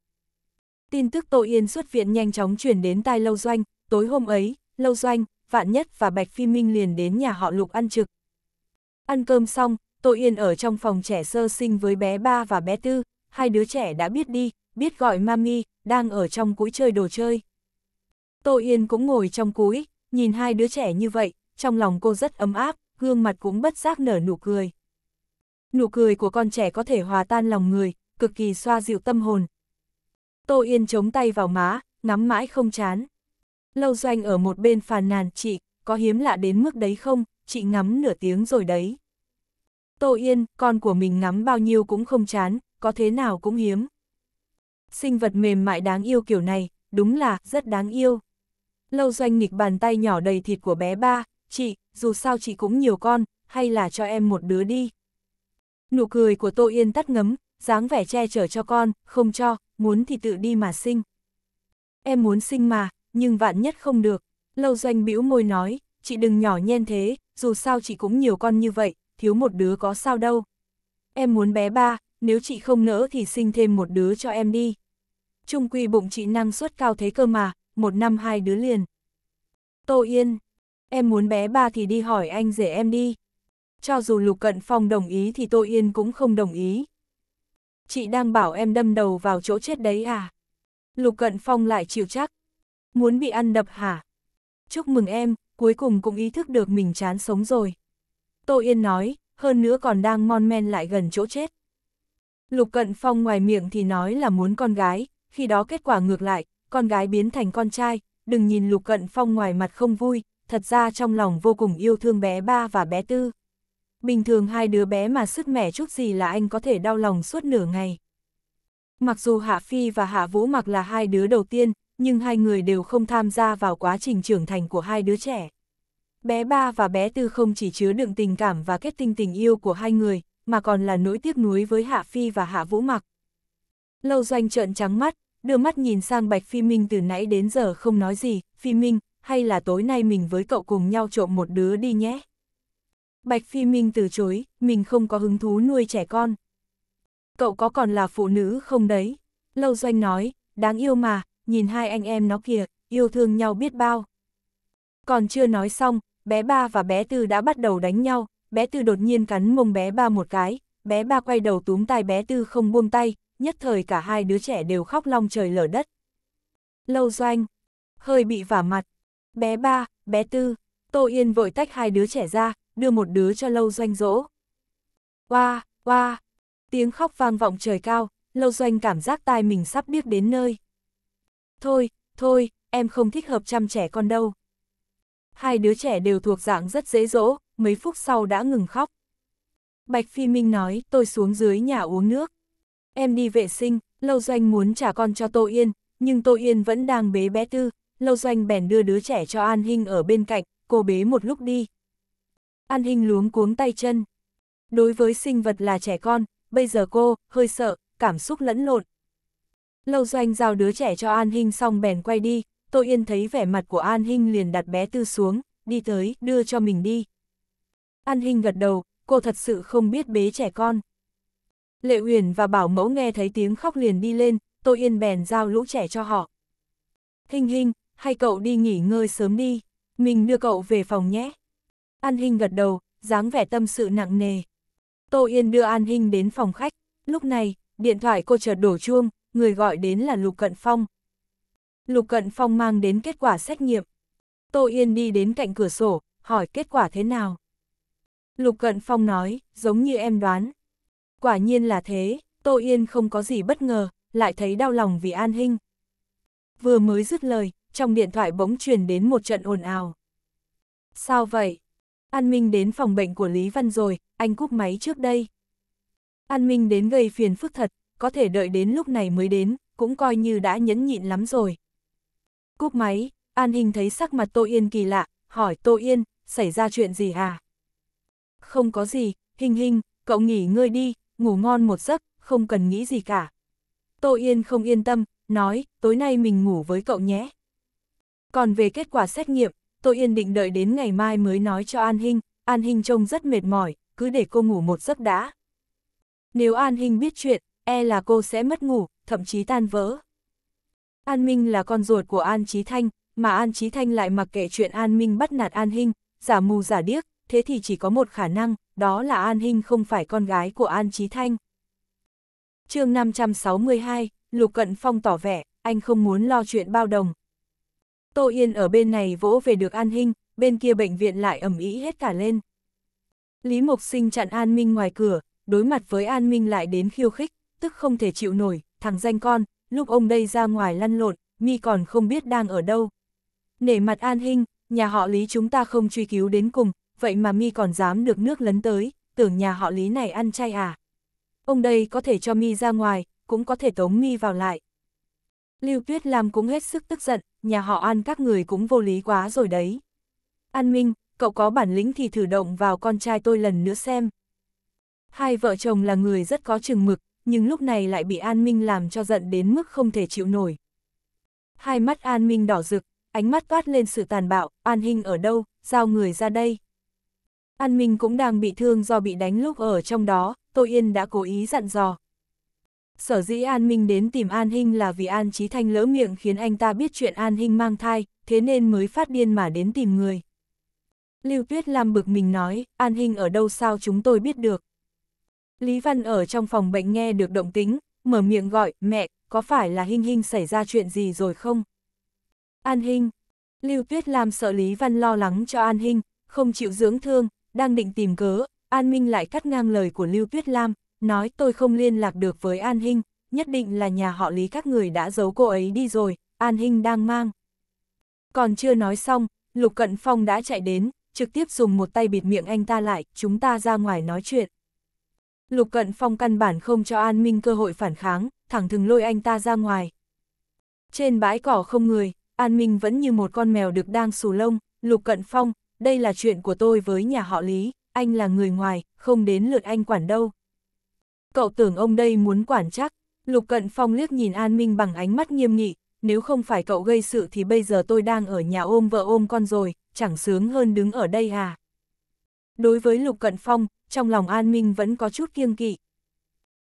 A: Tin tức Tô Yên xuất viện nhanh chóng chuyển đến tai Lâu Doanh, tối hôm ấy, Lâu Doanh, Vạn Nhất và Bạch Phi Minh liền đến nhà họ Lục ăn trực. Ăn cơm xong, Tô Yên ở trong phòng trẻ sơ sinh với bé ba và bé tư, hai đứa trẻ đã biết đi, biết gọi mami, đang ở trong cúi chơi đồ chơi. Tô Yên cũng ngồi trong cúi, nhìn hai đứa trẻ như vậy, trong lòng cô rất ấm áp, gương mặt cũng bất giác nở nụ cười. Nụ cười của con trẻ có thể hòa tan lòng người, cực kỳ xoa dịu tâm hồn. Tô Yên chống tay vào má, ngắm mãi không chán. Lâu doanh ở một bên phàn nàn chị, có hiếm lạ đến mức đấy không, chị ngắm nửa tiếng rồi đấy. Tô Yên, con của mình ngắm bao nhiêu cũng không chán, có thế nào cũng hiếm. Sinh vật mềm mại đáng yêu kiểu này, đúng là, rất đáng yêu. Lâu doanh nghịch bàn tay nhỏ đầy thịt của bé ba, chị, dù sao chị cũng nhiều con, hay là cho em một đứa đi. Nụ cười của Tô Yên tắt ngấm, dáng vẻ che chở cho con, không cho, muốn thì tự đi mà sinh. Em muốn sinh mà, nhưng vạn nhất không được. Lâu doanh bĩu môi nói, chị đừng nhỏ nhen thế, dù sao chị cũng nhiều con như vậy, thiếu một đứa có sao đâu. Em muốn bé ba, nếu chị không nỡ thì sinh thêm một đứa cho em đi. Trung quy bụng chị năng suất cao thế cơ mà, một năm hai đứa liền. Tô Yên, em muốn bé ba thì đi hỏi anh rể em đi. Cho dù Lục Cận Phong đồng ý thì Tô Yên cũng không đồng ý. Chị đang bảo em đâm đầu vào chỗ chết đấy à? Lục Cận Phong lại chịu chắc. Muốn bị ăn đập hả? Chúc mừng em, cuối cùng cũng ý thức được mình chán sống rồi. Tô Yên nói, hơn nữa còn đang mon men lại gần chỗ chết. Lục Cận Phong ngoài miệng thì nói là muốn con gái, khi đó kết quả ngược lại, con gái biến thành con trai, đừng nhìn Lục Cận Phong ngoài mặt không vui, thật ra trong lòng vô cùng yêu thương bé ba và bé tư. Bình thường hai đứa bé mà sứt mẻ chút gì là anh có thể đau lòng suốt nửa ngày. Mặc dù Hạ Phi và Hạ Vũ Mặc là hai đứa đầu tiên, nhưng hai người đều không tham gia vào quá trình trưởng thành của hai đứa trẻ. Bé ba và bé tư không chỉ chứa đựng tình cảm và kết tinh tình yêu của hai người, mà còn là nỗi tiếc nuối với Hạ Phi và Hạ Vũ Mặc. Lâu doanh trợn trắng mắt, đưa mắt nhìn sang Bạch Phi Minh từ nãy đến giờ không nói gì, Phi Minh, hay là tối nay mình với cậu cùng nhau trộm một đứa đi nhé. Bạch Phi Minh từ chối, mình không có hứng thú nuôi trẻ con. Cậu có còn là phụ nữ không đấy? Lâu doanh nói, đáng yêu mà, nhìn hai anh em nó kìa, yêu thương nhau biết bao. Còn chưa nói xong, bé ba và bé tư đã bắt đầu đánh nhau, bé tư đột nhiên cắn mông bé ba một cái, bé ba quay đầu túm tay bé tư không buông tay, nhất thời cả hai đứa trẻ đều khóc long trời lở đất. Lâu doanh, hơi bị vả mặt, bé ba, bé tư, Tô Yên vội tách hai đứa trẻ ra, đưa một đứa cho lâu doanh dỗ. Oa, oa, tiếng khóc vang vọng trời cao, lâu doanh cảm giác tai mình sắp điếc đến nơi. Thôi, thôi, em không thích hợp chăm trẻ con đâu hai đứa trẻ đều thuộc dạng rất dễ dỗ, mấy phút sau đã ngừng khóc. Bạch Phi Minh nói, tôi xuống dưới nhà uống nước. Em đi vệ sinh, Lâu Doanh muốn trả con cho Tô Yên, nhưng Tô Yên vẫn đang bế bé tư. Lâu Doanh bèn đưa đứa trẻ cho An Hinh ở bên cạnh, cô bế một lúc đi. An Hinh luống cuống tay chân. Đối với sinh vật là trẻ con, bây giờ cô, hơi sợ, cảm xúc lẫn lộn. Lâu Doanh giao đứa trẻ cho An Hinh xong bèn quay đi, Tô Yên thấy vẻ mặt của An Hinh liền đặt bé Tư xuống, đi tới, đưa cho mình đi. An Hinh gật đầu, cô thật sự không biết bế trẻ con. Lệ Uyển và Bảo Mẫu nghe thấy tiếng khóc liền đi lên, Tô Yên bèn giao lũ trẻ cho họ. Hinh Hinh, hay cậu đi nghỉ ngơi sớm đi, mình đưa cậu về phòng nhé. An Hinh gật đầu, dáng vẻ tâm sự nặng nề. Tô Yên đưa An Hinh đến phòng khách, lúc này, điện thoại cô chợt đổ chuông, người gọi đến là Lục Cận Phong. Lục Cận Phong mang đến kết quả xét nghiệm. Tô Yên đi đến cạnh cửa sổ, hỏi kết quả thế nào. Lục Cận Phong nói, giống như em đoán. Quả nhiên là thế, Tô Yên không có gì bất ngờ, lại thấy đau lòng vì an hinh. Vừa mới dứt lời, trong điện thoại bỗng truyền đến một trận ồn ào. Sao vậy? An Minh đến phòng bệnh của Lý Văn rồi, anh cúp máy trước đây. An Minh đến gây phiền phức thật, có thể đợi đến lúc này mới đến, cũng coi như đã nhẫn nhịn lắm rồi. Cúp máy, An Hình thấy sắc mặt Tô Yên kỳ lạ, hỏi Tô Yên, xảy ra chuyện gì à? Không có gì, Hình Hình, cậu nghỉ ngơi đi, ngủ ngon một giấc, không cần nghĩ gì cả. Tô Yên không yên tâm, nói, tối nay mình ngủ với cậu nhé. Còn về kết quả xét nghiệm, Tô Yên định đợi đến ngày mai mới nói cho An hình. An hình trông rất mệt mỏi, cứ để cô ngủ một giấc đã. Nếu An hình biết chuyện, e là cô sẽ mất ngủ, thậm chí tan vỡ. An Minh là con ruột của An Chí Thanh, mà An Chí Thanh lại mặc kệ chuyện An Minh bắt nạt An Hinh, giả mù giả điếc, thế thì chỉ có một khả năng, đó là An Hinh không phải con gái của An Chí Thanh. chương 562, Lục Cận Phong tỏ vẻ, anh không muốn lo chuyện bao đồng. Tô Yên ở bên này vỗ về được An Hinh, bên kia bệnh viện lại ẩm ý hết cả lên. Lý Mộc Sinh chặn An Minh ngoài cửa, đối mặt với An Minh lại đến khiêu khích, tức không thể chịu nổi, thằng danh con, lúc ông đây ra ngoài lăn lộn, mi còn không biết đang ở đâu. Nể mặt an hinh, nhà họ Lý chúng ta không truy cứu đến cùng, vậy mà mi còn dám được nước lấn tới, tưởng nhà họ Lý này ăn chay à. Ông đây có thể cho mi ra ngoài, cũng có thể tống mi vào lại. Lưu Tuyết Lam cũng hết sức tức giận, nhà họ An các người cũng vô lý quá rồi đấy. An Minh, cậu có bản lĩnh thì thử động vào con trai tôi lần nữa xem. Hai vợ chồng là người rất có chừng mực, nhưng lúc này lại bị An Minh làm cho giận đến mức không thể chịu nổi. Hai mắt An Minh đỏ rực, ánh mắt toát lên sự tàn bạo, An Hinh ở đâu, giao người ra đây. An Minh cũng đang bị thương do bị đánh lúc ở trong đó, Tô Yên đã cố ý dặn dò. Sở dĩ An Minh đến tìm An Hinh là vì An Chí Thanh lỡ miệng khiến anh ta biết chuyện An Hinh mang thai, thế nên mới phát điên mà đến tìm người. Lưu Tuyết Lam bực mình nói, An Hinh ở đâu sao chúng tôi biết được. Lý Văn ở trong phòng bệnh nghe được động tính, mở miệng gọi, mẹ, có phải là Hinh Hinh xảy ra chuyện gì rồi không? An Hinh. Lưu Tuyết Lam sợ Lý Văn lo lắng cho An Hinh, không chịu dưỡng thương, đang định tìm cớ, An Minh lại cắt ngang lời của Lưu Tuyết Lam, nói tôi không liên lạc được với An Hinh, nhất định là nhà họ Lý các người đã giấu cô ấy đi rồi, An Hinh đang mang. Còn chưa nói xong, Lục Cận Phong đã chạy đến, trực tiếp dùng một tay bịt miệng anh ta lại, chúng ta ra ngoài nói chuyện. Lục Cận Phong căn bản không cho An Minh cơ hội phản kháng, thẳng thừng lôi anh ta ra ngoài. Trên bãi cỏ không người, An Minh vẫn như một con mèo được đang xù lông, Lục Cận Phong, đây là chuyện của tôi với nhà họ Lý, anh là người ngoài, không đến lượt anh quản đâu. Cậu tưởng ông đây muốn quản chắc, Lục Cận Phong liếc nhìn An Minh bằng ánh mắt nghiêm nghị, nếu không phải cậu gây sự thì bây giờ tôi đang ở nhà ôm vợ ôm con rồi, chẳng sướng hơn đứng ở đây à. Đối với Lục Cận Phong, trong lòng An Minh vẫn có chút kiêng kỵ.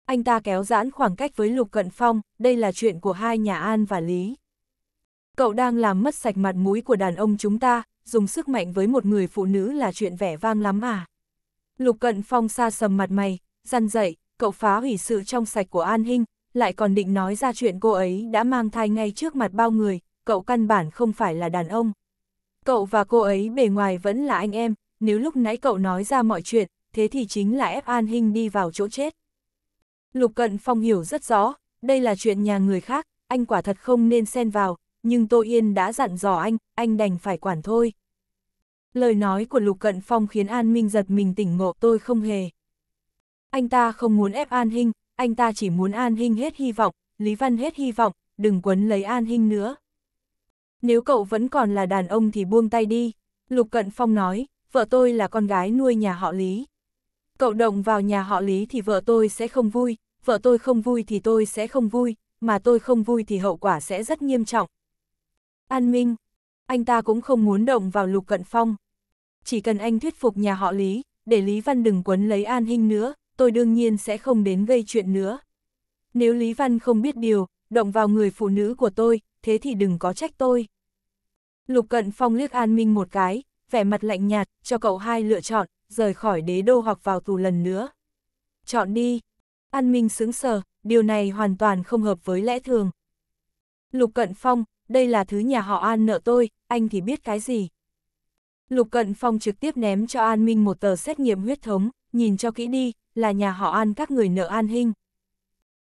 A: Anh ta kéo giãn khoảng cách với Lục Cận Phong, đây là chuyện của hai nhà An và Lý. Cậu đang làm mất sạch mặt mũi của đàn ông chúng ta, dùng sức mạnh với một người phụ nữ là chuyện vẻ vang lắm à. Lục Cận Phong xa sầm mặt mày, răn dậy, cậu phá hủy sự trong sạch của An Hinh, lại còn định nói ra chuyện cô ấy đã mang thai ngay trước mặt bao người, cậu căn bản không phải là đàn ông. Cậu và cô ấy bề ngoài vẫn là anh em, nếu lúc nãy cậu nói ra mọi chuyện, thế thì chính là ép An Hinh đi vào chỗ chết. Lục Cận Phong hiểu rất rõ, đây là chuyện nhà người khác, anh quả thật không nên xen vào, nhưng Tô Yên đã dặn dò anh, anh đành phải quản thôi. Lời nói của Lục Cận Phong khiến An Minh giật mình tỉnh ngộ tôi không hề. Anh ta không muốn ép An Hinh, anh ta chỉ muốn An Hinh hết hy vọng, Lý Văn hết hy vọng, đừng quấn lấy An Hinh nữa. Nếu cậu vẫn còn là đàn ông thì buông tay đi, Lục Cận Phong nói, vợ tôi là con gái nuôi nhà họ Lý. Cậu động vào nhà họ Lý thì vợ tôi sẽ không vui, vợ tôi không vui thì tôi sẽ không vui, mà tôi không vui thì hậu quả sẽ rất nghiêm trọng. An Minh, anh ta cũng không muốn động vào Lục Cận Phong. Chỉ cần anh thuyết phục nhà họ Lý, để Lý Văn đừng quấn lấy An Hinh nữa, tôi đương nhiên sẽ không đến gây chuyện nữa. Nếu Lý Văn không biết điều, động vào người phụ nữ của tôi, thế thì đừng có trách tôi. Lục Cận Phong liếc An Minh một cái, vẻ mặt lạnh nhạt, cho cậu hai lựa chọn, rời khỏi đế đô hoặc vào tù lần nữa. Chọn đi. An Minh sững sờ, điều này hoàn toàn không hợp với lẽ thường. Lục Cận Phong, đây là thứ nhà họ An nợ tôi, anh thì biết cái gì. Lục Cận Phong trực tiếp ném cho An Minh một tờ xét nghiệm huyết thống, nhìn cho kỹ đi, là nhà họ An các người nợ An Hinh.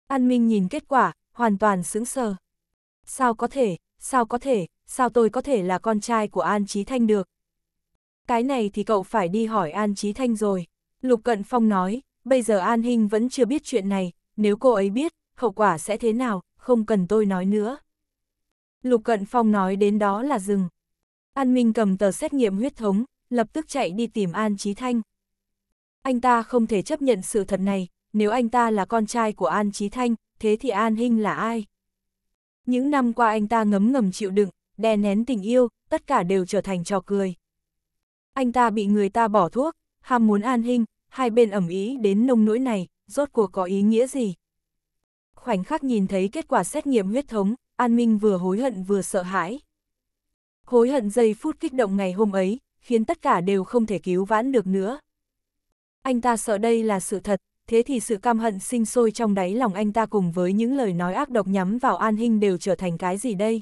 A: An Minh nhìn kết quả, hoàn toàn sững sờ. Sao có thể, sao có thể, sao tôi có thể là con trai của An Chí Thanh được, cái này thì cậu phải đi hỏi An Trí Thanh rồi. Lục Cận Phong nói, bây giờ An Hinh vẫn chưa biết chuyện này, nếu cô ấy biết, hậu quả sẽ thế nào, không cần tôi nói nữa. Lục Cận Phong nói đến đó là dừng. An Minh cầm tờ xét nghiệm huyết thống, lập tức chạy đi tìm An Trí Thanh. Anh ta không thể chấp nhận sự thật này, nếu anh ta là con trai của An Trí Thanh, thế thì An Hinh là ai? Những năm qua anh ta ngấm ngầm chịu đựng, đè nén tình yêu, tất cả đều trở thành trò cười. Anh ta bị người ta bỏ thuốc, ham muốn an hình, hai bên ẩm ý đến nông nỗi này, rốt cuộc có ý nghĩa gì? Khoảnh khắc nhìn thấy kết quả xét nghiệm huyết thống, An Minh vừa hối hận vừa sợ hãi. Hối hận giây phút kích động ngày hôm ấy, khiến tất cả đều không thể cứu vãn được nữa. Anh ta sợ đây là sự thật, thế thì sự cam hận sinh sôi trong đáy lòng anh ta cùng với những lời nói ác độc nhắm vào An Hinh đều trở thành cái gì đây?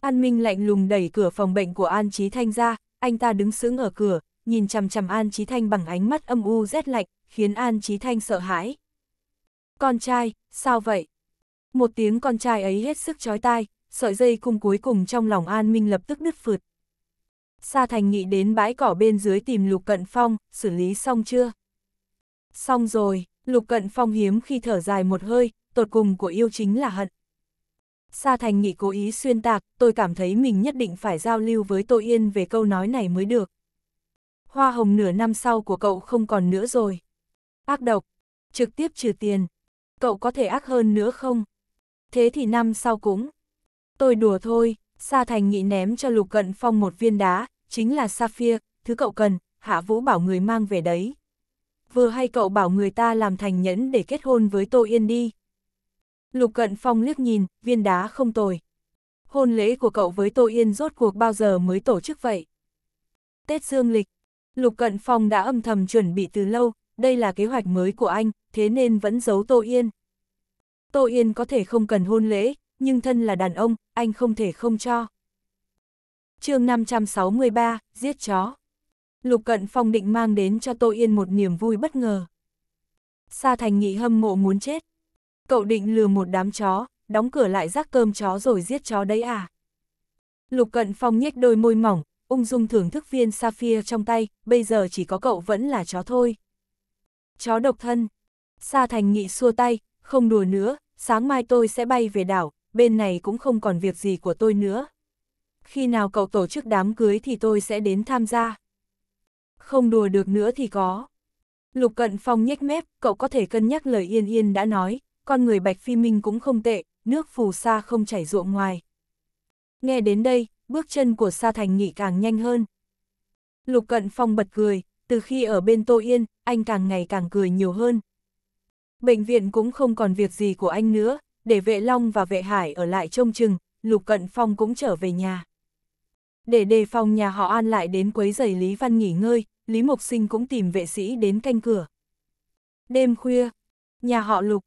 A: An Minh lạnh lùng đẩy cửa phòng bệnh của An Chí Thanh ra, anh ta đứng sững ở cửa, nhìn chằm chằm An Chí Thanh bằng ánh mắt âm u rét lạnh, khiến An Chí Thanh sợ hãi. Con trai, sao vậy? Một tiếng con trai ấy hết sức chói tai, sợi dây cung cuối cùng trong lòng An Minh lập tức đứt phượt. Sa Thành nghĩ đến bãi cỏ bên dưới tìm Lục Cận Phong, xử lý xong chưa? Xong rồi, Lục Cận Phong hiếm khi thở dài một hơi, tột cùng của yêu chính là hận. Sa Thành Nghị cố ý xuyên tạc, tôi cảm thấy mình nhất định phải giao lưu với Tô Yên về câu nói này mới được. Hoa hồng nửa năm sau của cậu không còn nữa rồi. Ác độc, trực tiếp trừ tiền. Cậu có thể ác hơn nữa không? Thế thì năm sau cũng. Tôi đùa thôi, Sa Thành Nghị ném cho Lục Cận Phong một viên đá, chính là Sapphire, thứ cậu cần, Hạ Vũ bảo người mang về đấy. Vừa hay cậu bảo người ta làm thành nhẫn để kết hôn với Tô Yên đi. Lục Cận Phong liếc nhìn, viên đá không tồi. Hôn lễ của cậu với Tô Yên rốt cuộc bao giờ mới tổ chức vậy? Tết Dương Lịch Lục Cận Phong đã âm thầm chuẩn bị từ lâu, đây là kế hoạch mới của anh, thế nên vẫn giấu Tô Yên. Tô Yên có thể không cần hôn lễ, nhưng thân là đàn ông, anh không thể không cho. chương 563, Giết chó Lục Cận Phong định mang đến cho Tô Yên một niềm vui bất ngờ. Sa Thành Nghị hâm mộ muốn chết, cậu định lừa một đám chó, đóng cửa lại rác cơm chó rồi giết chó đấy à? Lục Cận Phong nhếch đôi môi mỏng, ung dung thưởng thức viên Sapphire trong tay, bây giờ chỉ có cậu vẫn là chó thôi. Chó độc thân. Sa Thành Nghị xua tay, không đùa nữa, sáng mai tôi sẽ bay về đảo, bên này cũng không còn việc gì của tôi nữa. Khi nào cậu tổ chức đám cưới thì tôi sẽ đến tham gia. Không đùa được nữa thì có. Lục Cận Phong nhếch mép, cậu có thể cân nhắc lời Yên Yên đã nói, con người Bạch Phi Minh cũng không tệ, nước phù sa không chảy ruộng ngoài. Nghe đến đây, bước chân của Sa Thành Nghị càng nhanh hơn. Lục Cận Phong bật cười, từ khi ở bên Tô Yên, anh càng ngày càng cười nhiều hơn. Bệnh viện cũng không còn việc gì của anh nữa, để vệ Long và vệ Hải ở lại trông chừng, Lục Cận Phong cũng trở về nhà. Để đề phòng nhà họ An lại đến quấy giày Lý Văn nghỉ ngơi, Lý Mộc Sinh cũng tìm vệ sĩ đến canh cửa. Đêm khuya, nhà họ Lục,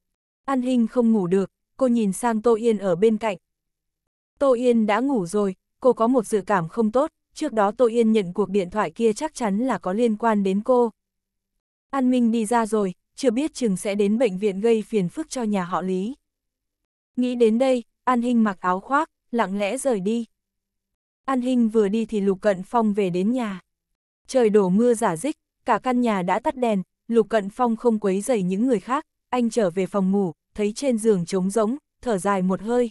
A: An Hinh không ngủ được, cô nhìn sang Tô Yên ở bên cạnh. Tô Yên đã ngủ rồi, cô có một dự cảm không tốt, trước đó Tô Yên nhận cuộc điện thoại kia chắc chắn là có liên quan đến cô. An Minh đi ra rồi, chưa biết chừng sẽ đến bệnh viện gây phiền phức cho nhà họ Lý. Nghĩ đến đây, An Hinh mặc áo khoác, lặng lẽ rời đi. An Hinh vừa đi thì Lục Cận Phong về đến nhà. Trời đổ mưa giả dích, cả căn nhà đã tắt đèn, Lục Cận Phong không quấy rầy những người khác, anh trở về phòng ngủ, thấy trên giường trống rỗng, thở dài một hơi.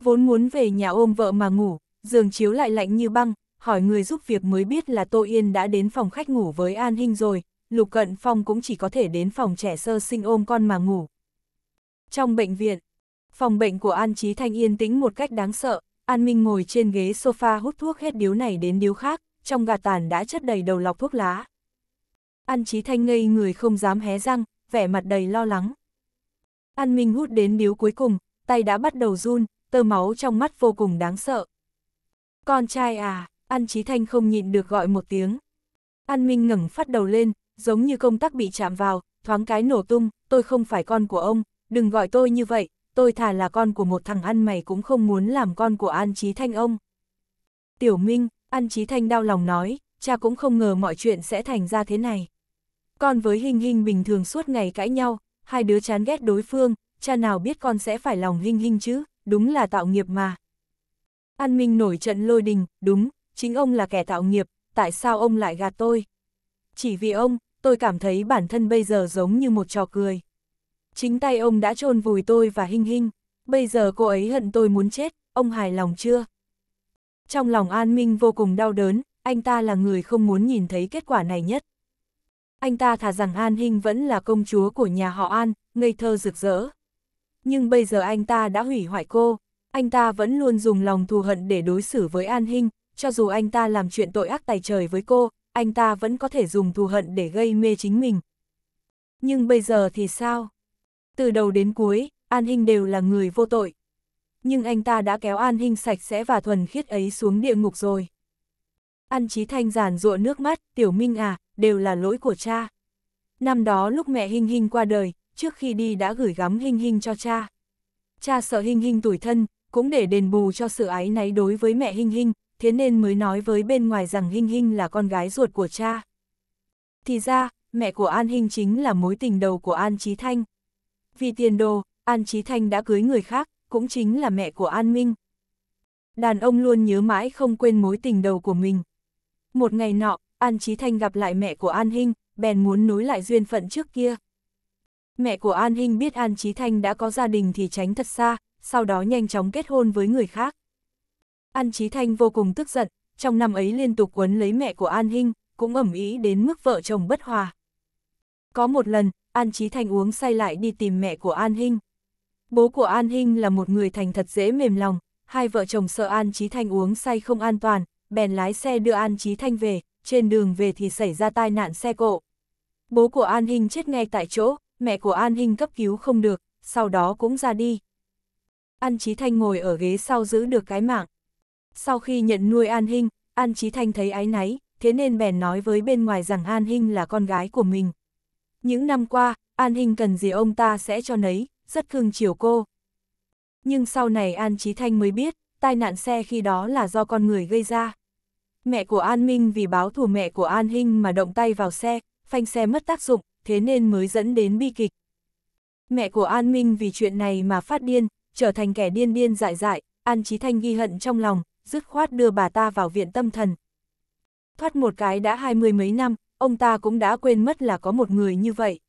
A: Vốn muốn về nhà ôm vợ mà ngủ, giường chiếu lại lạnh như băng, hỏi người giúp việc mới biết là Tô Yên đã đến phòng khách ngủ với An Hinh rồi, Lục Cận Phong cũng chỉ có thể đến phòng trẻ sơ sinh ôm con mà ngủ. Trong bệnh viện, phòng bệnh của An chí Thanh yên tĩnh một cách đáng sợ, An Minh ngồi trên ghế sofa hút thuốc hết điếu này đến điếu khác, trong gà tàn đã chất đầy đầu lọc thuốc lá. An chí Thanh ngây người không dám hé răng, vẻ mặt đầy lo lắng. An Minh hút đến điếu cuối cùng, tay đã bắt đầu run, tơ máu trong mắt vô cùng đáng sợ. Con trai à, An Chí Thanh không nhịn được gọi một tiếng. An Minh ngẩng phát đầu lên, giống như công tắc bị chạm vào, thoáng cái nổ tung, tôi không phải con của ông, đừng gọi tôi như vậy, tôi thà là con của một thằng ăn mày cũng không muốn làm con của An Chí Thanh ông. Tiểu Minh, An Chí Thanh đau lòng nói, cha cũng không ngờ mọi chuyện sẽ thành ra thế này. Con với Hình Hình bình thường suốt ngày cãi nhau, hai đứa chán ghét đối phương, cha nào biết con sẽ phải lòng hinh hinh chứ, đúng là tạo nghiệp mà. An Minh nổi trận lôi đình, đúng, chính ông là kẻ tạo nghiệp, tại sao ông lại gạt tôi? Chỉ vì ông, tôi cảm thấy bản thân bây giờ giống như một trò cười. Chính tay ông đã chôn vùi tôi và Hinh Hinh, bây giờ cô ấy hận tôi muốn chết, ông hài lòng chưa? Trong lòng An Minh vô cùng đau đớn, anh ta là người không muốn nhìn thấy kết quả này nhất anh ta thà rằng An Hinh vẫn là công chúa của nhà họ An, ngây thơ rực rỡ. Nhưng bây giờ anh ta đã hủy hoại cô, anh ta vẫn luôn dùng lòng thù hận để đối xử với An Hinh, cho dù anh ta làm chuyện tội ác tài trời với cô, anh ta vẫn có thể dùng thù hận để gây mê chính mình. Nhưng bây giờ thì sao? Từ đầu đến cuối, An Hinh đều là người vô tội. Nhưng anh ta đã kéo An Hinh sạch sẽ và thuần khiết ấy xuống địa ngục rồi. An Chí Thanh giàn rụa nước mắt, Tiểu Minh à, đều là lỗi của cha. Năm đó lúc mẹ Hinh Hinh qua đời, trước khi đi đã gửi gắm Hinh Hinh cho cha. Cha sợ Hinh Hinh tuổi thân, cũng để đền bù cho sự ái náy đối với mẹ Hinh Hinh, thế nên mới nói với bên ngoài rằng Hinh Hinh là con gái ruột của cha. Thì ra, mẹ của An Hinh chính là mối tình đầu của An Chí Thanh. Vì tiền đồ, An Chí Thanh đã cưới người khác, cũng chính là mẹ của An Minh. Đàn ông luôn nhớ mãi không quên mối tình đầu của mình. Một ngày nọ, An Chí Thanh gặp lại mẹ của An Hinh, bèn muốn nối lại duyên phận trước kia. Mẹ của An Hinh biết An Chí Thanh đã có gia đình thì tránh thật xa, sau đó nhanh chóng kết hôn với người khác. An Chí Thanh vô cùng tức giận, trong năm ấy liên tục quấn lấy mẹ của An Hinh, cũng ẩm ý đến mức vợ chồng bất hòa. Có một lần, An Chí Thanh uống say lại đi tìm mẹ của An Hinh. Bố của An Hinh là một người thành thật dễ mềm lòng, hai vợ chồng sợ An Chí Thanh uống say không an toàn, bèn lái xe đưa An Chí Thanh về, trên đường về thì xảy ra tai nạn xe cộ. Bố của An hình chết ngay tại chỗ, mẹ của An hình cấp cứu không được, sau đó cũng ra đi. An Chí Thanh ngồi ở ghế sau giữ được cái mạng. Sau khi nhận nuôi An hình An Chí Thanh thấy ái náy, thế nên bèn nói với bên ngoài rằng An hình là con gái của mình. Những năm qua, An hình cần gì ông ta sẽ cho nấy, rất thương chiều cô. Nhưng sau này An Chí Thanh mới biết, tai nạn xe khi đó là do con người gây ra. Mẹ của An Minh vì báo thù mẹ của An Hinh mà động tay vào xe, phanh xe mất tác dụng, thế nên mới dẫn đến bi kịch. Mẹ của An Minh vì chuyện này mà phát điên, trở thành kẻ điên điên dại dại, An Chí Thanh ghi hận trong lòng, dứt khoát đưa bà ta vào viện tâm thần. Thoát một cái đã hai mươi mấy năm, ông ta cũng đã quên mất là có một người như vậy.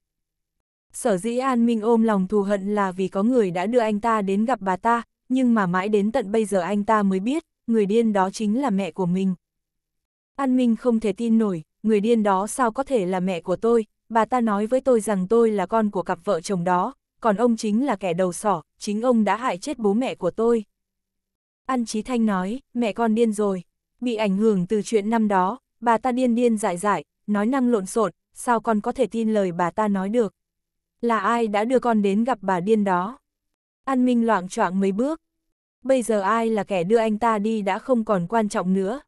A: Sở dĩ An Minh ôm lòng thù hận là vì có người đã đưa anh ta đến gặp bà ta, nhưng mà mãi đến tận bây giờ anh ta mới biết, người điên đó chính là mẹ của mình. An Minh không thể tin nổi, người điên đó sao có thể là mẹ của tôi, bà ta nói với tôi rằng tôi là con của cặp vợ chồng đó, còn ông chính là kẻ đầu sỏ, chính ông đã hại chết bố mẹ của tôi. An Chí Thanh nói, mẹ con điên rồi, bị ảnh hưởng từ chuyện năm đó, bà ta điên điên dại dại, nói năng lộn xộn, sao con có thể tin lời bà ta nói được. Là ai đã đưa con đến gặp bà điên đó? An Minh loạn trọng mấy bước. Bây giờ ai là kẻ đưa anh ta đi đã không còn quan trọng nữa.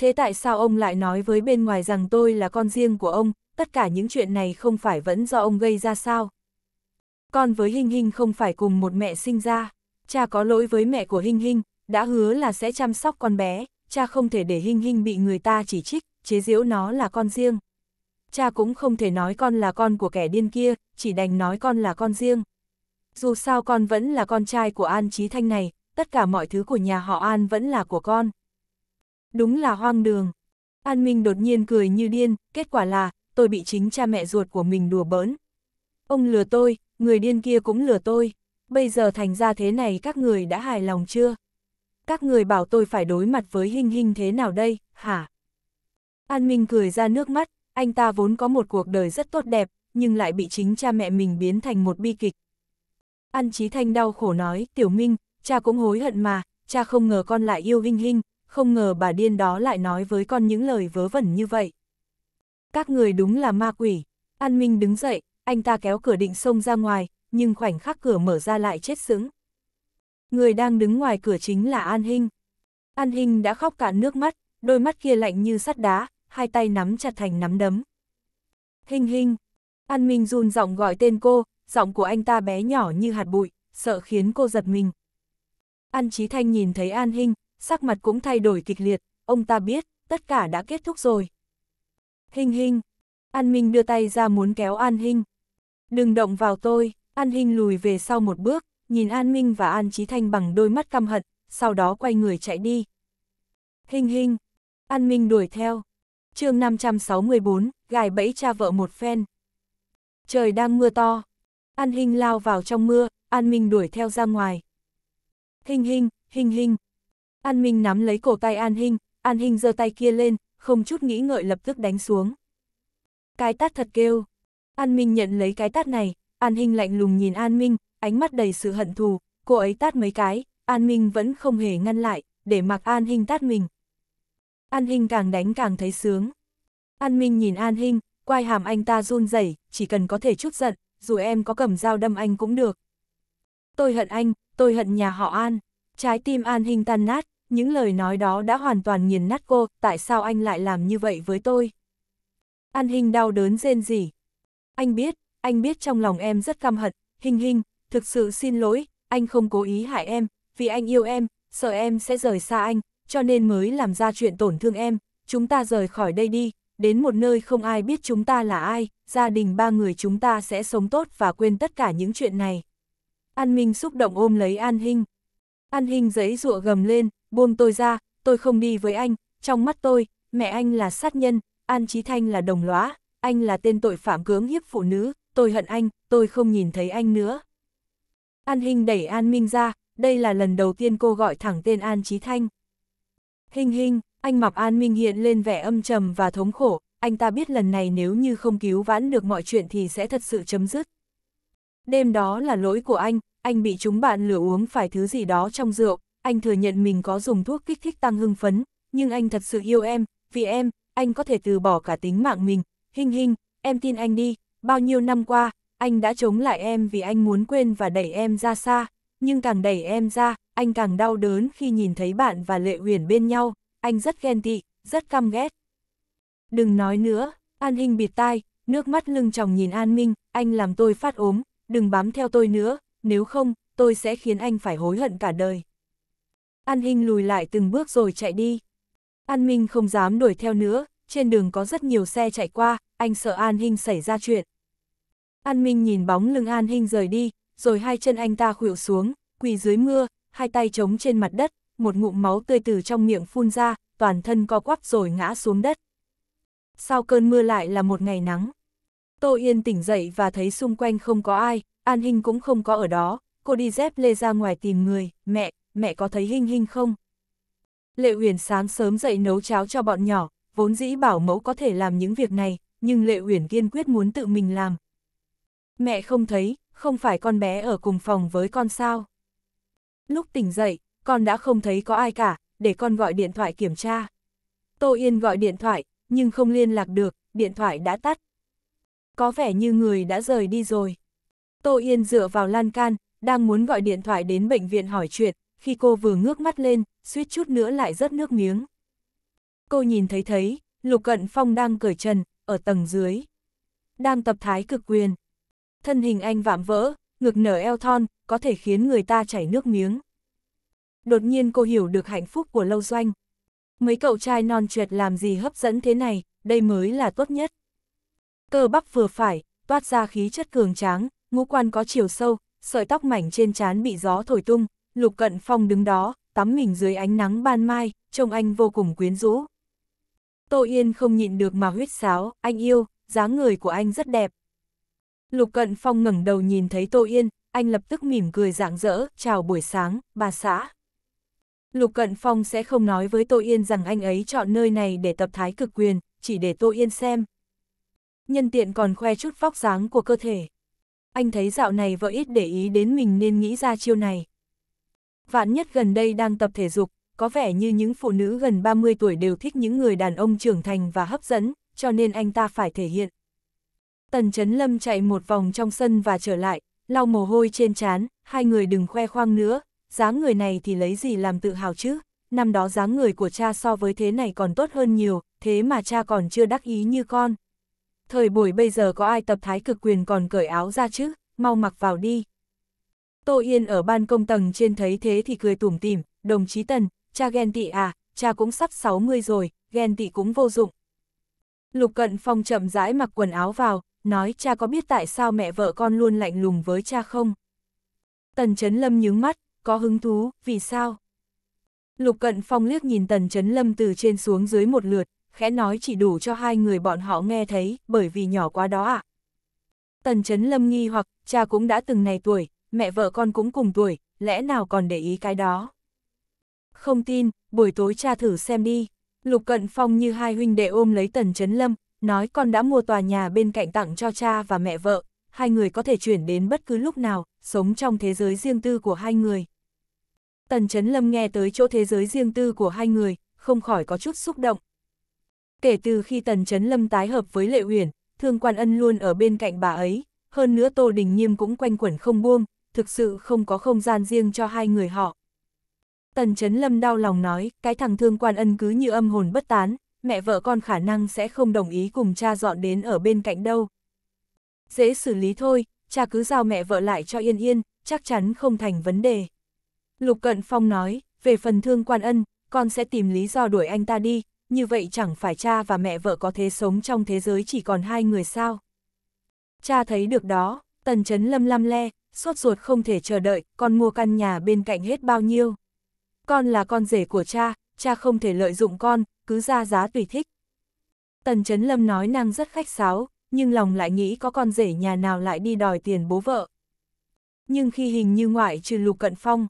A: Thế tại sao ông lại nói với bên ngoài rằng tôi là con riêng của ông, tất cả những chuyện này không phải vẫn do ông gây ra sao? Con với Hinh Hinh không phải cùng một mẹ sinh ra, cha có lỗi với mẹ của Hinh Hinh, đã hứa là sẽ chăm sóc con bé, cha không thể để Hinh Hinh bị người ta chỉ trích, chế giễu nó là con riêng. Cha cũng không thể nói con là con của kẻ điên kia, chỉ đành nói con là con riêng. Dù sao con vẫn là con trai của An trí Thanh này, tất cả mọi thứ của nhà họ An vẫn là của con. Đúng là hoang đường. An Minh đột nhiên cười như điên, kết quả là, tôi bị chính cha mẹ ruột của mình đùa bỡn. Ông lừa tôi, người điên kia cũng lừa tôi. Bây giờ thành ra thế này các người đã hài lòng chưa? Các người bảo tôi phải đối mặt với hình hình thế nào đây, hả? An Minh cười ra nước mắt, anh ta vốn có một cuộc đời rất tốt đẹp, nhưng lại bị chính cha mẹ mình biến thành một bi kịch. An Chí Thanh đau khổ nói, Tiểu Minh, cha cũng hối hận mà, cha không ngờ con lại yêu Hinh Hinh, không ngờ bà điên đó lại nói với con những lời vớ vẩn như vậy. Các người đúng là ma quỷ. An Minh đứng dậy, anh ta kéo cửa định xông ra ngoài, nhưng khoảnh khắc cửa mở ra lại chết sững. Người đang đứng ngoài cửa chính là An Hinh. An Hinh đã khóc cả nước mắt, đôi mắt kia lạnh như sắt đá, hai tay nắm chặt thành nắm đấm. Hinh Hinh. An Minh run giọng gọi tên cô, giọng của anh ta bé nhỏ như hạt bụi, sợ khiến cô giật mình. An Chí Thanh nhìn thấy An Hinh, sắc mặt cũng thay đổi kịch liệt, ông ta biết, tất cả đã kết thúc rồi. Hình hình, An Minh đưa tay ra muốn kéo An Hinh. Đừng động vào tôi, An Hinh lùi về sau một bước, nhìn An Minh và An Chí Thanh bằng đôi mắt căm hận, sau đó quay người chạy đi. Hình hình, An Minh đuổi theo. chương 564, gài bẫy cha vợ một phen. Trời đang mưa to. An Hinh lao vào trong mưa, An Minh đuổi theo ra ngoài. Hình hình, hình hình, An Minh nắm lấy cổ tay An Hinh, An Hinh giơ tay kia lên, không chút nghĩ ngợi lập tức đánh xuống. Cái tát thật kêu. An Minh nhận lấy cái tát này, An Hinh lạnh lùng nhìn An Minh, ánh mắt đầy sự hận thù, cô ấy tát mấy cái, An Minh vẫn không hề ngăn lại, để mặc An Hinh tát mình. An Hinh càng đánh càng thấy sướng. An Minh nhìn An Hinh, quai hàm anh ta run rẩy, chỉ cần có thể chút giận, dù em có cầm dao đâm anh cũng được. Tôi hận anh, tôi hận nhà họ An. Trái tim An hình tan nát, những lời nói đó đã hoàn toàn nghiền nát cô, tại sao anh lại làm như vậy với tôi? An hình đau đớn rên rỉ. Anh biết, anh biết trong lòng em rất căm hận, hình hình thực sự xin lỗi, anh không cố ý hại em, vì anh yêu em, sợ em sẽ rời xa anh, cho nên mới làm ra chuyện tổn thương em, chúng ta rời khỏi đây đi, đến một nơi không ai biết chúng ta là ai, gia đình ba người chúng ta sẽ sống tốt và quên tất cả những chuyện này. An Minh xúc động ôm lấy An Hinh. An Hinh giấy rụa gầm lên, buông tôi ra, tôi không đi với anh, trong mắt tôi, mẹ anh là sát nhân, An Chí Thanh là đồng lõa, anh là tên tội phạm cưỡng hiếp phụ nữ, tôi hận anh, tôi không nhìn thấy anh nữa. An Hinh đẩy An Minh ra, đây là lần đầu tiên cô gọi thẳng tên An Chí Thanh. Hinh Hinh, anh mọc An Minh hiện lên vẻ âm trầm và thống khổ, anh ta biết lần này nếu như không cứu vãn được mọi chuyện thì sẽ thật sự chấm dứt. Đêm đó là lỗi của anh, anh bị chúng bạn lửa uống phải thứ gì đó trong rượu, anh thừa nhận mình có dùng thuốc kích thích tăng hưng phấn, nhưng anh thật sự yêu em, vì em, anh có thể từ bỏ cả tính mạng mình, Hinh Hinh, em tin anh đi, bao nhiêu năm qua, anh đã chống lại em vì anh muốn quên và đẩy em ra xa, nhưng càng đẩy em ra, anh càng đau đớn khi nhìn thấy bạn và Lệ Huyền bên nhau, anh rất ghen tị, rất căm ghét. Đừng nói nữa, An Hinh bịt tai, nước mắt lưng tròng nhìn An Minh, anh làm tôi phát ốm, đừng bám theo tôi nữa, nếu không, tôi sẽ khiến anh phải hối hận cả đời. An Hinh lùi lại từng bước rồi chạy đi. An Minh không dám đuổi theo nữa, trên đường có rất nhiều xe chạy qua, anh sợ An Hinh xảy ra chuyện. An Minh nhìn bóng lưng An Hinh rời đi, rồi hai chân anh ta khuỵu xuống, quỳ dưới mưa, hai tay trống trên mặt đất, một ngụm máu tươi từ trong miệng phun ra, toàn thân co quắp rồi ngã xuống đất. Sau cơn mưa lại là một ngày nắng. Tô Yên tỉnh dậy và thấy xung quanh không có ai, An Hinh cũng không có ở đó, cô đi dép lê ra ngoài tìm người, mẹ, mẹ có thấy Hinh Hinh không? Lệ Uyển sáng sớm dậy nấu cháo cho bọn nhỏ, vốn dĩ bảo mẫu có thể làm những việc này, nhưng Lệ Uyển kiên quyết muốn tự mình làm. Mẹ không thấy, không phải con bé ở cùng phòng với con sao? Lúc tỉnh dậy, con đã không thấy có ai cả, để con gọi điện thoại kiểm tra. Tô Yên gọi điện thoại, nhưng không liên lạc được, điện thoại đã tắt. Có vẻ như người đã rời đi rồi. Tô Yên dựa vào lan can, đang muốn gọi điện thoại đến bệnh viện hỏi chuyện, khi cô vừa ngước mắt lên, suýt chút nữa lại rớt nước miếng. Cô nhìn thấy thấy, Lục Cận Phong đang cởi trần, ở tầng dưới. Đang tập thái cực quyền. Thân hình anh vạm vỡ, ngực nở eo thon, có thể khiến người ta chảy nước miếng. Đột nhiên cô hiểu được hạnh phúc của lâu doanh. Mấy cậu trai non trượt làm gì hấp dẫn thế này, đây mới là tốt nhất. Cơ bắp vừa phải, toát ra khí chất cường tráng, ngũ quan có chiều sâu, sợi tóc mảnh trên trán bị gió thổi tung, lục cận phong đứng đó, tắm mình dưới ánh nắng ban mai, trông anh vô cùng quyến rũ. Tô Yên không nhịn được mà huyết sáo, anh yêu, dáng người của anh rất đẹp. Lục cận phong ngẩng đầu nhìn thấy Tô Yên, anh lập tức mỉm cười rạng rỡ, chào buổi sáng, bà xã. Lục Cận Phong sẽ không nói với Tô Yên rằng anh ấy chọn nơi này để tập thái cực quyền, chỉ để Tô Yên xem. Nhân tiện còn khoe chút vóc dáng của cơ thể anh thấy dạo này vợ ít để ý đến mình nên nghĩ ra chiêu này. Vạn nhất gần đây đang tập thể dục, có vẻ như những phụ nữ gần 30 tuổi đều thích những người đàn ông trưởng thành và hấp dẫn, cho nên anh ta phải thể hiện. Tần Chấn Lâm chạy một vòng trong sân và trở lại, lau mồ hôi trên trán, hai người đừng khoe khoang nữa, dáng người này thì lấy gì làm tự hào chứ, năm đó dáng người của cha so với thế này còn tốt hơn nhiều, thế mà cha còn chưa đắc ý như con thời buổi bây giờ có ai tập thái cực quyền còn cởi áo ra chứ, mau mặc vào đi. Tô Yên ở ban công tầng trên thấy thế thì cười tủm tỉm, đồng chí Tần, cha ghen tị à, cha cũng sắp 60 rồi, ghen tị cũng vô dụng. Lục Cận Phong chậm rãi mặc quần áo vào, nói cha có biết tại sao mẹ vợ con luôn lạnh lùng với cha không? Tần Chấn Lâm nhướng mắt, có hứng thú, vì sao? Lục Cận Phong liếc nhìn Tần Chấn Lâm từ trên xuống dưới một lượt, khẽ nói chỉ đủ cho hai người bọn họ nghe thấy, bởi vì nhỏ quá đó ạ. À. Tần chấn lâm nghi hoặc, cha cũng đã từng này tuổi, mẹ vợ con cũng cùng tuổi, lẽ nào còn để ý cái đó. Không tin, buổi tối cha thử xem đi. Lục Cận Phong như hai huynh đệ ôm lấy Tần chấn Lâm, nói con đã mua tòa nhà bên cạnh tặng cho cha và mẹ vợ, hai người có thể chuyển đến bất cứ lúc nào, sống trong thế giới riêng tư của hai người. Tần chấn Lâm nghe tới chỗ thế giới riêng tư của hai người, không khỏi có chút xúc động, Kể từ khi Tần Chấn Lâm tái hợp với Lệ Uyển, Thương Quan Ân luôn ở bên cạnh bà ấy, hơn nữa Tô Đình Nhiêm cũng quanh quẩn không buông, thực sự không có không gian riêng cho hai người họ. Tần Chấn Lâm đau lòng nói, cái thằng Thương Quan Ân cứ như âm hồn bất tán, mẹ vợ con khả năng sẽ không đồng ý cùng cha dọn đến ở bên cạnh đâu. Dễ xử lý thôi, cha cứ giao mẹ vợ lại cho yên yên, chắc chắn không thành vấn đề. Lục Cận Phong nói, về phần Thương Quan Ân, con sẽ tìm lý do đuổi anh ta đi, như vậy chẳng phải cha và mẹ vợ có thế sống trong thế giới chỉ còn hai người sao? Cha thấy được đó, tần chấn lâm lâm le, sốt ruột không thể chờ đợi, con mua căn nhà bên cạnh hết bao nhiêu. Con là con rể của cha, cha không thể lợi dụng con, cứ ra giá tùy thích. Tần chấn lâm nói năng rất khách sáo, nhưng lòng lại nghĩ có con rể nhà nào lại đi đòi tiền bố vợ. Nhưng khi hình như ngoại trừ Lục Cận Phong,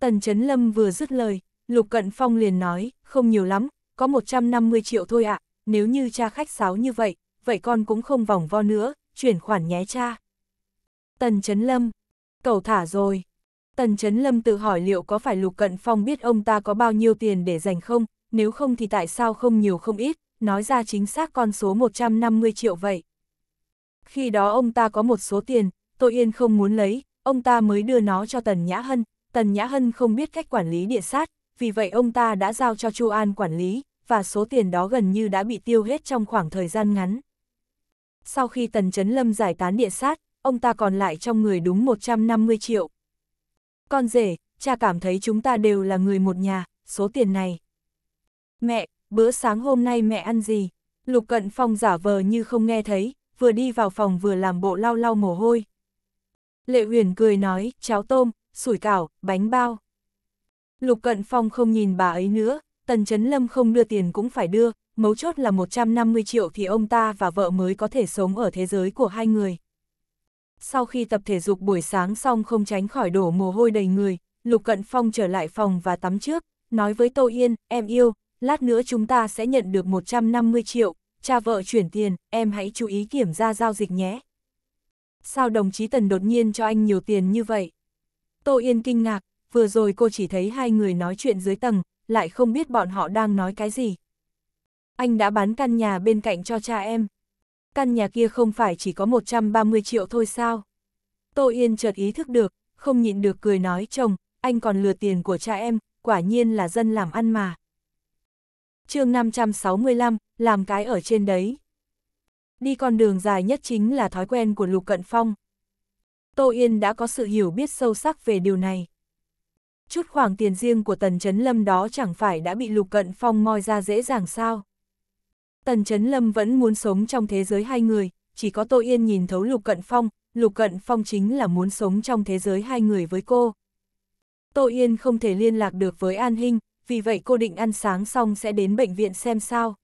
A: Tần Chấn Lâm vừa dứt lời, Lục Cận Phong liền nói, không nhiều lắm, có 150 triệu thôi ạ, à, nếu như cha khách sáo như vậy, vậy con cũng không vòng vo nữa, chuyển khoản nhé cha. Tần Chấn Lâm, cầu thả rồi. Tần Chấn Lâm tự hỏi liệu có phải Lục Cận Phong biết ông ta có bao nhiêu tiền để dành không, nếu không thì tại sao không nhiều không ít, nói ra chính xác con số 150 triệu vậy. Khi đó ông ta có một số tiền, tôi Yên không muốn lấy, ông ta mới đưa nó cho Tần Nhã Hân, Tần Nhã Hân không biết cách quản lý địa sát, vì vậy ông ta đã giao cho Chu An quản lý, và số tiền đó gần như đã bị tiêu hết trong khoảng thời gian ngắn. Sau khi Tần Chấn Lâm giải tán địa sát, ông ta còn lại trong người đúng 150 triệu. Con rể, cha cảm thấy chúng ta đều là người một nhà, số tiền này. Mẹ, bữa sáng hôm nay mẹ ăn gì? Lục Cận Phong giả vờ như không nghe thấy, vừa đi vào phòng vừa làm bộ lau lau mồ hôi. Lệ Huyền cười nói, cháo tôm, sủi cảo, bánh bao. Lục Cận Phong không nhìn bà ấy nữa, Tần Chấn Lâm không đưa tiền cũng phải đưa, mấu chốt là 150 triệu thì ông ta và vợ mới có thể sống ở thế giới của hai người. Sau khi tập thể dục buổi sáng xong không tránh khỏi đổ mồ hôi đầy người, Lục Cận Phong trở lại phòng và tắm trước, nói với Tô Yên, em yêu, lát nữa chúng ta sẽ nhận được 150 triệu, cha vợ chuyển tiền, em hãy chú ý kiểm tra giao dịch nhé. Sao đồng chí Tần đột nhiên cho anh nhiều tiền như vậy? Tô Yên kinh ngạc, vừa rồi cô chỉ thấy hai người nói chuyện dưới tầng, lại không biết bọn họ đang nói cái gì. Anh đã bán căn nhà bên cạnh cho cha em. Căn nhà kia không phải chỉ có 130 triệu thôi sao? Tô Yên chợt ý thức được, không nhịn được cười nói chồng, anh còn lừa tiền của cha em, quả nhiên là dân làm ăn mà. chương 565, làm cái ở trên đấy. Đi con đường dài nhất chính là thói quen của Lục Cận Phong. Tô Yên đã có sự hiểu biết sâu sắc về điều này. Chút khoảng tiền riêng của Tần Chấn Lâm đó chẳng phải đã bị Lục Cận Phong moi ra dễ dàng sao. Tần Chấn Lâm vẫn muốn sống trong thế giới hai người, chỉ có Tô Yên nhìn thấu Lục Cận Phong, Lục Cận Phong chính là muốn sống trong thế giới hai người với cô. Tô Yên không thể liên lạc được với An Hinh, vì vậy cô định ăn sáng xong sẽ đến bệnh viện xem sao.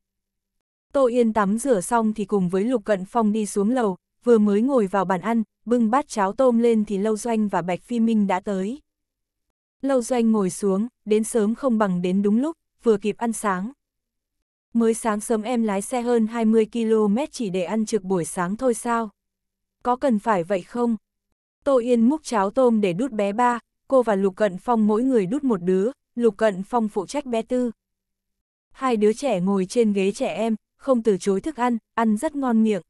A: Tô Yên tắm rửa xong thì cùng với Lục Cận Phong đi xuống lầu, vừa mới ngồi vào bàn ăn, bưng bát cháo tôm lên thì Lâu Doanh và Bạch Phi Minh đã tới. Lâu doanh ngồi xuống, đến sớm không bằng đến đúng lúc, vừa kịp ăn sáng. Mới sáng sớm em lái xe hơn 20 km chỉ để ăn trực buổi sáng thôi sao? Có cần phải vậy không? Tô Yên múc cháo tôm để đút bé ba, cô và Lục Cận Phong mỗi người đút một đứa, Lục Cận Phong phụ trách bé tư. Hai đứa trẻ ngồi trên ghế trẻ em, không từ chối thức ăn, ăn rất ngon miệng.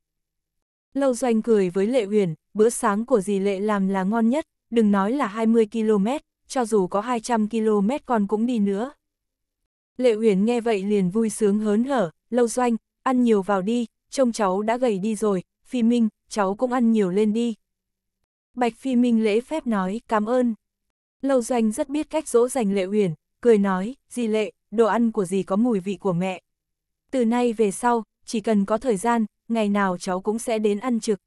A: Lâu Doanh cười với Lệ Huyền, bữa sáng của dì Lệ làm là ngon nhất, đừng nói là 20 km, cho dù có 200 km con cũng đi nữa. Lệ Uyển nghe vậy liền vui sướng hớn hở, lâu doanh, ăn nhiều vào đi, trông cháu đã gầy đi rồi, Phi Minh, cháu cũng ăn nhiều lên đi. Bạch Phi Minh lễ phép nói, cảm ơn. Lâu doanh rất biết cách dỗ dành Lệ Uyển, cười nói, dì Lệ, đồ ăn của dì có mùi vị của mẹ. Từ nay về sau, chỉ cần có thời gian, ngày nào cháu cũng sẽ đến ăn trực.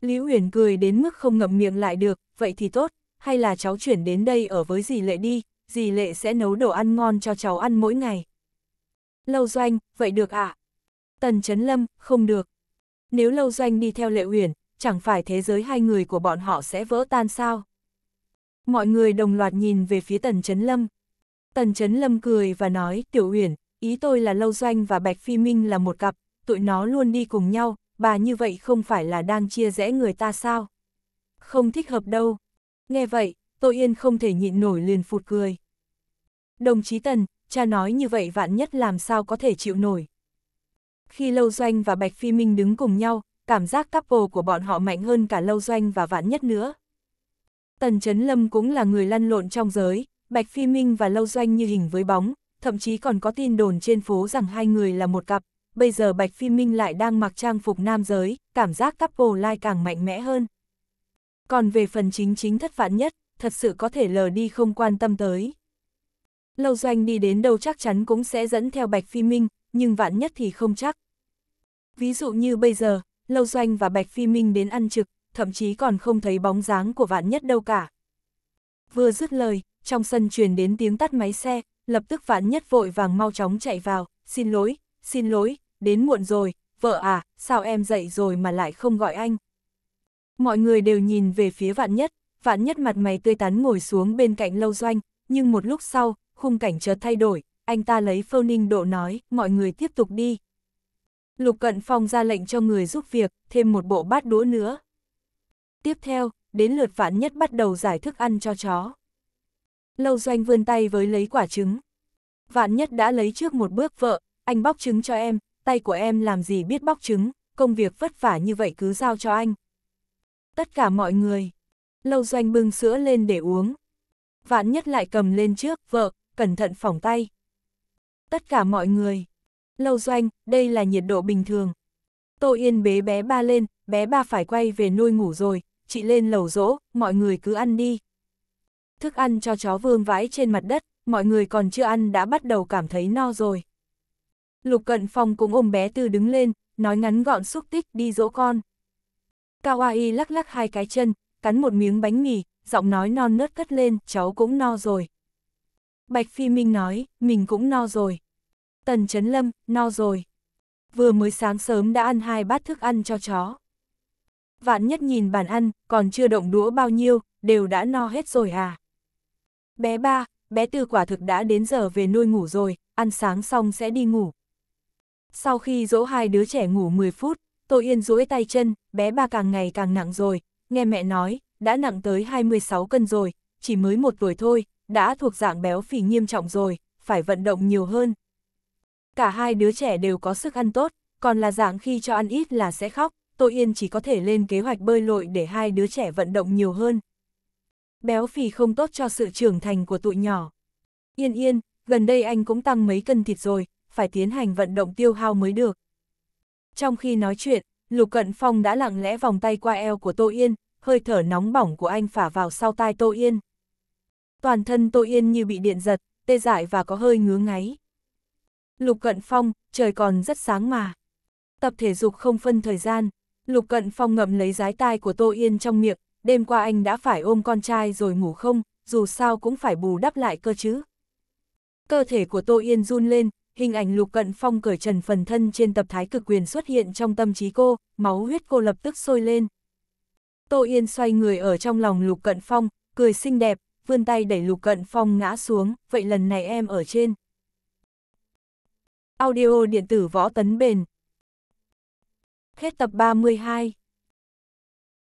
A: Lý Uyển cười đến mức không ngậm miệng lại được, vậy thì tốt, hay là cháu chuyển đến đây ở với dì Lệ đi, dì Lệ sẽ nấu đồ ăn ngon cho cháu ăn mỗi ngày. Lâu Doanh, vậy được ạ? À? Tần Chấn Lâm, không được. Nếu Lâu Doanh đi theo Lệ Uyển, chẳng phải thế giới hai người của bọn họ sẽ vỡ tan sao? Mọi người đồng loạt nhìn về phía Tần Chấn Lâm. Tần Chấn Lâm cười và nói, Tiểu Uyển, ý tôi là Lâu Doanh và Bạch Phi Minh là một cặp, tụi nó luôn đi cùng nhau, bà như vậy không phải là đang chia rẽ người ta sao? Không thích hợp đâu. Nghe vậy, Tô Yên không thể nhịn nổi liền phụt cười. Đồng chí Tần, cha nói như vậy vạn nhất làm sao có thể chịu nổi. Khi Lâu Doanh và Bạch Phi Minh đứng cùng nhau, cảm giác couple của bọn họ mạnh hơn cả Lâu Doanh và vạn nhất nữa. Tần Trấn Lâm cũng là người lăn lộn trong giới, Bạch Phi Minh và Lâu Doanh như hình với bóng, thậm chí còn có tin đồn trên phố rằng hai người là một cặp, bây giờ Bạch Phi Minh lại đang mặc trang phục nam giới, cảm giác couple lai càng mạnh mẽ hơn còn về phần chính chính thất vạn nhất, thật sự có thể lờ đi không quan tâm tới. Lâu doanh đi đến đâu chắc chắn cũng sẽ dẫn theo Bạch Phi Minh, nhưng vạn nhất thì không chắc. Ví dụ như bây giờ, Lâu doanh và Bạch Phi Minh đến ăn trực, thậm chí còn không thấy bóng dáng của vạn nhất đâu cả. Vừa dứt lời, trong sân truyền đến tiếng tắt máy xe, lập tức vạn nhất vội vàng mau chóng chạy vào, xin lỗi, xin lỗi, đến muộn rồi, vợ à, sao em dậy rồi mà lại không gọi anh. Mọi người đều nhìn về phía vạn nhất, vạn nhất mặt mày tươi tắn ngồi xuống bên cạnh lâu doanh, nhưng một lúc sau, khung cảnh chợt thay đổi, anh ta lấy phâu ninh độ nói, mọi người tiếp tục đi. Lục Cận Phong ra lệnh cho người giúp việc, thêm một bộ bát đũa nữa. Tiếp theo, đến lượt vạn nhất bắt đầu giải thức ăn cho chó. Lâu doanh vươn tay với lấy quả trứng. Vạn nhất đã lấy trước một bước vợ, anh bóc trứng cho em, tay của em làm gì biết bóc trứng, công việc vất vả như vậy cứ giao cho anh tất cả mọi người. Lâu doanh bưng sữa lên để uống. Vạn nhất lại cầm lên trước, vợ, cẩn thận phỏng tay. Tất cả mọi người. Lâu doanh, đây là nhiệt độ bình thường. Tô Yên bế bé ba lên, bé ba phải quay về nuôi ngủ rồi, chị lên lầu dỗ, mọi người cứ ăn đi. Thức ăn cho chó vương vãi trên mặt đất, mọi người còn chưa ăn đã bắt đầu cảm thấy no rồi. Lục Cận phòng cũng ôm bé Tư đứng lên, nói ngắn gọn xúc tích đi dỗ con. Kawaii lắc lắc hai cái chân, cắn một miếng bánh mì, giọng nói non nớt cất lên, cháu cũng no rồi. Bạch Phi Minh nói, mình cũng no rồi. Tần Trấn Lâm, no rồi. Vừa mới sáng sớm đã ăn hai bát thức ăn cho chó. Vạn nhất nhìn bàn ăn, còn chưa động đũa bao nhiêu, đều đã no hết rồi à. Bé ba, bé tư quả thực đã đến giờ về nuôi ngủ rồi, ăn sáng xong sẽ đi ngủ. Sau khi dỗ hai đứa trẻ ngủ 10 phút, Tô Yên duỗi tay chân, bé ba càng ngày càng nặng rồi, nghe mẹ nói, đã nặng tới 26 cân rồi, chỉ mới một tuổi thôi, đã thuộc dạng béo phì nghiêm trọng rồi, phải vận động nhiều hơn. Cả hai đứa trẻ đều có sức ăn tốt, còn là dạng khi cho ăn ít là sẽ khóc, Tô Yên chỉ có thể lên kế hoạch bơi lội để hai đứa trẻ vận động nhiều hơn. Béo phì không tốt cho sự trưởng thành của tụi nhỏ. Yên yên, gần đây anh cũng tăng mấy cân thịt rồi, phải tiến hành vận động tiêu hao mới được. Trong khi nói chuyện, Lục Cận Phong đã lặng lẽ vòng tay qua eo của Tô Yên, hơi thở nóng bỏng của anh phả vào sau tai Tô Yên. Toàn thân Tô Yên như bị điện giật, tê dại và có hơi ngứa ngáy. Lục Cận Phong, trời còn rất sáng mà. Tập thể dục không phân thời gian, Lục Cận Phong ngậm lấy rái tai của Tô Yên trong miệng, đêm qua anh đã phải ôm con trai rồi ngủ không, dù sao cũng phải bù đắp lại cơ chứ. Cơ thể của Tô Yên run lên, hình ảnh Lục Cận Phong cởi trần phần thân trên tập thái cực quyền xuất hiện trong tâm trí cô, máu huyết cô lập tức sôi lên. Tô Yên xoay người ở trong lòng Lục Cận Phong, cười xinh đẹp, vươn tay đẩy Lục Cận Phong ngã xuống, vậy lần này em ở trên. Audio điện tử võ tấn bền. Hết tập 32